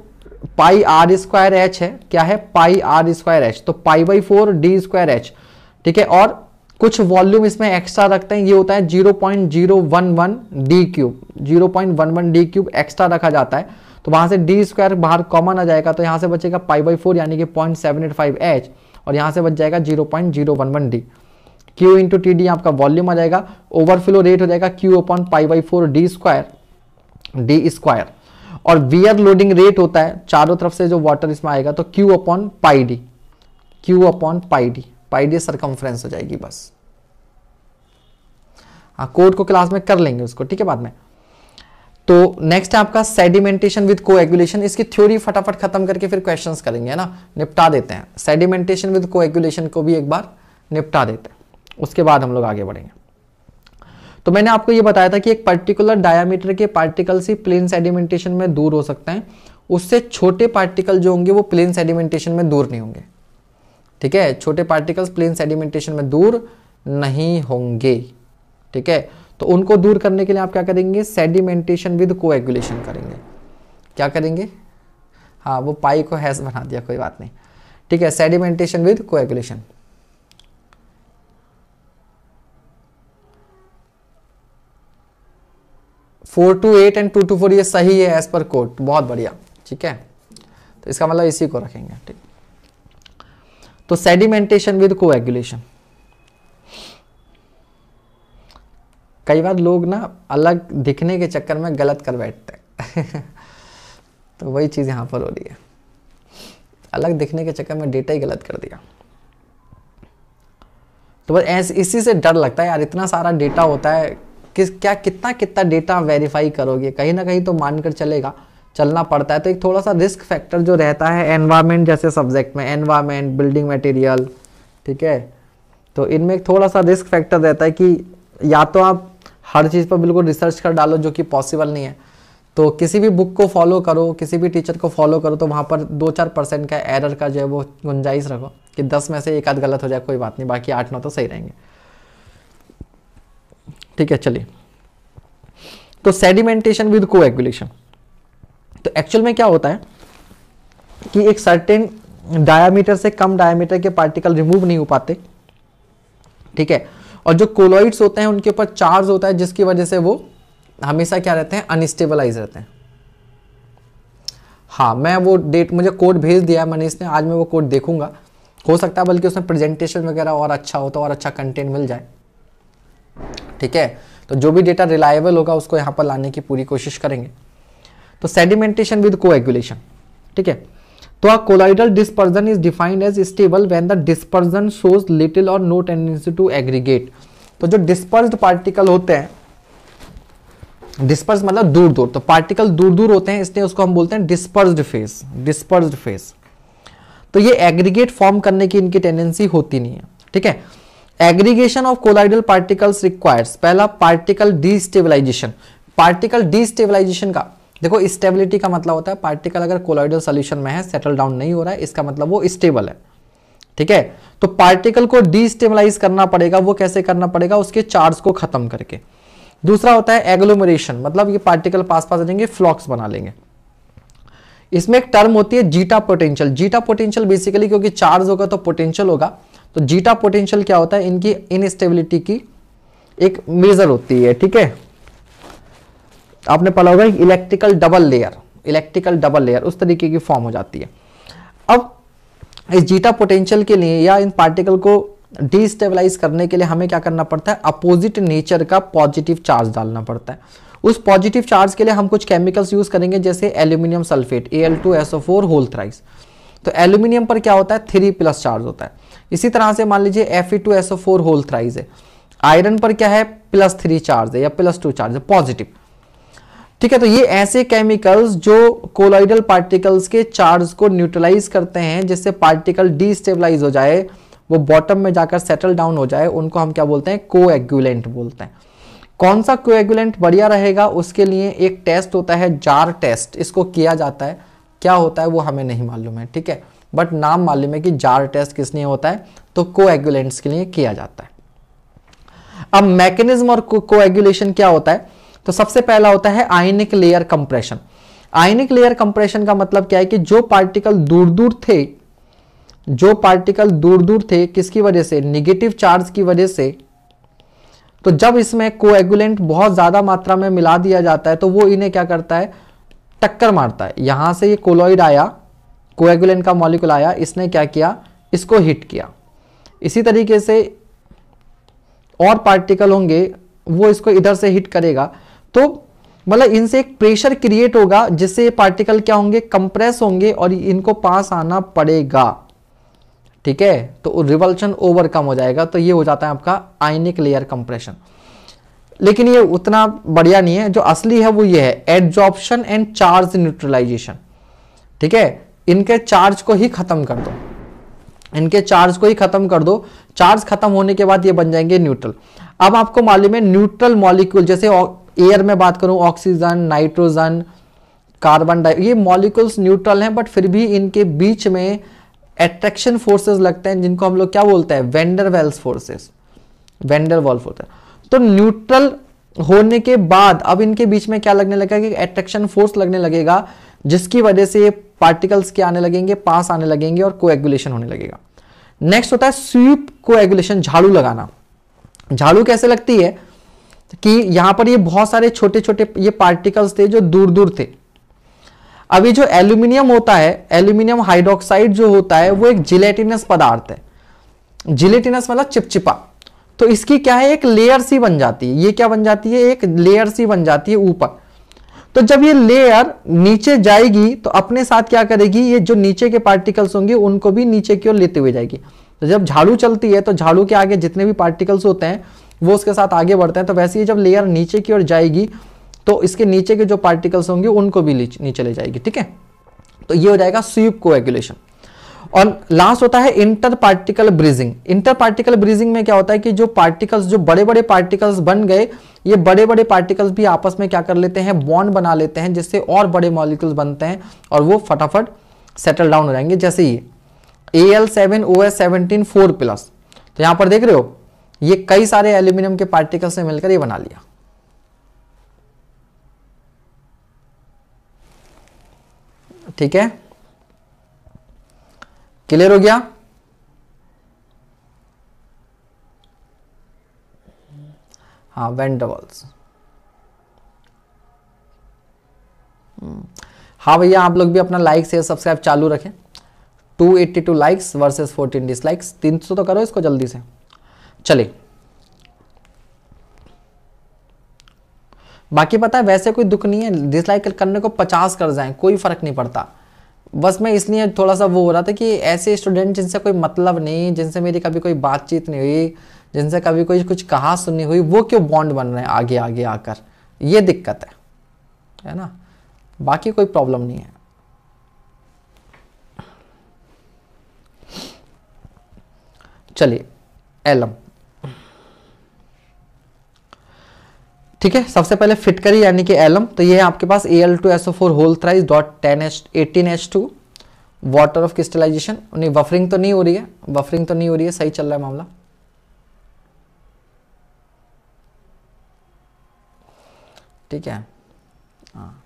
pi R square H है क्या है पाई आर स्क्वायर एच तो pi by four D square H ठीक है और कुछ वॉल्यूम इसमें एक्स्ट्रा रखते हैं ये होता है 0.011 D cube zero point one one D cube extra रखा जाता है तो वहां से डी स्क्वायर बाहर कॉमन आ जाएगा तो यहां से बचेगा पाई बाई फोर यानी कि point seven eight five H और यहां से बच जाएगा zero point zero one one D Q into T D आपका वॉल्यूम आ जाएगा ओवरफ्लो रेट हो जाएगा Q upon pi by four D square D square और वीयर लोडिंग रेट होता है चारों तरफ से जो वाटर इसमें आएगा तो Q upon pi D Q upon pi D pi D circumference हो जाएगी बस हाँ कोड को क्लास में कर लेंगे उसको ठीक है बाद में तो नेक्स्ट है आपका सेडिमेंटेशन विद कोएगुलेशन इसकी थ्योरी फटाफट खत्म करके फिर क्वेश्चंस करेंगे है ना निपटा देते हैं सेडिमेंटेशन विद कोएगुलेशन को भी एक बार निपटा देते हैं उसके बाद हम लोग आगे बढ़ेंगे तो मैंने आपको ये बताया था कि एक पर्टिकुलर डायामीटर के पार्टिकल्स ही प्लेन सेडिमेंटेशन में दूर हो सकते हैं उससे छोटे पार्टिकल जो होंगे वो प्लेन सेडिमेंटेशन में दूर नहीं होंगे ठीक है छोटे पार्टिकल्स प्लेन सेडिमेंटेशन में दूर नहीं होंगे ठीक है तो उनको दूर करने के लिए आप क्या करेंगे सेडिमेंटेशन विद कोएगुलेशन करेंगे क्या करेंगे हाँ वो पाई को हैस बना दिया कोई बात नहीं ठीक है sedimentation with coagulation four to eight and two to four ये सही है एज पर कोर्ट बहुत बढ़िया ठीक है तो इसका मतलब इसी को रखेंगे ठीक तो सेडिमेंटेशन विद कोएगुलेशन कई बार लोग ना अलग दिखने के चक्कर में गलत कर बैठते हैं तो वही चीज़ यहां पर हो रही है अलग दिखने के चक्कर में डेटा ही गलत कर दिया तो बस ऐसे इसी से डर लगता है यार इतना सारा डेटा होता है किस क्या कितना कितना डेटा वेरीफाई करोगे कहीं ना कहीं तो मानकर चलेगा चलना पड़ता है तो एक थोड़ा सा रिस्क फैक्टर जो रहता है एनवायरमेंट जैसे सब्जेक्ट में एनवायरमेंट बिल्डिंग मटेरियल ठीक है तो इनमें एक थोड़ा सा रिस्क फैक्टर रहता है कि या तो आप हर चीज़ पर बिल्कुल रिसर्च कर डालो जो कि पॉसिबल नहीं है तो किसी भी बुक को फॉलो करो किसी भी टीचर को फॉलो करो तो वहाँ पर दो चार परसेंट का एरर का जो है वो गुंजाइश रखो कि दस में से एक आध गलत हो जाए कोई बात नहीं बाकी आठ नौ तो सही रहेंगे ठीक है चलिए तो सेडिमेंटेशन विद कोएगुलेशन तो एक्चुअल में क्या होता है कि एक सर्टेन डायामीटर से कम डायामीटर के पार्टिकल रिमूव नहीं हो पाते ठीक है और जो कोलोइड्स होते हैं उनके ऊपर चार्ज होता है जिसकी वजह से वो हमेशा क्या रहते हैं अनस्टेबलाइज रहते हैं हाँ मैं वो डेट मुझे कोड भेज दिया है मनीष ने आज मैं वो कोड देखूंगा हो सकता है बल्कि उसमें प्रेजेंटेशन वगैरह और अच्छा होता तो है और अच्छा कंटेंट मिल जाए ठीक है तो जो भी डेटा रिलायबल होगा उसको यहाँ पर लाने की पूरी कोशिश करेंगे तो सेडिमेंटेशन विद कोएगुलेशन ठीक है तो a colloidal dispersion is defined as stable when the dispersion shows little और नो टेंडेंसी टू एग्रीगेट तो जो डिस्पर्ज पार्टिकल होते हैं डिस्पर्स मतलब दूर दूर तो पार्टिकल दूर दूर होते हैं इसलिए उसको हम बोलते हैं डिस्पर्ज फेस डिस्पर्ज फेस तो ये एग्रीगेट फॉर्म करने की इनकी टेंडेंसी होती नहीं है ठीक है aggregation of colloidal particles requires पहला पार्टिकल डिस्टेबलाइजेशन पार्टिकल डिस्टेबलाइजेशन का देखो स्टेबिलिटी का मतलब होता है पार्टिकल अगर कोलाइडल सोल्यूशन में है सेटल डाउन नहीं हो रहा है इसका मतलब वो स्टेबल है ठीक है तो पार्टिकल को डिस्टेबलाइज करना पड़ेगा वो कैसे करना पड़ेगा उसके चार्ज को खत्म करके दूसरा होता है एग्लोमरेशन मतलब ये पार्टिकल पास पास जाएंगे फ्लॉक्स बना लेंगे इसमें एक टर्म होती है zeta potential zeta potential basically क्योंकि चार्ज होगा तो पोटेंशियल होगा तो जीटा पोटेंशियल क्या होता है इनकी इनस्टेबिलिटी की एक मेजर होती है ठीक है आपने पढ़ा होगा electrical double layer electrical double layer उस तरीके की फॉर्म हो जाती है अब इस जीटा पोटेंशियल के लिए या इन पार्टिकल को डिस्टेबलाइज करने के लिए हमें क्या करना पड़ता है अपोजिट नेचर का पॉजिटिव चार्ज डालना पड़ता है उस पॉजिटिव चार्ज के लिए हम कुछ केमिकल्स यूज करेंगे जैसे aluminium sulphate A L two SO four whole thrice तो एल्यूमिनियम पर क्या होता है थ्री प्लस चार्ज होता है इसी तरह से मान लीजिए F E two SO four whole thrice है आयरन पर क्या है प्लस थ्री चार्ज है या प्लस टू चार्ज है पॉजिटिव ठीक है तो ये ऐसे केमिकल्स जो कोलाइडल पार्टिकल्स के चार्ज को न्यूट्रलाइज करते हैं जिससे पार्टिकल डिस्टेबलाइज हो जाए वो बॉटम में जाकर सेटल डाउन हो जाए उनको हम क्या बोलते हैं कोएगुलेंट बोलते हैं कौन सा कोएगुलेंट बढ़िया रहेगा उसके लिए एक टेस्ट होता है जार टेस्ट इसको किया जाता है क्या होता है वो हमें नहीं मालूम है ठीक है बट नाम मालूम है कि जार टेस्ट किस लिए होता है तो कोएगुलेंट्स के लिए किया जाता है अब मैकेनिज्म और कोएगुलेशन क्या होता है तो सबसे पहला होता है ionic layer compression ionic layer compression का मतलब क्या है कि जो पार्टिकल दूर दूर थे जो पार्टिकल दूर दूर थे किसकी वजह से निगेटिव चार्ज की वजह से तो जब इसमें कोएगुलेंट बहुत ज़्यादा मात्रा में मिला दिया जाता है तो वो इन्हें क्या करता है टक्कर मारता है यहां से ये कोलोइड आया कोएगुलेंट का मॉलिकुल आया इसने क्या किया इसको हिट किया इसी तरीके से और पार्टिकल होंगे वो इसको इधर से हिट करेगा तो मतलब इनसे एक प्रेशर क्रिएट होगा जिससे ये पार्टिकल क्या होंगे कंप्रेस होंगे और इनको पास आना पड़ेगा ठीक है तो रिवल्शन ओवरकम हो जाएगा तो ये हो जाता है आपका आइनिक लेयर कंप्रेशन लेकिन ये उतना बढ़िया नहीं है जो असली है वो ये है एड्जॉप्शन एंड चार्ज न्यूट्रलाइजेशन ठीक है इनके चार्ज को ही खत्म कर दो इनके चार्ज को ही खत्म कर दो चार्ज खत्म होने के बाद ये बन जाएंगे न्यूट्रल अब आपको मालूम है न्यूट्रल मॉलिक्यूल जैसे एयर में बात करूं ऑक्सीजन नाइट्रोजन कार्बन डाइ ये मॉलिकुल्स न्यूट्रल हैं बट फिर भी इनके बीच में एट्रैक्शन फोर्सेस लगते हैं जिनको हम लोग क्या बोलते हैं van der Waals forces van der Waals forces तो न्यूट्रल होने के बाद अब इनके बीच में क्या लगने लगेगा कि एट्रैक्शन फोर्स लगने लगेगा जिसकी वजह से ये पार्टिकल्स के आने लगेंगे पास आने लगेंगे और कोएगुलेशन होने लगेगा नेक्स्ट होता है स्वीप कोएगुलेशन झाड़ू लगाना झाड़ू कैसे लगती है कि यहां पर ये बहुत सारे छोटे छोटे ये पार्टिकल्स थे जो दूर दूर थे अभी जो एल्यूमिनियम होता है एल्यूमिनियम हाइड्रोक्साइड जो होता है वो एक जिलेटिनस पदार्थ है जिलेटिनस मतलब चिपचिपा तो इसकी क्या है एक लेयर सी बन जाती है ये क्या बन जाती है एक लेयर सी बन जाती है ऊपर तो जब ये लेयर नीचे जाएगी तो अपने साथ क्या करेगी ये जो नीचे के पार्टिकल्स होंगे उनको भी नीचे की ओर लेते हुए जाएगी तो जब झाड़ू चलती है तो झाड़ू के आगे जितने भी पार्टिकल्स होते हैं वो उसके साथ आगे बढ़ते हैं तो वैसे ही जब लेयर नीचे की ओर जाएगी तो इसके नीचे के जो पार्टिकल्स होंगे उनको भी नीचे ले जाएगी ठीक है तो ये हो जाएगा स्वीप को और लास्ट होता है inter particle bridging inter particle bridging में क्या होता है कि जो पार्टिकल्स जो बड़े बड़े पार्टिकल्स बन गए ये बड़े बड़े पार्टिकल्स भी आपस में क्या कर लेते हैं बॉन्ड बना लेते हैं जिससे और बड़े मॉलिकल्स बनते हैं और वो फटाफट सेटल डाउन हो जाएंगे जैसे ये A L seven O S seventeen four plus तो यहां पर देख रहे हो ये कई सारे एल्यूमिनियम के पार्टिकल से मिलकर ये बना लिया ठीक है क्लियर हो गया हाँ वेंडवल्स हम्म। हाँ भैया आप लोग भी अपना लाइक शेयर सब्सक्राइब चालू रखें 282 लाइक्स वर्सेस 14 डिसलाइक्स 300 तो करो इसको जल्दी से चले बाकी पता है वैसे कोई दुख नहीं है डिसलाइक करने को पचास कर जाए कोई फ़र्क नहीं पड़ता बस मैं इसलिए थोड़ा सा वो हो रहा था कि ऐसे स्टूडेंट जिनसे कोई मतलब नहीं जिनसे मेरी कभी कोई बातचीत नहीं हुई जिनसे कभी कोई कुछ कहा सुननी हुई वो क्यों बॉन्ड बन रहे हैं आगे आगे आकर ये दिक्कत है है ना बाकी कोई प्रॉब्लम नहीं है चलिए एलम ठीक है सबसे पहले फिटकरी यानी कि एलम तो ये आपके पास A L two SO four whole thrice dot ten H eighteen H two water of crystallisation नहीं बफरिंग तो नहीं हो रही है बफरिंग तो नहीं हो रही है सही चल रहा है मामला ठीक है हाँ।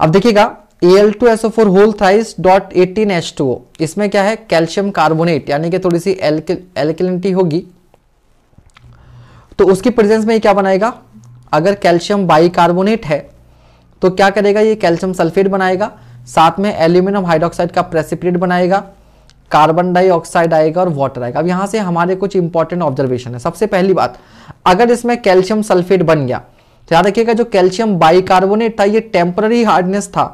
अब देखिएगा Al2SO4 whole thrice dot eighteen इसमें क्या है कैल्शियम कार्बोनेट यानी कि थोड़ी सी एल्किलिटी होगी तो उसकी प्रेजेंस में ये क्या बनाएगा अगर कैल्शियम बाइकार्बोनेट है तो क्या करेगा ये कैल्शियम सल्फेट बनाएगा साथ में एल्यूमिनियम हाइड्रोक्साइड का प्रेसिपिट बनाएगा कार्बन डाइऑक्साइड आएगा और वाटर आएगा अब यहाँ से हमारे कुछ इंपॉर्टेंट ऑब्जर्वेशन है सबसे पहली बात अगर इसमें कैल्शियम सल्फेट बन गया तो याद रखिएगा जो कैल्शियम बाइकार्बोनेट था ये टेम्पररी हार्डनेस था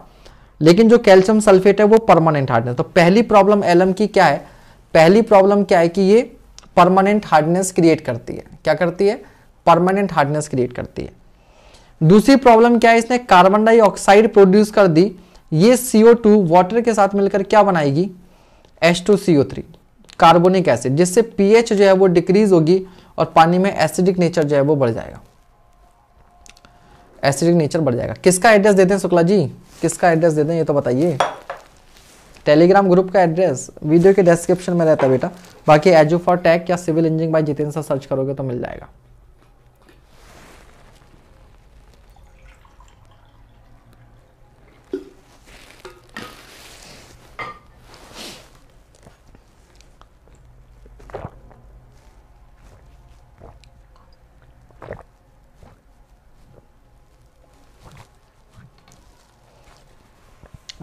लेकिन जो कैल्शियम सल्फेट है वो परमानेंट हार्डनेस तो पहली प्रॉब्लम एलम की क्या है पहली प्रॉब्लम क्या है कि ये परमानेंट हार्डनेस क्रिएट करती है क्या करती है परमानेंट हार्डनेस क्रिएट करती है दूसरी प्रॉब्लम क्या है इसने कार्बन डाइऑक्साइड प्रोड्यूस कर दी ये सीओ टू वाटर के साथ मिलकर क्या बनाएगी S two CO three carbonic acid जिससे पीएच जो है वो डिक्रीज होगी और पानी में एसिडिक नेचर जो है वो बढ़ जाएगा एसिडिक नेचर बढ़ जाएगा किसका एड्रेस देते हैं शुक्ला जी किसका एड्रेस देते हैं ये तो बताइए टेलीग्राम ग्रुप का एड्रेस वीडियो के डिस्क्रिप्शन में रहता है बेटा बाकी एजू फॉर टैक या civil engineer by Jitendra search करोगे तो मिल जाएगा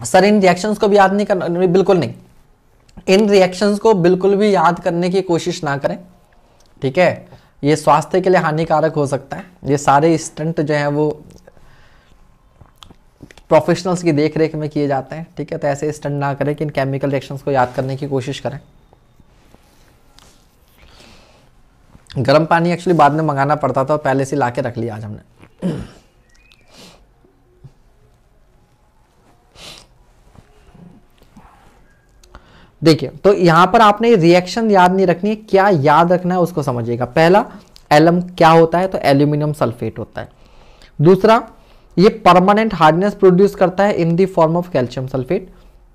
सर इन रिएक्शंस को भी याद नहीं करना बिल्कुल नहीं इन रिएक्शंस को बिल्कुल भी याद करने की कोशिश ना करें ठीक है ये स्वास्थ्य के लिए हानिकारक हो सकता है ये सारे स्टंट जो है वो प्रोफेशनल्स की देख रेख में किए जाते हैं ठीक है तो ऐसे स्टंट ना करें कि इन केमिकल रिएक्शंस को याद करने की कोशिश करें गर्म पानी एक्चुअली बाद में मंगाना पड़ता था पहले से ला के रख लिया आज हमने देखिए तो यहां पर आपने रिएक्शन याद नहीं रखनी है क्या याद रखना है उसको समझिएगा पहला एलम क्या होता है तो एल्यूमिनियम सल्फेट होता है दूसरा ये परमानेंट हार्डनेस प्रोड्यूस करता है in the form of calcium sulphate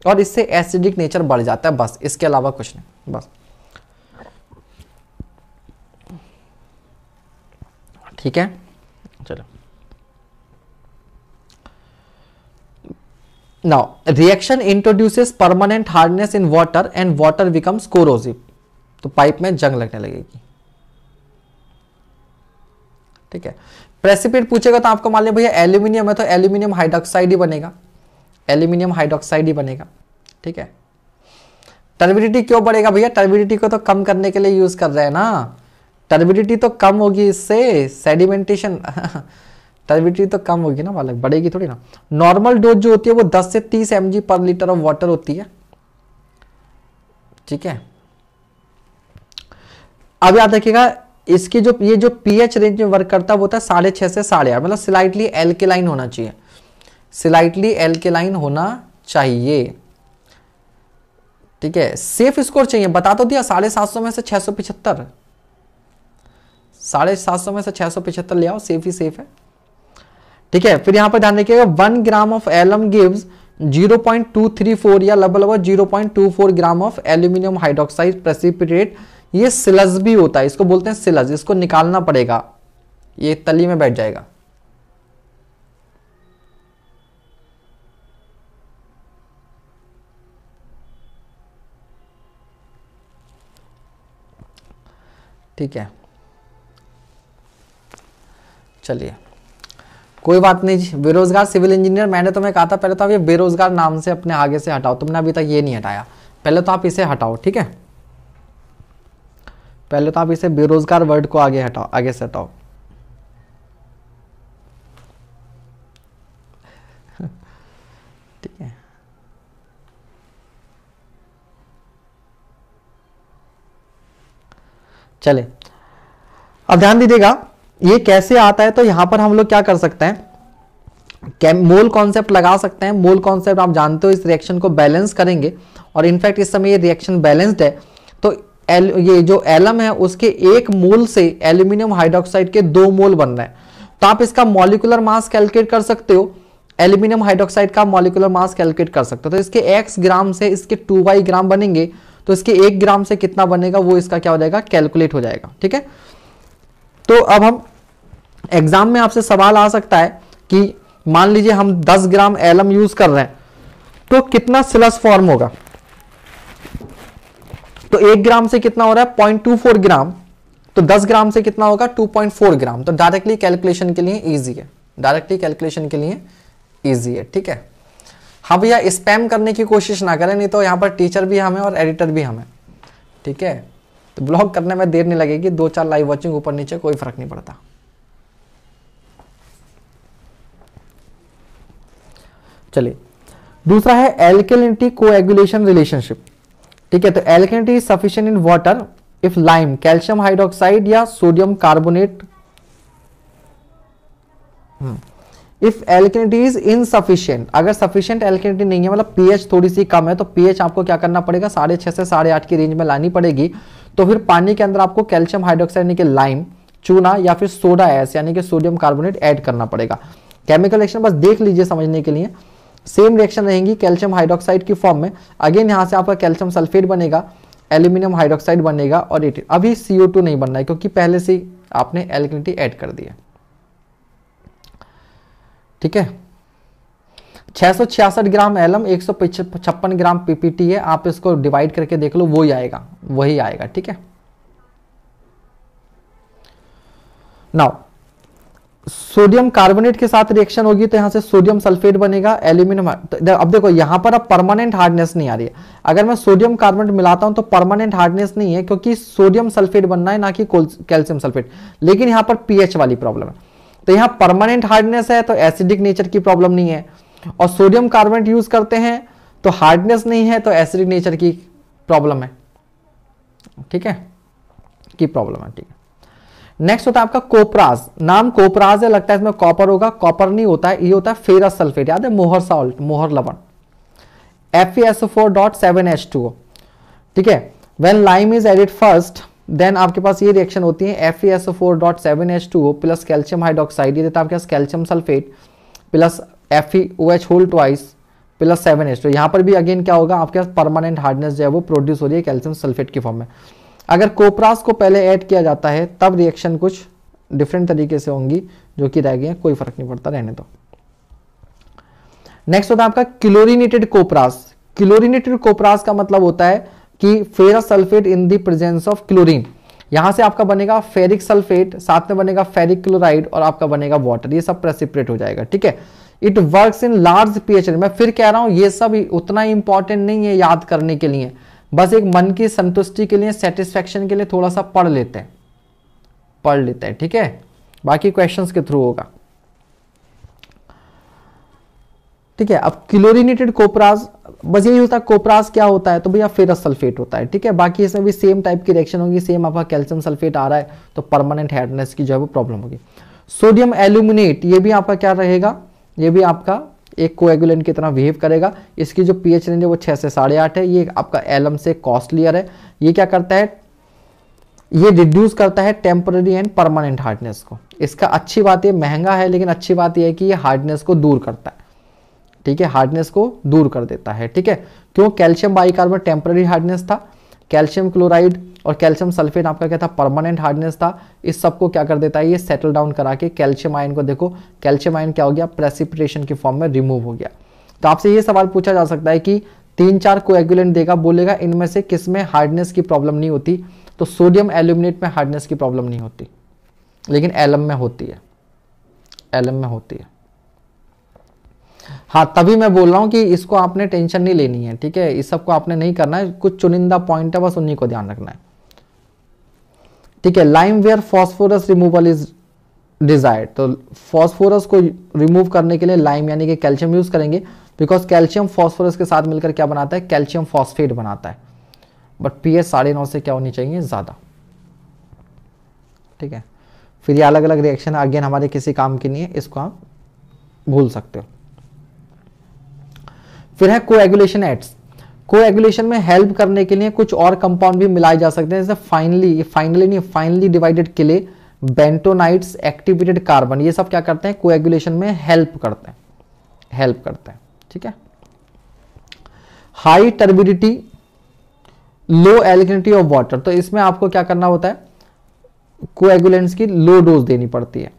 और इससे एसिडिक नेचर बढ़ जाता है बस इसके अलावा कुछ नहीं बस ठीक है चलो Now, reaction introduces permanent hardness in water and water becomes corrosive. तो पाइप में जंग लगने लगेगी ठीक है प्रेसिपेट पूछेगा तो आपको मान लिया भैया एल्यूमिनियम है तो एल्यूमिनियम हाइड्रोक्साइड ही बनेगा एल्यूमिनियम हाइड्रोक्साइड ही बनेगा ठीक है टर्बिडिटी क्यों बढ़ेगा भैया टर्बिडिटी को तो कम करने के लिए यूज कर रहे हैं ना टर्बिडिटी तो कम होगी इससे सेडिमेंटेशन तो कम होगी ना मालक बढ़ेगी थोड़ी ना नॉर्मल डोज जो होती है वो 10 से 30 M per litre of water होती है ठीक है अब याद रखिएगा इसकी जो ये जो पीएच रेंज में वर्क करता है वो था साढ़े छह से साढ़े आठ मतलब स्लाइटली लाइन होना चाहिए स्लाइटली लाइन होना चाहिए ठीक है सेफ स्कोर चाहिए बता तो दिया साढ़े सात सौ में से छह सौ पिछहत्तर साढ़े सात सौ में से छह सौ पिछहत्तर ले आओ सेफ ही सेफ है ठीक है फिर यहां पर ध्यान रखिएगा one gram of alum gives 0.234 या लगभग लगभग 0.24 gram of aluminium hydroxide precipitate ये सिलस भी होता है इसको बोलते हैं सिलस इसको निकालना पड़ेगा ये तली में बैठ जाएगा ठीक है चलिए कोई बात नहीं जी बेरोजगार सिविल इंजीनियर मैंने तुम्हें कहा था पहले तो आप ये बेरोजगार नाम से अपने आगे से हटाओ तुमने अभी तक ये नहीं हटाया पहले तो आप इसे हटाओ ठीक है पहले तो आप इसे बेरोजगार वर्ड को आगे हटाओ आगे से हटाओ ठीक है चले अब ध्यान दीजिएगा ये कैसे आता है तो यहां पर हम लोग क्या कर सकते हैं मोल कॉन्सेप्ट लगा सकते हैं मोल कॉन्सेप्ट आप जानते हो इस रिएक्शन को बैलेंस करेंगे और इनफैक्ट इस समय ये रिएक्शन बैलेंस्ड है तो एल ये जो एलम है उसके एक मोल से एल्यूमिनियम हाइड्रोक्साइड के दो मोल बन रहे हैं तो आप इसका मॉलिकुलर मास कैलकुलेट कर सकते हो एल्यूमिनियम हाइड्रोक्साइड का मॉलिकुलर मास कैलकुलेट कर सकते हो तो इसके एक्स ग्राम से इसके टू वाई ग्राम बनेंगे तो इसके एक ग्राम से कितना बनेगा वो इसका क्या हो जाएगा कैलकुलेट हो जाएगा ठीक है तो अब हम एग्जाम में आपसे सवाल आ सकता है कि मान लीजिए हम 10 ग्राम एलम यूज कर रहे हैं तो कितना सिलस फॉर्म होगा तो एक ग्राम से कितना हो रहा है पॉइंट टू फोर ग्राम तो दस ग्राम से कितना होगा टू पॉइंट फोर ग्राम तो डायरेक्टली कैलकुलेशन के लिए ईजी है डायरेक्टली कैलकुलेशन के लिए ईजी है ठीक है हाँ भैया स्पैम करने की कोशिश ना करें नहीं तो यहाँ पर टीचर भी हमें और एडिटर भी हमें ठीक है तो ब्लॉग करने में देर नहीं लगेगी दो चार लाइव वॉचिंग ऊपर नीचे कोई फर्क नहीं पड़ता चलिए दूसरा है एल्केलिनिटी कोएगुलेशन रिलेशनशिप ठीक है तो alkalinity is sufficient in water if lime calcium hydroxide या sodium carbonate if alkalinity is insufficient अगर सफिशियंट एल्केनिटी नहीं है मतलब पीएच थोड़ी सी कम है तो पीएच आपको क्या करना पड़ेगा साढ़े छह से साढ़े आठ की रेंज में लानी पड़ेगी तो फिर पानी के अंदर आपको कैल्शियम हाइड्रोक्साइड यानी कि लाइम चूना या फिर सोडा एस यानी कि सोडियम कार्बोनेट ऐड करना पड़ेगा केमिकल एक्शन बस देख लीजिए समझने के लिए सेम रिएक्शन रहेंगी कैल्शियम हाइड्रोक्साइड की फॉर्म में अगेन यहाँ से आपका कैल्शियम सल्फेट बनेगा एल्यूमिनियम हाइड्रोक्साइड बनेगा और एटीन अभी सी नहीं बनना है क्योंकि पहले से आपने एल्किनिटी ऐड कर दिया ठीक है 666 ग्राम एलम एक ग्राम पीपीटी है आप इसको डिवाइड करके देख लो वही आएगा वही आएगा ठीक है नाउ सोडियम कार्बोनेट के साथ रिएक्शन होगी तो यहाँ से सोडियम सल्फेट बनेगा एल्यूमिनियम तो अब देखो यहाँ पर अब परमानेंट हार्डनेस नहीं आ रही है अगर मैं सोडियम कार्बोनेट मिलाता हूँ तो परमानेंट हार्डनेस नहीं है क्योंकि सोडियम सल्फेट बनना है ना कि कैल्शियम सल्फेट लेकिन यहाँ पर पीएच वाली प्रॉब्लम है तो यहाँ परमानेंट हार्डनेस है तो एसिडिक नेचर की प्रॉब्लम नहीं है और सोडियम कार्बोनेट यूज करते हैं तो हार्डनेस नहीं है तो एसिडिक नेचर की प्रॉब्लम है ठीक है की प्रॉब्लम है ठीक है नेक्स्ट होता है आपका कोपराज नाम कोपराज है लगता है इसमें कॉपर होगा कॉपर नहीं होता है ये होता है फेरस सल्फेट याद है मोहर सॉल्ट मोहर लवन F four dot seven H two ठीक है when lime is added first then आपके पास ये रिएक्शन होती है F four dot seven H two plus calcium hydroxide ये देता है आपके पास calcium sulphate plus F O H whole twice plus seven H two यहाँ पर भी अगेन क्या होगा आपके पास परमानेंट हार्डनेस जो है वो प्रोड्यूस हो रही है कैल्शियम सल्फेट की फॉर्म में अगर कोपरास को पहले ऐड किया जाता है तब रिएक्शन कुछ डिफरेंट तरीके से होंगी जो कि रह गए कोई फर्क नहीं पड़ता रहने दो नेक्स्ट होता है आपका क्लोरिनेटेड कोपरास क्लोरिनेटेड कोपरास का मतलब होता है कि ferrous sulphate in the presence of chlorine यहां से आपका बनेगा फेरिक सल्फेट साथ में बनेगा फेरिक क्लोराइड और आपका बनेगा वाटर ये सब प्रेसिपरेट हो जाएगा ठीक है इट वर्क इन लार्ज पीएचएल मैं फिर कह रहा हूं ये सब उतना इंपॉर्टेंट नहीं है याद करने के लिए बस एक मन की संतुष्टि के लिए सेटिस्फेक्शन के लिए थोड़ा सा पढ़ लेते हैं पढ़ लेते हैं ठीक है बाकी क्वेश्चंस के थ्रू होगा ठीक है अब क्लोरिनेटेड कोपराज बस यही होता है कोपराज क्या होता है तो भैया फेरस सल्फेट होता है ठीक है बाकी इसमें भी सेम टाइप की रिएक्शन होगी सेम आपका कैल्शियम सल्फेट आ रहा है तो परमानेंट हेडनेस की जो है वो प्रॉब्लम होगी सोडियम एल्यूमिनेट ये भी आपका क्या रहेगा ये भी आपका एक कोएगुलेंट की तरह बिहेव करेगा इसकी जो पीएच रेंज है वो छः से साढ़े आठ है ये आपका एलम से कॉस्टलियर है ये क्या करता है ये रिड्यूस करता है टेम्पररी एंड परमानेंट हार्डनेस को इसका अच्छी बात ये महंगा है लेकिन अच्छी बात यह है कि ये हार्डनेस को दूर करता है ठीक है हार्डनेस को दूर कर देता है ठीक है क्यों कैल्शियम बाइकार्बोनेट टेम्पररी हार्डनेस था कैल्शियम क्लोराइड और कैल्शियम सल्फेट आपका क्या था परमानेंट हार्डनेस था इस सब को क्या कर देता है ये सेटल डाउन करा के कैल्शियम आयन को देखो कैल्शियम आयन क्या हो गया प्रेसिपिटेशन के फॉर्म में रिमूव हो गया तो आपसे ये सवाल पूछा जा सकता है कि तीन चार कोएगुलेंट देगा बोलेगा इनमें से किस में हार्डनेस की प्रॉब्लम नहीं होती तो सोडियम एल्यूमिनेट में हार्डनेस की प्रॉब्लम नहीं होती लेकिन एलम में होती है एलम में होती है हाँ तभी मैं बोल रहा हूँ कि इसको आपने टेंशन नहीं लेनी है ठीक है इस सब को आपने नहीं करना है कुछ चुनिंदा पॉइंट है बस उन्हीं को ध्यान रखना है ठीक है lime where phosphorus removal is desired तो फॉस्फोरस को रिमूव करने के लिए लाइम यानी कि कैल्शियम यूज करेंगे बिकॉज कैल्शियम फॉस्फोरस के साथ मिलकर क्या बनाता है कैल्शियम फॉस्फेट बनाता है बट पीएच साढ़े नौ से क्या होनी चाहिए ज़्यादा ठीक है फिर ये अलग अलग रिएक्शन अगेन हमारे किसी काम की नहीं है इसको आप भूल सकते हो फिर है कोएगुलेशन एड्स कोएगुलेशन में हेल्प करने के लिए कुछ और कंपाउंड भी मिलाए जा सकते हैं जैसे फाइनली ये फाइनली नहीं फाइनली डिवाइडेड किले बेंटोनाइट्स एक्टिवेटेड कार्बन ये सब क्या करते हैं कोएगुलेशन में हेल्प करते हैं हेल्प करते हैं ठीक है high turbidity low alkalinity of water तो इसमें आपको क्या करना होता है कोएगुलेंट्स की लो डोज देनी पड़ती है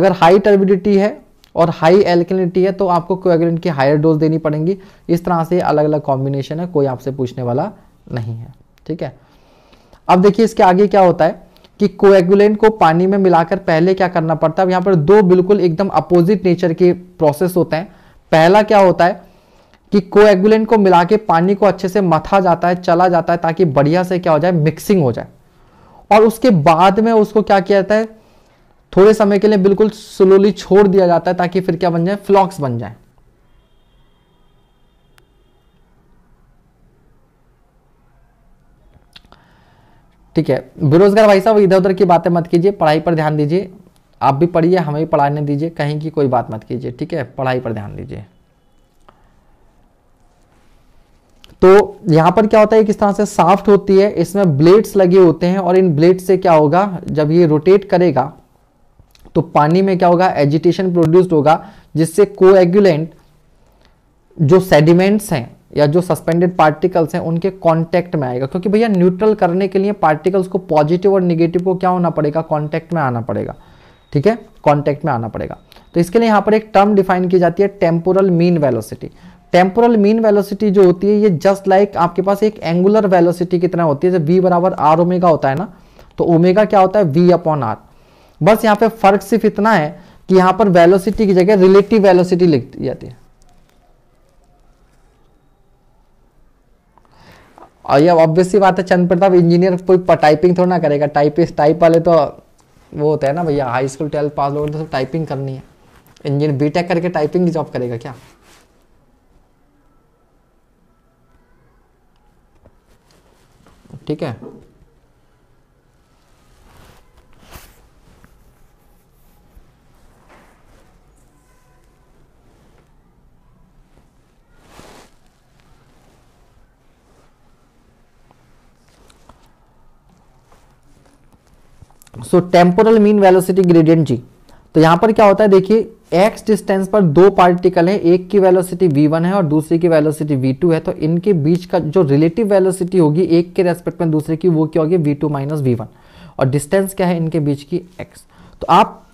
अगर हाई टर्बिडिटी है और हाई एल्किनिटी है तो आपको क्वेगरिन की हायर डोज देनी पड़ेगी इस तरह से अलग अलग कॉम्बिनेशन है कोई आपसे पूछने वाला नहीं है ठीक है अब देखिए इसके आगे क्या होता है कि कोएगुलेंट को पानी में मिलाकर पहले क्या करना पड़ता है यहां पर दो बिल्कुल एकदम अपोजिट नेचर के प्रोसेस होते हैं पहला क्या होता है कि कोएगुलेंट को मिला के पानी को अच्छे से मथा जाता है चला जाता है ताकि बढ़िया से क्या हो जाए मिक्सिंग हो जाए और उसके बाद में उसको क्या किया जाता है थोड़े समय के लिए बिल्कुल स्लोली छोड़ दिया जाता है ताकि फिर क्या बन जाए फ्लॉक्स बन जाए ठीक है बेरोजगार भाई साहब इधर उधर की बातें मत कीजिए पढ़ाई पर ध्यान दीजिए आप भी पढ़िए हमें भी पढ़ाने दीजिए कहीं की कोई बात मत कीजिए ठीक है पढ़ाई पर ध्यान दीजिए तो यहां पर क्या होता है किस तरह से साफ्ट होती है इसमें ब्लेड्स लगे होते हैं और इन ब्लेड से क्या होगा जब ये रोटेट करेगा तो पानी में क्या होगा एजिटेशन प्रोड्यूस्ड होगा जिससे कोएगुलेंट जो सेडिमेंट्स हैं या जो सस्पेंडेड पार्टिकल्स हैं उनके कांटेक्ट में आएगा क्योंकि भैया न्यूट्रल करने के लिए पार्टिकल्स को पॉजिटिव और निगेटिव को क्या होना पड़ेगा कांटेक्ट में आना पड़ेगा ठीक है कांटेक्ट में आना पड़ेगा तो इसके लिए यहाँ पर एक टर्म डिफाइन की जाती है temporal mean velocity temporal mean velocity जो होती है ये जस्ट लाइक like आपके पास एक एंगुलर वेलोसिटी कितना होती है जब वी बराबर आर ओमेगा होता है ना तो ओमेगा क्या होता है वी अपॉन आर बस यहाँ पे फर्क सिर्फ इतना है कि यहाँ पर वेलोसिटी की जगह रिलेटिव वेलोसिटी लिख दी जाती है और ये ऑब्वियसली बात है चंद प्रताप इंजीनियर कोई टाइपिंग थोड़ा ना करेगा टाइपिस्ट टाइप वाले तो वो होता है ना भैया हाई स्कूल ट्वेल्थ पास लोग तो टाइपिंग करनी है इंजीनियर बीटेक करके टाइपिंग की जॉब करेगा क्या ठीक है so temporal mean velocity gradient G तो यहां पर क्या होता है देखिए एक्स डिस्टेंस पर दो पार्टिकल है एक की वेलोसिटी वन है और दूसरे की वेलोसिटी टू है तो इनके बीच का जो रिलेटिव वेलोसिटी होगी एक के रेस्पेक्ट में दूसरे की वो क्या होगी V two minus V one और डिस्टेंस क्या है इनके बीच की एक्स तो आप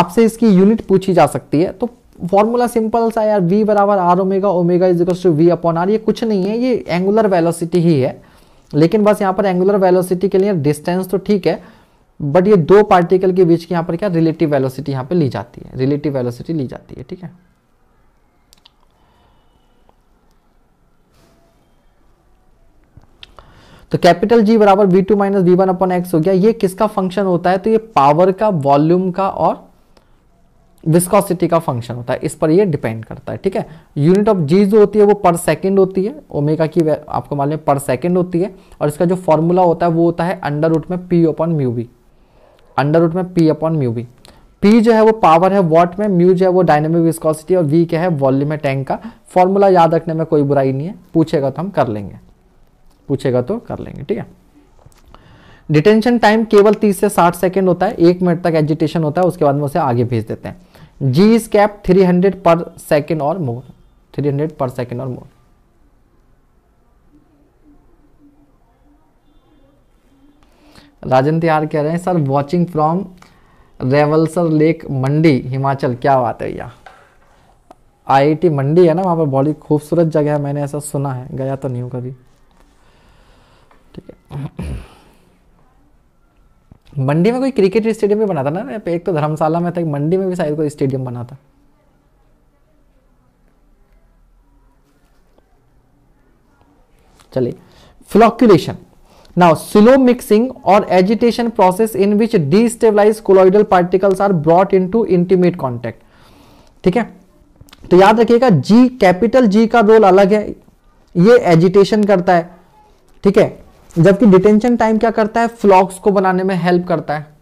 आपसे इसकी यूनिट पूछी जा सकती है तो फॉर्मूला सिंपल सा यार वी बराबर R omega omega is equal to V upon R ये कुछ नहीं है ये एंगुलर वेलोसिटी ही है लेकिन बस यहाँ पर एंगुलर वेलोसिटी के लिए डिस्टेंस तो ठीक है बट ये दो पार्टिकल के बीच की यहां पर क्या रिलेटिव वेलोसिटी यहां पे ली जाती है रिलेटिव वेलोसिटी ली जाती है ठीक है तो कैपिटल जी बराबर V two minus V one upon X हो गया ये किसका फंक्शन होता है तो ये पावर का वॉल्यूम का और विस्कोसिटी का फंक्शन होता है इस पर ये डिपेंड करता है ठीक है यूनिट ऑफ जी जो होती है वो पर सेकंड होती है ओमेगा की आपको मालूम है पर सेकंड होती है और इसका जो फॉर्मूला होता है वो होता है अंडर रूट में P upon mu B under root में P upon mu B P जो है वो पावर है वॉट में म्यू जो है वो डायनेमिक विस्कोसिटी और वी क्या है वॉल्यूम है टैंक का फॉर्मूला याद रखने में कोई बुराई नहीं है पूछेगा तो हम कर लेंगे पूछेगा तो कर लेंगे ठीक है डिटेंशन टाइम केवल 30 से 60 सेकेंड होता है एक मिनट तक एजिटेशन होता है उसके बाद में उसे आगे भेज देते हैं जी इज कैप 300 पर सेकेंड और मोर 300 पर सेकेंड और मोर राजन तिहार कह रहे हैं sir watching from Rewalsar lake Mandi Himachal क्या बात है भैया आई मंडी है ना वहाँ पर बड़ी खूबसूरत जगह है मैंने ऐसा सुना है गया तो नहीं हूँ कभी ठीक है मंडी में कोई क्रिकेट स्टेडियम भी बना था ना एक तो धर्मशाला में था मंडी में भी शायद कोई स्टेडियम बना था चलिए फ्लॉक्यूलेशन Now, slow mixing or agitation process in which destabilized colloidal particles are brought into intimate contact. ठीक है तो याद रखिएगा जी कैपिटल जी का रोल अलग है ये एजिटेशन करता है ठीक है जबकि डिटेंशन टाइम क्या करता है फ्लॉक्स को बनाने में हेल्प करता है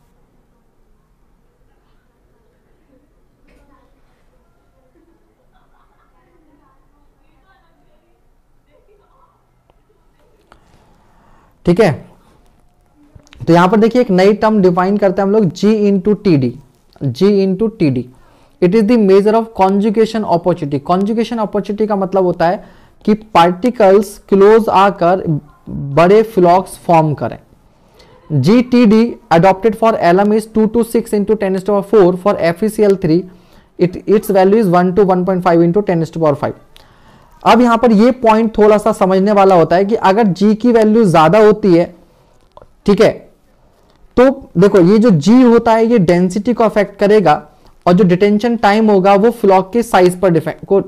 ठीक है तो यहां पर देखिए एक नई टर्म डिफाइन करते हैं हम लोग G into T D G into T D it is the measure of conjugation opportunity conjugation opportunity का मतलब होता है कि पार्टिकल्स क्लोज आकर बड़े फ्लॉक्स फॉर्म करें G T D adopted for alum is two to six into ten S to four for F E C L three it it's value is one to one point five into ten S to power five अब यहां पर ये point थोड़ा सा समझने वाला होता है कि अगर जी की वैल्यू ज्यादा होती है ठीक है तो देखो ये जो जी होता है ये डेंसिटी को अफेक्ट करेगा और जो डिटेंशन टाइम होगा वो फ्लॉक के साइज पर डिफेक्ट को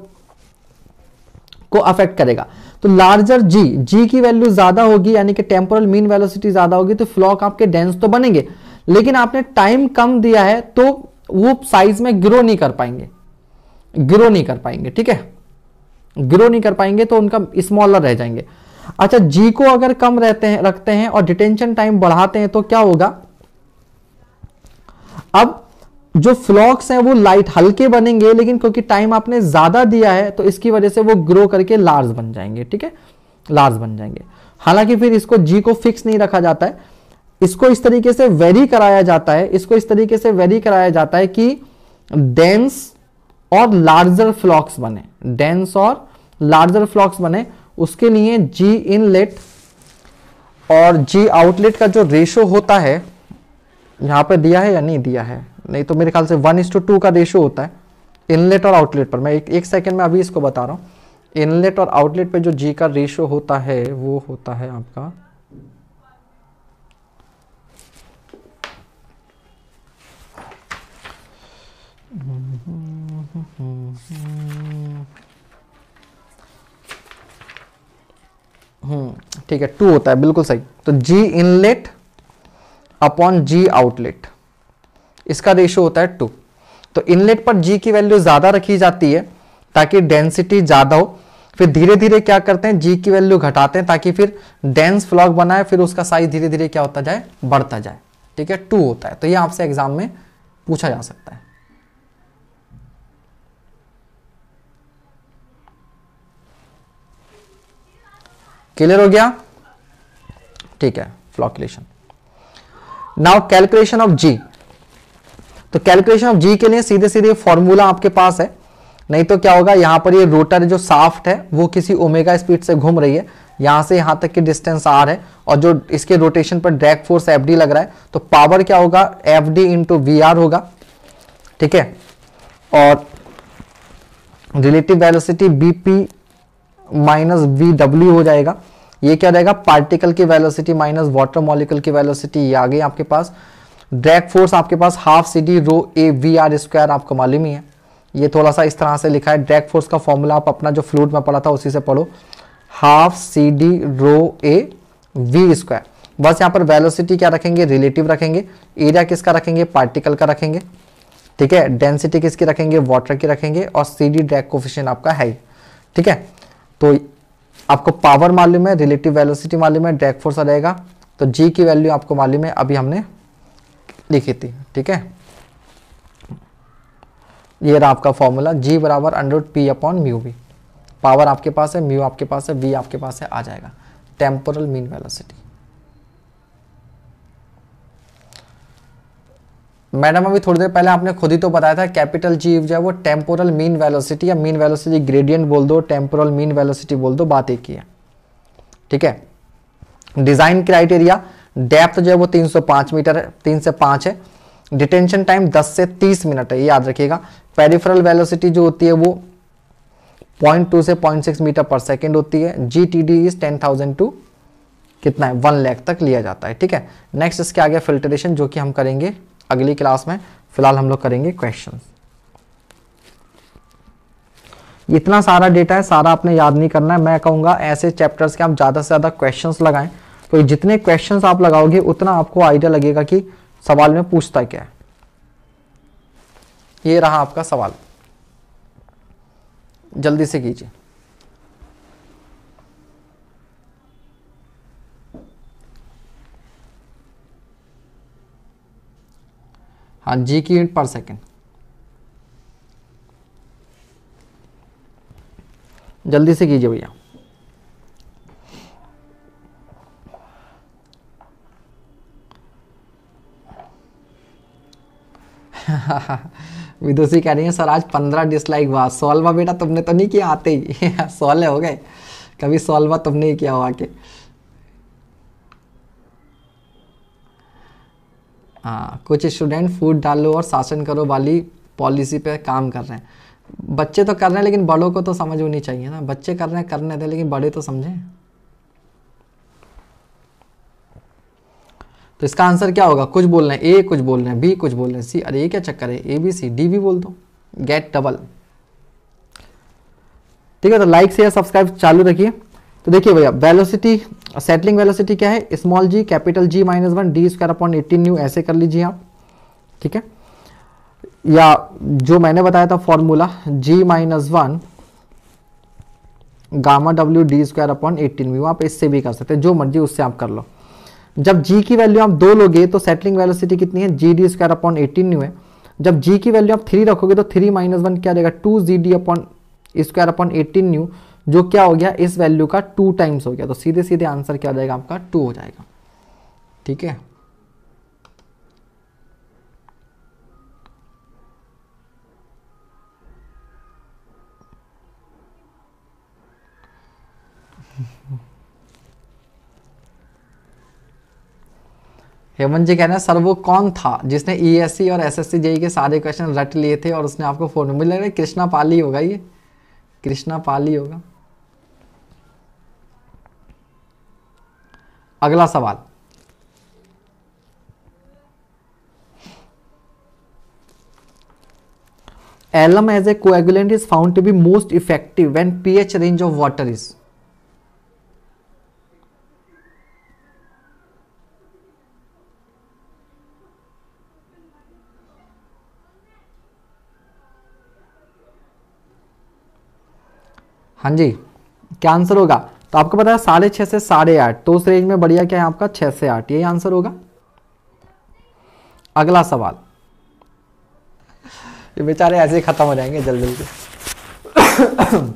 को अफेक्ट करेगा तो लार्जर जी जी की वैल्यू ज्यादा होगी यानी कि टेम्पोरल मीन वेलोसिटी ज्यादा होगी तो फ्लॉक आपके डेंस तो बनेंगे लेकिन आपने टाइम कम दिया है तो वो साइज में ग्रो नहीं कर पाएंगे ग्रो नहीं कर पाएंगे ठीक है ग्रो नहीं कर पाएंगे तो उनका स्मॉलर रह जाएंगे अच्छा जी को अगर कम रहते हैं रखते हैं और डिटेंशन टाइम बढ़ाते हैं तो क्या होगा अब जो फ्लॉक्स हैं वो लाइट हल्के बनेंगे लेकिन क्योंकि टाइम आपने ज्यादा दिया है तो इसकी वजह से वो ग्रो करके लार्ज बन जाएंगे ठीक है लार्ज बन जाएंगे हालांकि फिर इसको जी को फिक्स नहीं रखा जाता है इसको इस तरीके से वेरी कराया जाता है इसको इस तरीके से वेरी कराया जाता है कि डेंस और लार्जर फ्लॉक्स बने डेंस और लार्जर फ्लॉक्स बने उसके लिए जी इनलेट और जी आउटलेट का जो रेशो होता है यहाँ पे दिया है या नहीं दिया है नहीं तो मेरे ख्याल से वन इस टू टू का रेशो होता है इनलेट और आउटलेट पर मैं एक एक सेकेंड में अभी इसको बता रहा हूँ इनलेट और आउटलेट पे जो जी का रेशो होता है वो होता है आपका mm -hmm. हम्म, हम्म, ठीक है टू होता है बिल्कुल सही तो G inlet upon G outlet इसका रेशो होता है टू तो इनलेट पर जी की वैल्यू ज्यादा रखी जाती है ताकि डेंसिटी ज्यादा हो फिर धीरे धीरे क्या करते हैं जी की वैल्यू घटाते हैं ताकि फिर डेंस फ्लॉग बनाए फिर उसका साइज धीरे धीरे क्या होता जाए बढ़ता जाए ठीक है टू होता है तो ये आपसे एग्जाम में पूछा जा सकता है क्लियर हो गया ठीक है flocculation now calculation of G तो कैलकुलेशन ऑफ जी के लिए सीधे सीधे फॉर्मूला आपके पास है नहीं तो क्या होगा यहां पर ये रोटर जो साफ्ट है वो किसी ओमेगा स्पीड से घूम रही है यहां से यहां तक की डिस्टेंस आर है और जो इसके रोटेशन पर ड्रैग फोर्स एफ लग रहा है तो पावर क्या होगा एफ डी इंटू होगा ठीक है और relative velocity B P minus V W हो जाएगा ये क्या रहेगा पार्टिकल की वेलोसिटी माइनस वाटर मॉलिकल की वेलोसिटी ये आ गई आपके पास ड्रैग फोर्स आपके पास half C D rho A V R square आपको मालूम ही है ये थोड़ा सा इस तरह से लिखा है ड्रैग फोर्स का फॉर्मूला आप अपना जो फ्लूड में पढ़ा था उसी से पढ़ो half C D rho A V square बस यहाँ पर वेलोसिटी क्या रखेंगे रिलेटिव रखेंगे एरिया किसका रखेंगे पार्टिकल का रखेंगे ठीक है डेंसिटी किसकी रखेंगे वाटर की रखेंगे और सी डी ड्रैग कोफिशियन आपका है ठीक है तो आपको पावर मालूम है रिलेटिव वेलोसिटी मालूम है ड्रैग फोर्स आ जाएगा तो जी की वैल्यू आपको मालूम है अभी हमने लिखी थी ठीक है ये रहा आपका फॉर्मूला जी बराबर under root P upon mu V power आपके पास है म्यू आपके पास है वी आपके पास है आ जाएगा टेम्पोरल मीन वेलोसिटी मैडम अभी थोड़ी देर पहले आपने खुद ही तो बताया था कैपिटल जी जो है वो टेम्पोरल मीन वेलोसिटी या मीन वेलोसिटी ग्रेडियंट बोल दो टेम्पोरल मीन वेलोसिटी बोल दो बात एक ही है ठीक है डिजाइन क्राइटेरिया डेप्थ जो है वो 305 मीटर है तीन से पाँच है डिटेंशन टाइम 10 से 30 मिनट है याद रखिएगा पेरिफरल वेलोसिटी जो होती है वो पॉइंट से पॉइंट मीटर पर सेकेंड होती है G T D is ten thousand to कितना है वन लैख तक लिया जाता है ठीक है नेक्स्ट इसके आगे फिल्ट्रेशन जो कि हम करेंगे अगली क्लास में फिलहाल हम लोग करेंगे क्वेश्चन इतना सारा डेटा है सारा आपने याद नहीं करना है मैं कहूंगा ऐसे चैप्टर्स के आप ज़्यादा से ज़्यादा क्वेश्चंस लगाएं तो जितने क्वेश्चंस आप लगाओगे उतना आपको आइडिया लगेगा कि सवाल में पूछता क्या है ये रहा आपका सवाल जल्दी से कीजिए हाँ जी की यूनिट पर सेकेंड जल्दी से कीजिए भैया विदुषी कह रही है सर आज पंद्रह डिसलाइक हुआ सोलवा बेटा तुमने तो नहीं किया आते ही सोलह हो गए कभी सोलवा तुमने ही किया हो आके हाँ कुछ स्टूडेंट फूड डालो और शासन करो वाली पॉलिसी पे काम कर रहे हैं बच्चे तो कर रहे हैं लेकिन बड़ों को तो समझ होनी चाहिए ना बच्चे कर रहे हैं करने थे लेकिन बड़े तो समझें तो इसका आंसर क्या होगा कुछ बोल रहे हैं ए कुछ बोल रहे हैं बी कुछ बोल रहे हैं सी अरे ये क्या चक्कर है ए बी सी डी भी बोल दो गेट डबल ठीक है तो लाइक शेयर सब्सक्राइब चालू रखिए तो देखिए भैया वेलोसिटी सेटलिंग वेलोसिटी क्या है small G capital G minus one D square upon eighteen nu ऐसे कर लीजिए आप ठीक है या जो मैंने बताया था formula G minus one gamma W D square upon eighteen mu आप इससे भी कर सकते हैं जो मर्जी उससे आप कर लो जब जी की वैल्यू आप दो लोगे तो सेटलिंग वेलोसिटी कितनी है G D square upon eighteen nu है जब जी की वैल्यू आप थ्री रखोगे तो थ्री माइनस वन क्या आ जाएगा two G D upon square upon eighteen nu जो क्या हो गया इस वैल्यू का टू टाइम्स हो गया तो सीधे सीधे आंसर क्या हो जाएगा आपका टू हो जाएगा ठीक है हेमंत जी कह रहे हैं सर वो कौन था जिसने ईएससी e और एसएससी एस के सारे क्वेश्चन रट लिए थे और उसने आपको फोन मुझे लग रहा है कृष्णा पाली होगा ये कृष्णा पाली होगा अगला सवाल alum as a coagulant is found to be most effective when pH range of water is हाँ जी क्या आंसर होगा तो आपको पता है साढ़े छः से साढ़े आठ तो उस रेंज में बढ़िया क्या है आपका छः से आठ यही आंसर होगा अगला सवाल ये बेचारे ऐसे ही खत्म हो जाएंगे जल्दी जल्दी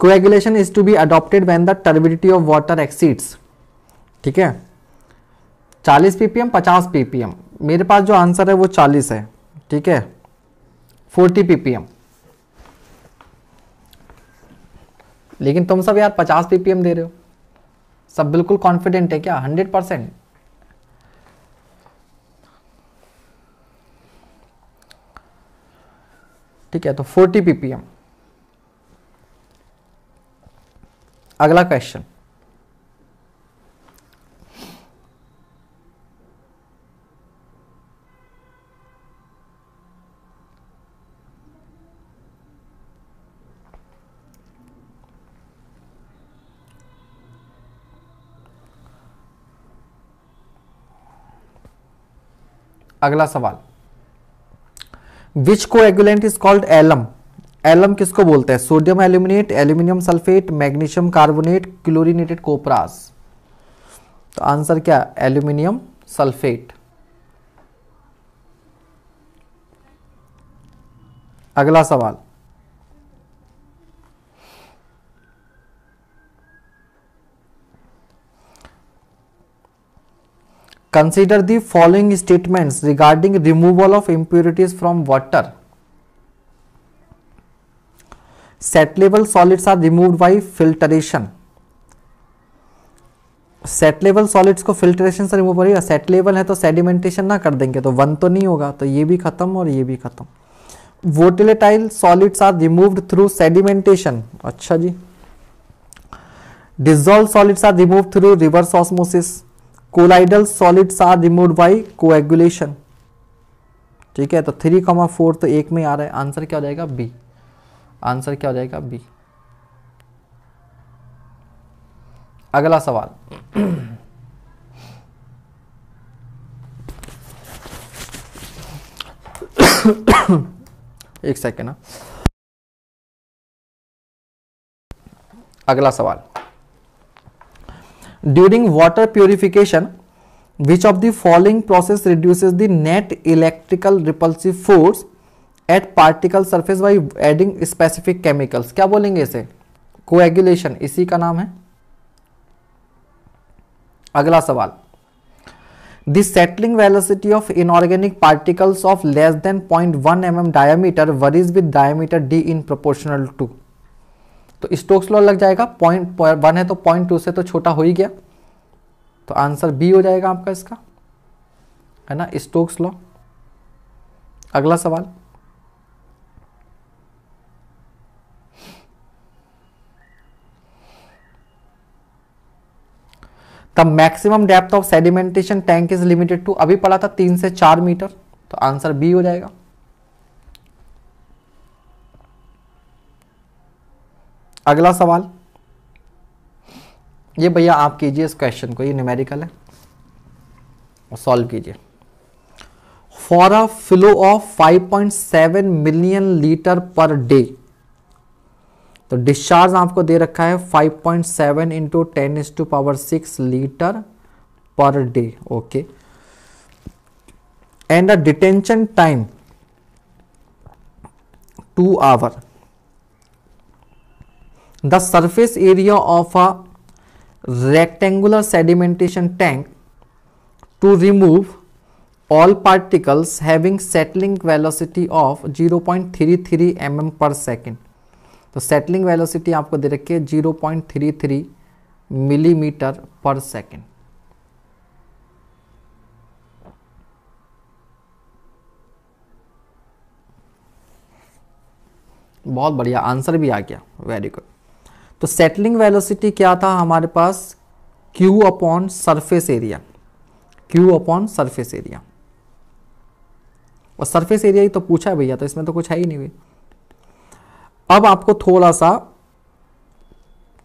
coagulation is to be adopted when the turbidity of water exceeds ठीक है 40 पीपीएम 50 पीपीएम मेरे पास जो आंसर है वो 40 है ठीक है 40 पीपीएम लेकिन तुम सब यार पचास पीपीएम दे रहे हो सब बिल्कुल कॉन्फिडेंट है क्या हंड्रेड परसेंट ठीक है तो फोर्टी पीपीएम अगला क्वेश्चन अगला सवाल which coagulant is called alum alum किसको बोलते हैं sodium aluminate aluminium sulphate magnesium carbonate chlorinated copperas तो आंसर क्या एल्यूमिनियम सल्फेट अगला सवाल the following following regarding removal of impurities from water settleable settleable are are removed filtration settleable solids को filtration से remove settleable है तो sedimentation ना कर देंगे तो वन तो नहीं होगा तो ये भी खत्म और ये भी खत्म volatile solids are removed through sedimentation अच्छा जी dissolved solids are remove through reverse osmosis colloidal solids are remove by coagulation ठीक है तो थ्री कॉमा फोर तो एक में आ रहा है आंसर क्या हो जाएगा बी आंसर क्या हो जाएगा बी अगला सवाल एक सेकेंड हाँ। अगला सवाल during water purification which of the following process reduces the net electrical repulsive force at particle surface by adding specific chemicals क्या बोलेंगे इसे कोएगुलेशन इसी का नाम है अगला सवाल the settling velocity of inorganic particles of less than point one m m diameter varies with diameter d in proportional to तो स्टोक्स लॉ लग जाएगा पॉइंट वन है तो पॉइंट टू से तो छोटा हो ही गया तो आंसर बी हो जाएगा आपका इसका है ना स्टोक्स लॉ अगला सवाल the maximum depth of sedimentation tank is limited to अभी पड़ा था तीन से चार मीटर तो आंसर बी हो जाएगा अगला सवाल ये भैया आप कीजिए इस क्वेश्चन को ये न्यूमेरिकल है और सॉल्व कीजिए for a flow of 5.7 million litre per day तो डिस्चार्ज आपको दे रखा है 5.7 point seven into ten is to power six litre per day okay and the detention time two hour the surface area of a rectangular sedimentation tank to remove all particles having settling velocity of zero point three three m m per second तो settling velocity आपको दे रखी zero point three three millimetre per second बहुत बढ़िया answer भी आ गया very good तो सेटलिंग वेलोसिटी क्या था हमारे पास Q upon surface area Q upon surface area और सरफेस एरिया ही तो पूछा है भैया तो इसमें तो कुछ है ही नहीं भैया अब आपको थोड़ा सा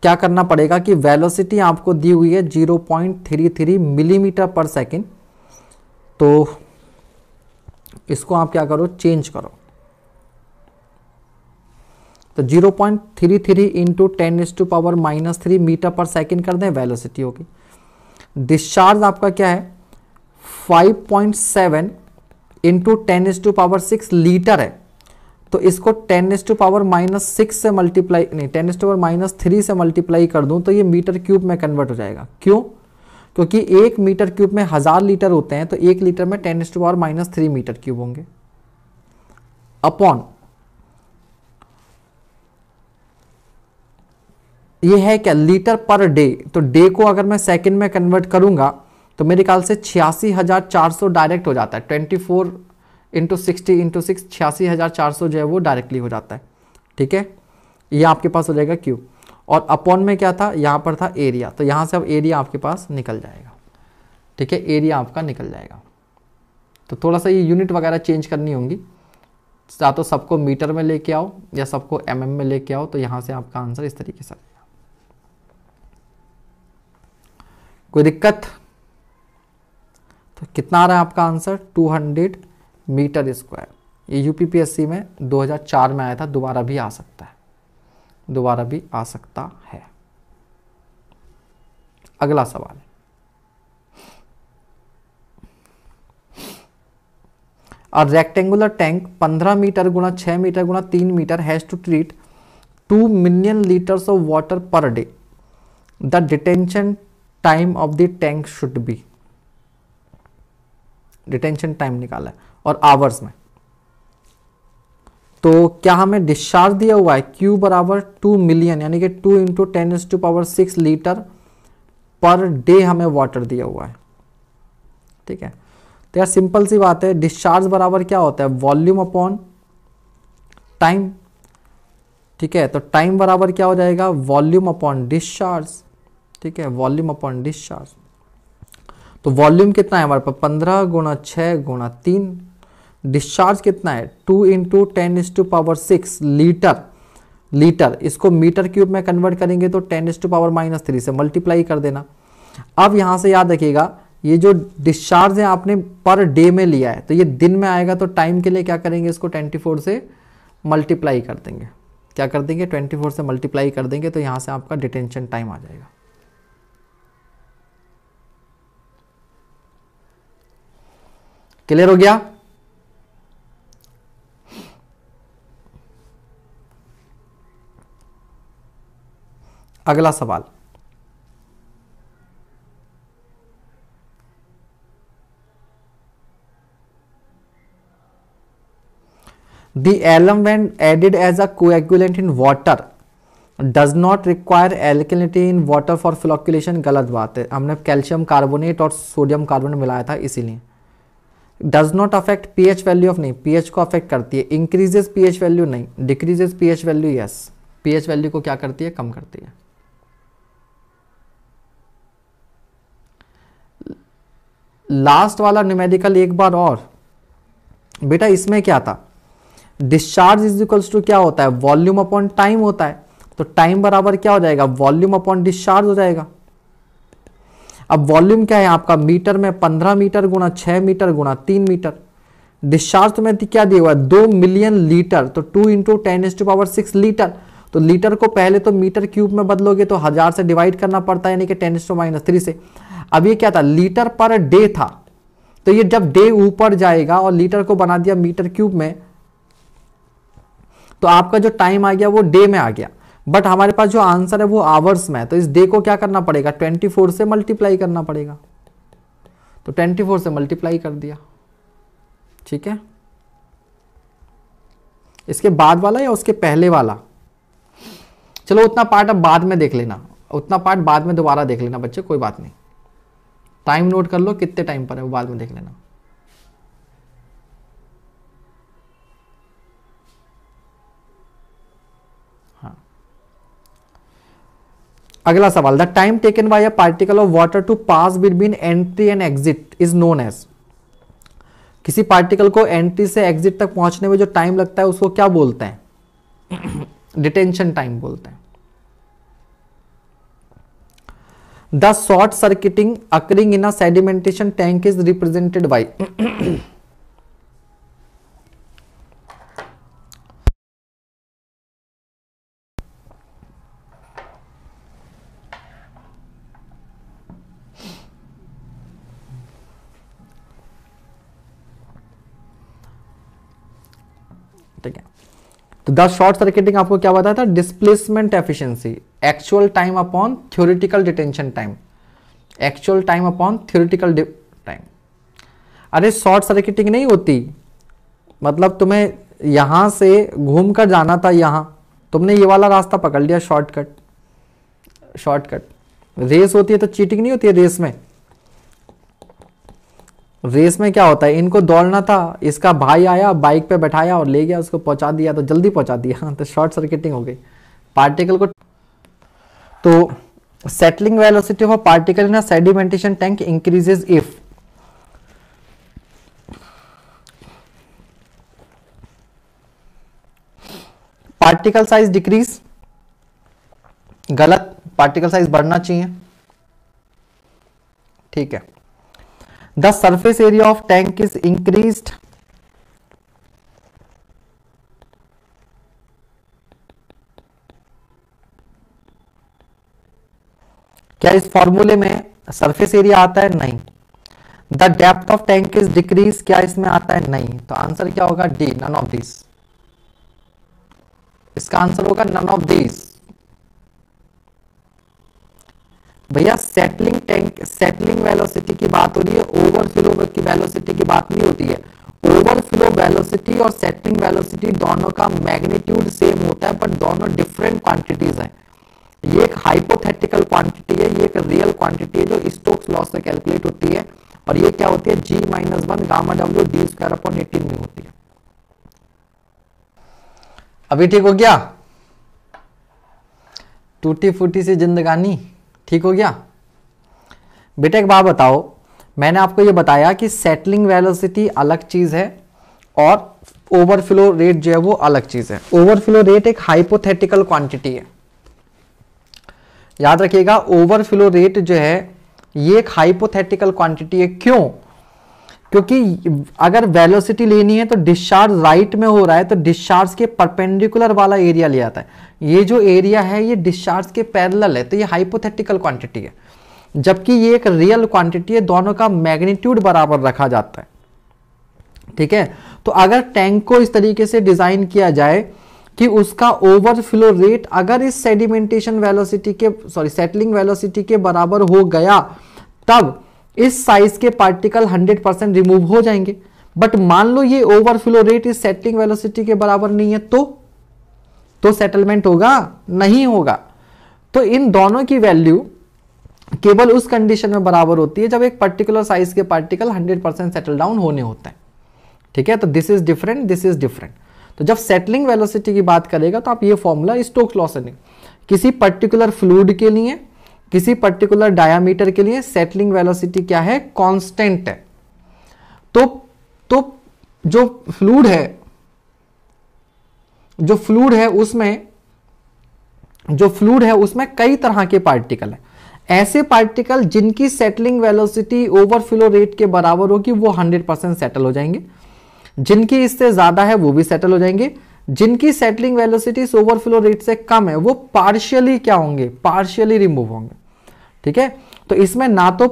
क्या करना पड़ेगा कि वेलोसिटी आपको दी हुई है 0.33 मिलीमीटर पर सेकेंड तो इसको आप क्या करो चेंज करो तो 0.33 point three three into ten is to power minus three metre per second कर दें वेलोसिटी होगी डिस्चार्ज आपका क्या है 5.7 point seven into ten is to power six litre है तो इसको ten is to power minus six से मल्टीप्लाई नहीं ten is to power minus three से मल्टीप्लाई कर दूं तो ये मीटर क्यूब में कन्वर्ट हो जाएगा क्यों क्योंकि एक मीटर क्यूब में हज़ार लीटर होते हैं तो एक लीटर में ten is to power minus three metre cube होंगे अपॉन ये है क्या लीटर पर डे तो डे को अगर मैं सेकेंड में कन्वर्ट करूँगा तो मेरे ख्याल से छियासी हज़ार चार सौ डायरेक्ट हो जाता है twenty four into sixty into six छियासी हज़ार चार सौ जो है वो डायरेक्टली हो जाता है ठीक है ये आपके पास हो जाएगा क्यू और अपॉन में क्या था यहाँ पर था एरिया तो यहाँ से अब एरिया आपके पास निकल जाएगा ठीक है एरिया आपका निकल जाएगा तो थोड़ा सा ये यूनिट वगैरह चेंज करनी होंगी या तो सबको मीटर में लेके आओ या सबको एम mm में लेके आओ तो यहाँ से आपका आंसर इस तरीके से कोई दिक्कत तो कितना आ रहा है आपका आंसर 200 मीटर स्क्वायर ये यूपीपीएससी में 2004 में आया था दोबारा भी आ सकता है दोबारा भी आ सकता है अगला सवाल और रेक्टेंगुलर टैंक 15 मीटर गुणा 6 मीटर गुणा 3 metre has to treat 2 million litres of water per day the detention time of the tank should be detention time निकाला है और आवर्स में तो क्या हमें डिस्चार्ज दिया हुआ है क्यू बराबर टू मिलियन यानी कि two into ten is to power six litre per day हमें वाटर दिया हुआ है ठीक है तो यार सिंपल सी बात है डिस्चार्ज बराबर क्या होता है वॉल्यूम अपॉन टाइम ठीक है तो टाइम बराबर क्या हो जाएगा वॉल्यूम अपॉन डिस्चार्ज ठीक है वॉल्यूम अपॉन डिस्चार्ज तो वॉल्यूम कितना है हमारे पास पंद्रह गुणा छः गुणा तीन डिस्चार्ज कितना है two into ten is to power six litre litre इसको मीटर क्यूब में कन्वर्ट करेंगे तो ten is to power minus three से मल्टीप्लाई कर देना अब यहां से याद रखिएगा ये जो डिस्चार्ज है आपने पर डे में लिया है तो ये दिन में आएगा तो टाइम के लिए क्या करेंगे इसको ट्वेंटी फोर से मल्टीप्लाई कर देंगे क्या कर देंगे ट्वेंटी फोर से मल्टीप्लाई कर देंगे तो यहाँ से आपका डिटेंशन टाइम आ जाएगा क्लियर हो गया अगला सवाल the alum when added as a coagulant in water does not require alkalinity in water for flocculation गलत बात है हमने कैल्शियम कार्बोनेट और सोडियम कार्बोनेट मिलाया था इसीलिए does not affect p H value of नहीं पी एच को अफेक्ट करती है इंक्रीजेज एच वैल्यू नहीं decreases pH value yes p H value को क्या करती है कम करती है लास्ट वाला न्यूमेरिकल एक बार और बेटा इसमें क्या था डिस्चार्ज इज इक्वल्स टू क्या होता है वॉल्यूम अपॉन टाइम होता है तो टाइम बराबर क्या हो जाएगा वॉल्यूम अपॉन डिस्चार्ज हो जाएगा अब वॉल्यूम क्या है आपका मीटर में पंद्रह मीटर गुणा छह मीटर गुणा तीन मीटर डिस्चार्ज तो मैं क्या दिया हुआ है दो मिलियन लीटर तो two into ten is to power six litre तो लीटर को पहले तो मीटर क्यूब में बदलोगे तो हजार से डिवाइड करना पड़ता है यानी कि टेन टू माइनस थ्री से अब ये क्या था लीटर पर डे था तो ये जब डे ऊपर जाएगा और लीटर को बना दिया मीटर क्यूब में तो आपका जो टाइम आ गया वो डे में आ गया बट हमारे पास जो आंसर है वो आवर्स में है तो इस डे को क्या करना पड़ेगा 24 से मल्टीप्लाई करना पड़ेगा तो 24 से मल्टीप्लाई कर दिया ठीक है इसके बाद वाला या उसके पहले वाला चलो उतना पार्ट अब बाद में देख लेना उतना पार्ट बाद में दोबारा देख लेना बच्चे कोई बात नहीं टाइम नोट कर लो कितने टाइम पर है वो बाद में देख लेना अगला सवाल the time taken by a particle of water to pass between entry and exit is known as किसी पार्टिकल को एंट्री से एग्जिट तक पहुंचने में जो टाइम लगता है उसको क्या बोलते हैं डिटेंशन टाइम बोलते हैं the short circuiting occurring in a sedimentation tank is represented by ठीक है तो द शॉर्ट सर्किटिंग आपको क्या बताया था displacement efficiency actual time upon theoretical detention time actual time upon theoretical time अरे शॉर्ट सर्किटिंग नहीं होती मतलब तुम्हें यहां से घूम कर जाना था यहां तुमने ये वाला रास्ता पकड़ लिया शॉर्टकट शॉर्टकट रेस होती है तो चीटिंग नहीं होती है रेस में रेस में क्या होता है इनको दौड़ना था इसका भाई आया बाइक पे बैठाया और ले गया उसको पहुंचा दिया तो जल्दी पहुंचा दिया हाँ, तो शॉर्ट सर्किटिंग हो गई पार्टिकल को तो settling velocity of a particle in a sedimentation tank increases if particle size decrease गलत पार्टिकल साइज बढ़ना चाहिए ठीक है the surface area of tank is increase क्या इस फॉर्मूले में सरफेस एरिया आता है नहीं the depth of tank is decrease क्या इसमें आता है नहीं तो आंसर क्या होगा डी नन ऑफ दिस इसका आंसर होगा नन ऑफ दिस भैया सेटलिंग टैंक सेटलिंग वेलोसिटी की बात हो रही है ओवरफ्लो की वेलोसिटी की बात नहीं होती है ओवरफ्लो वेलोसिटी और सेटलिंग वेलोसिटी दोनों का मैग्नीट्यूड सेम होता है पर दोनों डिफरेंट क्वांटिटीज हैं ये एक हाइपोथेटिकल क्वांटिटी है ये एक रियल क्वांटिटी है जो स्टोक्स लॉ से कैलकुलेट होती है और ये क्या होती है g minus one gamma W D square upon eighteen में होती है अभी ठीक हो गया टूटी फूटी सी जिंदगानी ठीक हो गया बेटा एक बात बताओ मैंने आपको ये बताया कि सेटलिंग वेलोसिटी अलग चीज़ है और ओवरफ्लो रेट जो है वो अलग चीज़ है ओवरफ्लो रेट एक हाइपोथेटिकल क्वांटिटी है याद रखिएगा ओवरफ्लो रेट जो है ये एक हाइपोथेटिकल क्वांटिटी है क्यों क्योंकि अगर वेलोसिटी लेनी है तो डिस्चार्ज राइट में हो रहा है तो डिस्चार्ज के परपेंडिकुलर वाला एरिया लिया जाता है ये जो एरिया है ये डिस्चार्ज के पैरेलल है तो ये हाइपोथेटिकल क्वांटिटी है जबकि ये एक रियल क्वांटिटी है दोनों का मैग्नीट्यूड बराबर रखा जाता है ठीक है तो अगर टैंक को इस तरीके से डिजाइन किया जाए कि उसका ओवरफ्लो रेट अगर इस सेडिमेंटेशन वेलोसिटी के सॉरी सेटलिंग वेलोसिटी के बराबर हो गया तब इस साइज के पार्टिकल 100 परसेंट रिमूव हो जाएंगे बट मान लो ये ओवरफ्लो रेट इस सेटलिंग वेलोसिटी के बराबर नहीं है तो तो सेटलमेंट होगा नहीं होगा तो इन दोनों की वैल्यू केवल उस कंडीशन में बराबर होती है जब एक पर्टिकुलर साइज के पार्टिकल 100 परसेंट सेटल डाउन होने होते हैं ठीक है तो this is different this is different तो जब सेटलिंग वेलोसिटी की बात करेगा तो आप ये फॉर्मूला स्टोक्स लॉ से नहीं किसी पर्टिकुलर फ्लूड के लिए किसी पर्टिकुलर डायामीटर के लिए सेटलिंग वेलोसिटी क्या है कांस्टेंट है तो तो जो फ्लूड है जो फ्लूड है उसमें जो फ्लूड है उसमें कई तरह के पार्टिकल है ऐसे पार्टिकल जिनकी सेटलिंग वेलोसिटी ओवरफ्लो रेट के बराबर होगी वो 100 परसेंट सेटल हो जाएंगे जिनकी इससे ज़्यादा है वो भी सेटल हो जाएंगे जिनकी सेटलिंग वेलोसिटी ओवरफ्लो रेट से कम है वो पार्शियली क्या होंगे पार्शियली रिमूव होंगे ठीक है तो इसमें ना तो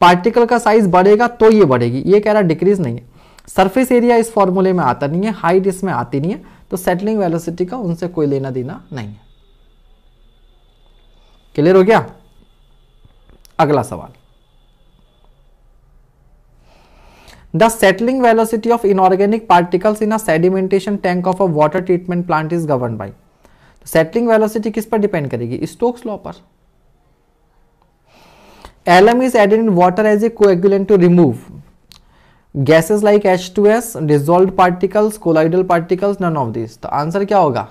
पार्टिकल का साइज बढ़ेगा तो ये बढ़ेगी ये कह रहा डिक्रीज नहीं है सरफेस एरिया इस फॉर्मूले में आता नहीं है हाइट इसमें आती नहीं है तो सेटलिंग वेलोसिटी का उनसे कोई लेना देना नहीं है क्लियर हो गया अगला सवाल the settling velocity of inorganic particles in a sedimentation tank of a water treatment plant is govern by settling velocity किस पर डिपेंड करेगी स्टोक्स लॉ पर alum is added in water as a coagulant to remove gases like H2S, dissolved particles, colloidal particles, none of these. तो answer क्या होगा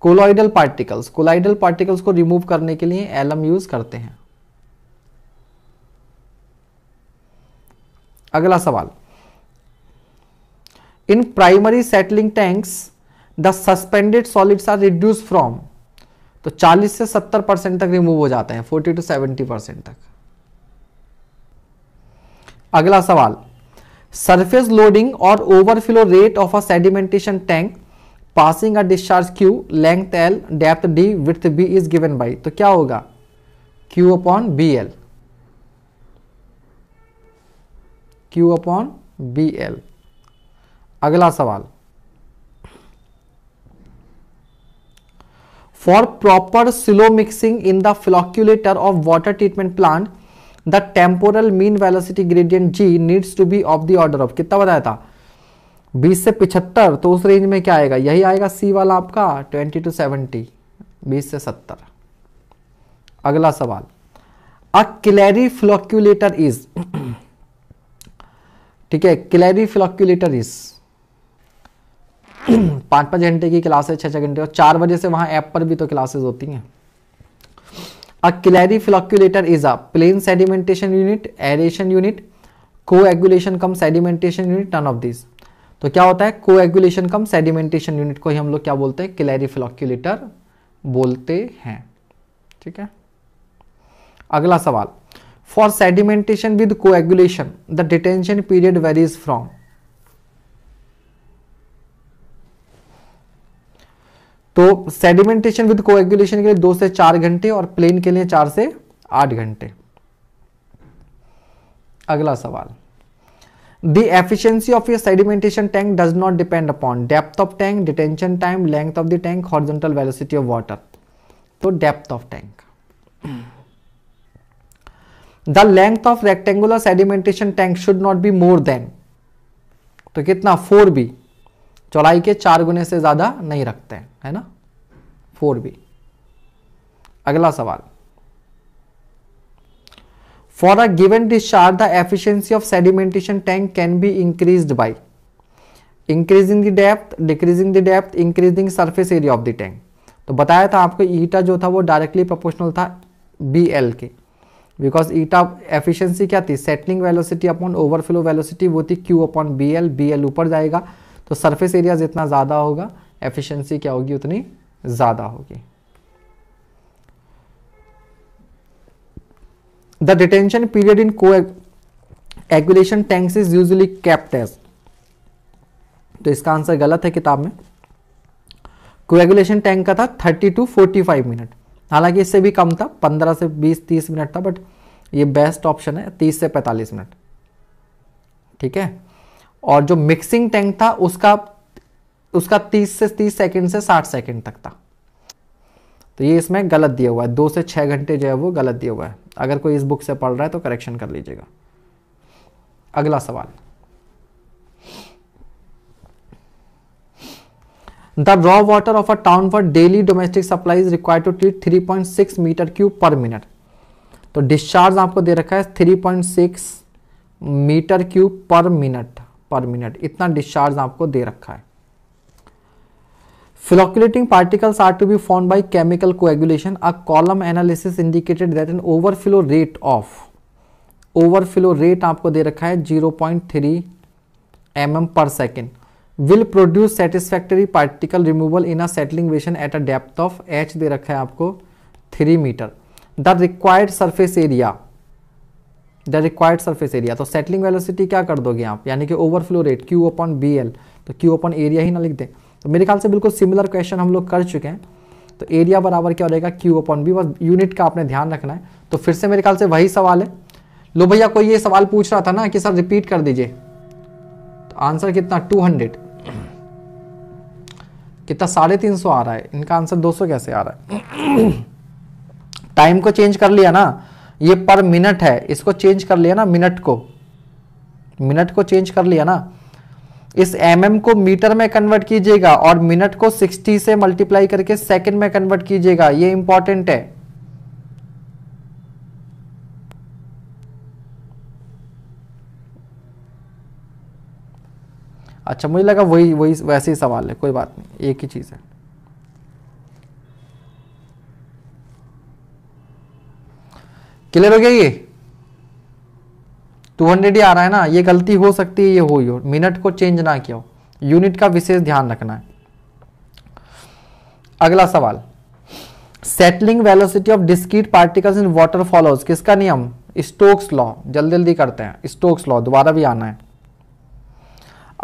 colloidal particles colloidal particles को remove करने के लिए एलम यूज करते हैं अगला सवाल in primary settling tanks the suspended solids are reduce from तो 40 से 70 परसेंट तक रिमूव हो जाते हैं 40 टू 70 परसेंट तक अगला सवाल सरफेस लोडिंग और overflow rate of a sedimentation tank passing a discharge Q length L depth D width B is given by तो क्या होगा Q upon B L Q upon B L अगला सवाल For proper slow mixing in the flocculator of water treatment plant, the temporal mean velocity gradient g needs to be of the order of कितना बताया था 20 से 75 तो उस range में क्या आएगा यही आएगा सी वाला आपका 20 टू 70 20 से 70 अगला सवाल अ क्लैरी फ्लॉक्यूलेटर इज ठीक है क्लैरी फ्लॉक्यूलेटर इज पाँच पाँच घंटे की क्लासेस छः छः घंटे और चार बजे से वहाँ ऐप पर भी तो क्लासेस होती हैं a clariflocculator is a plain sedimentation unit aeration unit coagulation cum sedimentation unit none of this तो क्या होता है को एगुलेशन कम सेडिमेंटेशन यूनिट को ही हम लोग क्या बोलते हैं क्लैरी फ्लॉक्यूलेटर बोलते हैं ठीक है अगला सवाल for sedimentation with coagulation the detention period varies from तो सेडिमेंटेशन विद कोएगुलेशन के लिए दो से चार घंटे और प्लेन के लिए चार से आठ घंटे अगला सवाल the efficiency of your sedimentation tank does not depend upon depth of tank detention time length of the tank horizontal velocity of water तो depth of tank the length of rectangular sedimentation tank should not be more than तो कितना four B चौड़ाई के चार गुने से ज़्यादा नहीं रखते हैं है ना फोर बी अगला सवाल for a given discharge the efficiency of sedimentation tank can be increased by increasing the depth decreasing the depth increasing surface area of the tank तो बताया था आपको ईटा जो था वो डायरेक्टली प्रोपोर्शनल था बी एल के बिकॉज ईटा एफिशिएंसी क्या थी settling velocity upon overflow velocity वो थी Q upon B L B L ऊपर जाएगा तो सरफेस एरिया जितना ज़्यादा होगा एफिशिएंसी क्या होगी उतनी ज़्यादा होगी the detention period in coagulation tanks is usually कैप्टेज तो इसका आंसर गलत है किताब में कोएगुलेशन टैंक का था 30 टू 45 मिनट हालांकि इससे भी कम था 15 से 20 30 मिनट था बट ये बेस्ट ऑप्शन है 30 से 45 मिनट ठीक है और जो मिक्सिंग टैंक था उसका उसका 30 से 30 सेकंड से 60 सेकंड तक था तो ये इसमें गलत दिया हुआ है दो से छः घंटे जो है वो गलत दिया हुआ है अगर कोई इस बुक से पढ़ रहा है तो करेक्शन कर लीजिएगा अगला सवाल raw raw of a town for daily domestic domestic require to treat three point 3.6 metre cube per minute तो डिस्चार्ज आपको दे रखा है 3.6 metre cube per minute per minute इतना डिस्चार्ज आपको दे रखा है flocculating particles are to be form by chemical coagulation a column analysis indicated that an overflow rate of overflow rate आपको दे रखा है zero point three m m per second will produce satisfactory particle removal in a settling वेशन at a depth of H दे रखा है आपको three metre the required surface area the required surface area तो सेटलिंग वेलोसिटी क्या कर दोगे आप यानी कि overflow rate Q upon B L तो क्यू ओपन एरिया ही ना लिख दें तो मेरे ख्याल से बिल्कुल सिमिलर क्वेश्चन हम लोग कर चुके हैं तो एरिया बराबर क्या हो जाएगा क्यू ओपन बी बस यूनिट का आपने ध्यान रखना है तो फिर से मेरे ख्याल से वही सवाल है लो भैया कोई ये सवाल पूछ रहा था ना कि सर रिपीट कर दीजिए तो आंसर कितना टू हंड्रेड कितना साढ़े तीन सौ आ रहा है इनका आंसर दो सौ कैसे आ रहा है टाइम को चेंज कर लिया ना ये पर मिनट है इसको चेंज कर लिया ना मिनट को मिनट को चेंज कर लिया ना इस एम mm को मीटर में कन्वर्ट कीजिएगा और मिनट को 60 से मल्टीप्लाई करके सेकंड में कन्वर्ट कीजिएगा ये इंपॉर्टेंट है अच्छा मुझे लगा वही वही वैसे ही सवाल है कोई बात नहीं एक ही चीज़ है क्लियर हो गया ये 200 ही आ रहा है ना ये गलती हो सकती है ये हो मिनट को चेंज ना किया यूनिट का विशेष ध्यान रखना है अगला सवाल settling velocity of discrete particles in water follows किसका नियम स्टोक्स लॉ जल्दी जल्दी करते हैं स्टोक्स लॉ दोबारा भी आना है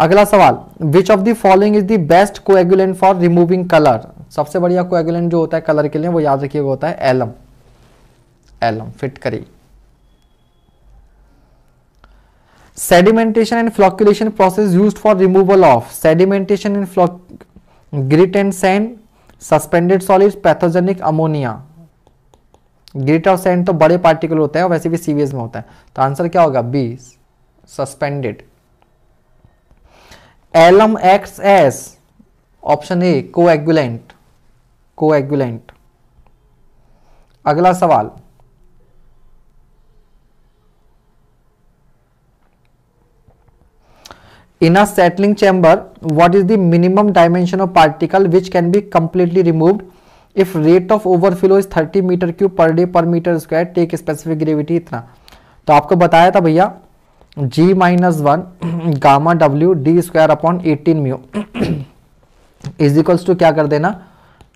अगला सवाल which of the following is the best coagulant for removing colour सबसे बढ़िया कोएगुलेंट जो होता है कलर के लिए वो याद रखिएगा होता है एलम एलम फिट करे sedimentation and flocculation process use for removal of sedimentation and floc grit and sand suspended solid pathogenic ammonia grit और सैंड तो बड़े पार्टिकल होते हैं वैसे भी सीवियस में होता है तो आंसर क्या होगा B suspended alum excess option A coagulant को एगुलेंट अगला सवाल in a settling chamber what is the minimum dimension of particle which can be completely removed if rate of overflow is 30 meter cube per day per meter square take specific gravity इतना तो आपको बताया था भैया g minus one gamma W D square upon eighteen mu is equals to क्या कर देना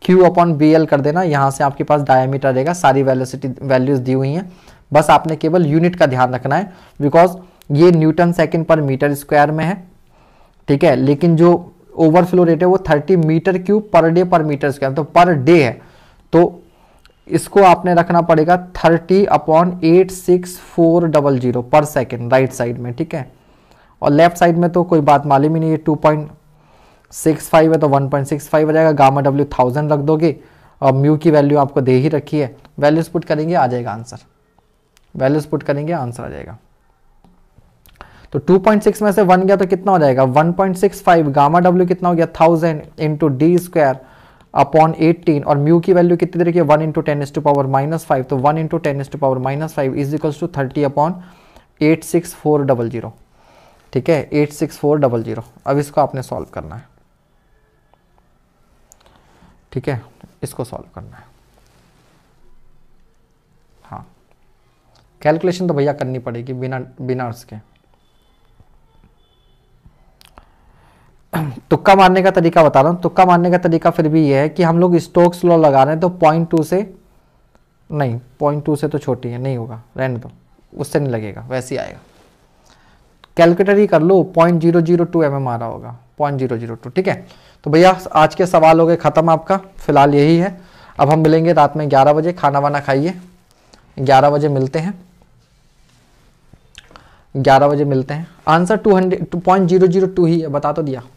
q upon B L कर देना यहाँ से आपके पास डायमीटर रहेगा सारी वेलोसिटी वैल्यूज दी हुई हैं बस आपने केवल यूनिट का ध्यान रखना है बिकॉज ये newton second per metre square में है ठीक है लेकिन जो ओवरफ्लो रेट है वो 30 metre cube per day per metre square तो पर डे है तो इसको आपने रखना पड़ेगा 30 upon eight six four double zero per second right side में ठीक है और लेफ्ट साइड में तो कोई बात मालूम ही नहीं है टू पॉइंट सिक्स फाइव है तो वन पॉइंट सिक्स फाइव आ जाएगा गामा डब्ल्यू थाउजेंड रख दोगे और म्यू की वैल्यू आपको दे ही रखी है वैल्यूज पुट करेंगे आ जाएगा आंसर वैल्यूज पुट करेंगे आंसर आ जाएगा तो 2.6 में से 1 गया तो कितना हो जाएगा 1.65 गामा डब्ल्यू कितना हो गया thousand into D square upon eighteen और म्यू की वैल्यू कितनी देखिए one into ten S to power minus five तो one into ten S to power minus five is equals to thirty upon eight six four double zero ठीक है eight six four double zero अब इसको आपने solve करना है ठीक है इसको सॉल्व करना है हाँ कैलकुलेशन तो भैया करनी पड़ेगी बिना बिना उसके तुक्का मारने का तरीका बता रहा हूँ तुक्का मारने का तरीका फिर भी ये है कि हम लोग स्टोक्स लॉ लगा रहे हैं तो पॉइंट टू से नहीं पॉइंट टू से तो छोटी है नहीं होगा रेंट दो उससे नहीं लगेगा वैसे ही आएगा कैलकुलेटर ही कर लो point zero zero two M M आ रहा होगा पॉइंट जीरो जीरो टू ठीक है तो भैया आज के सवाल हो गए ख़त्म आपका फिलहाल यही है अब हम मिलेंगे रात में ग्यारह बजे खाना वाना खाइए ग्यारह बजे मिलते हैं ग्यारह बजे मिलते हैं answer two hundred point zero zero two ही है बता तो दिया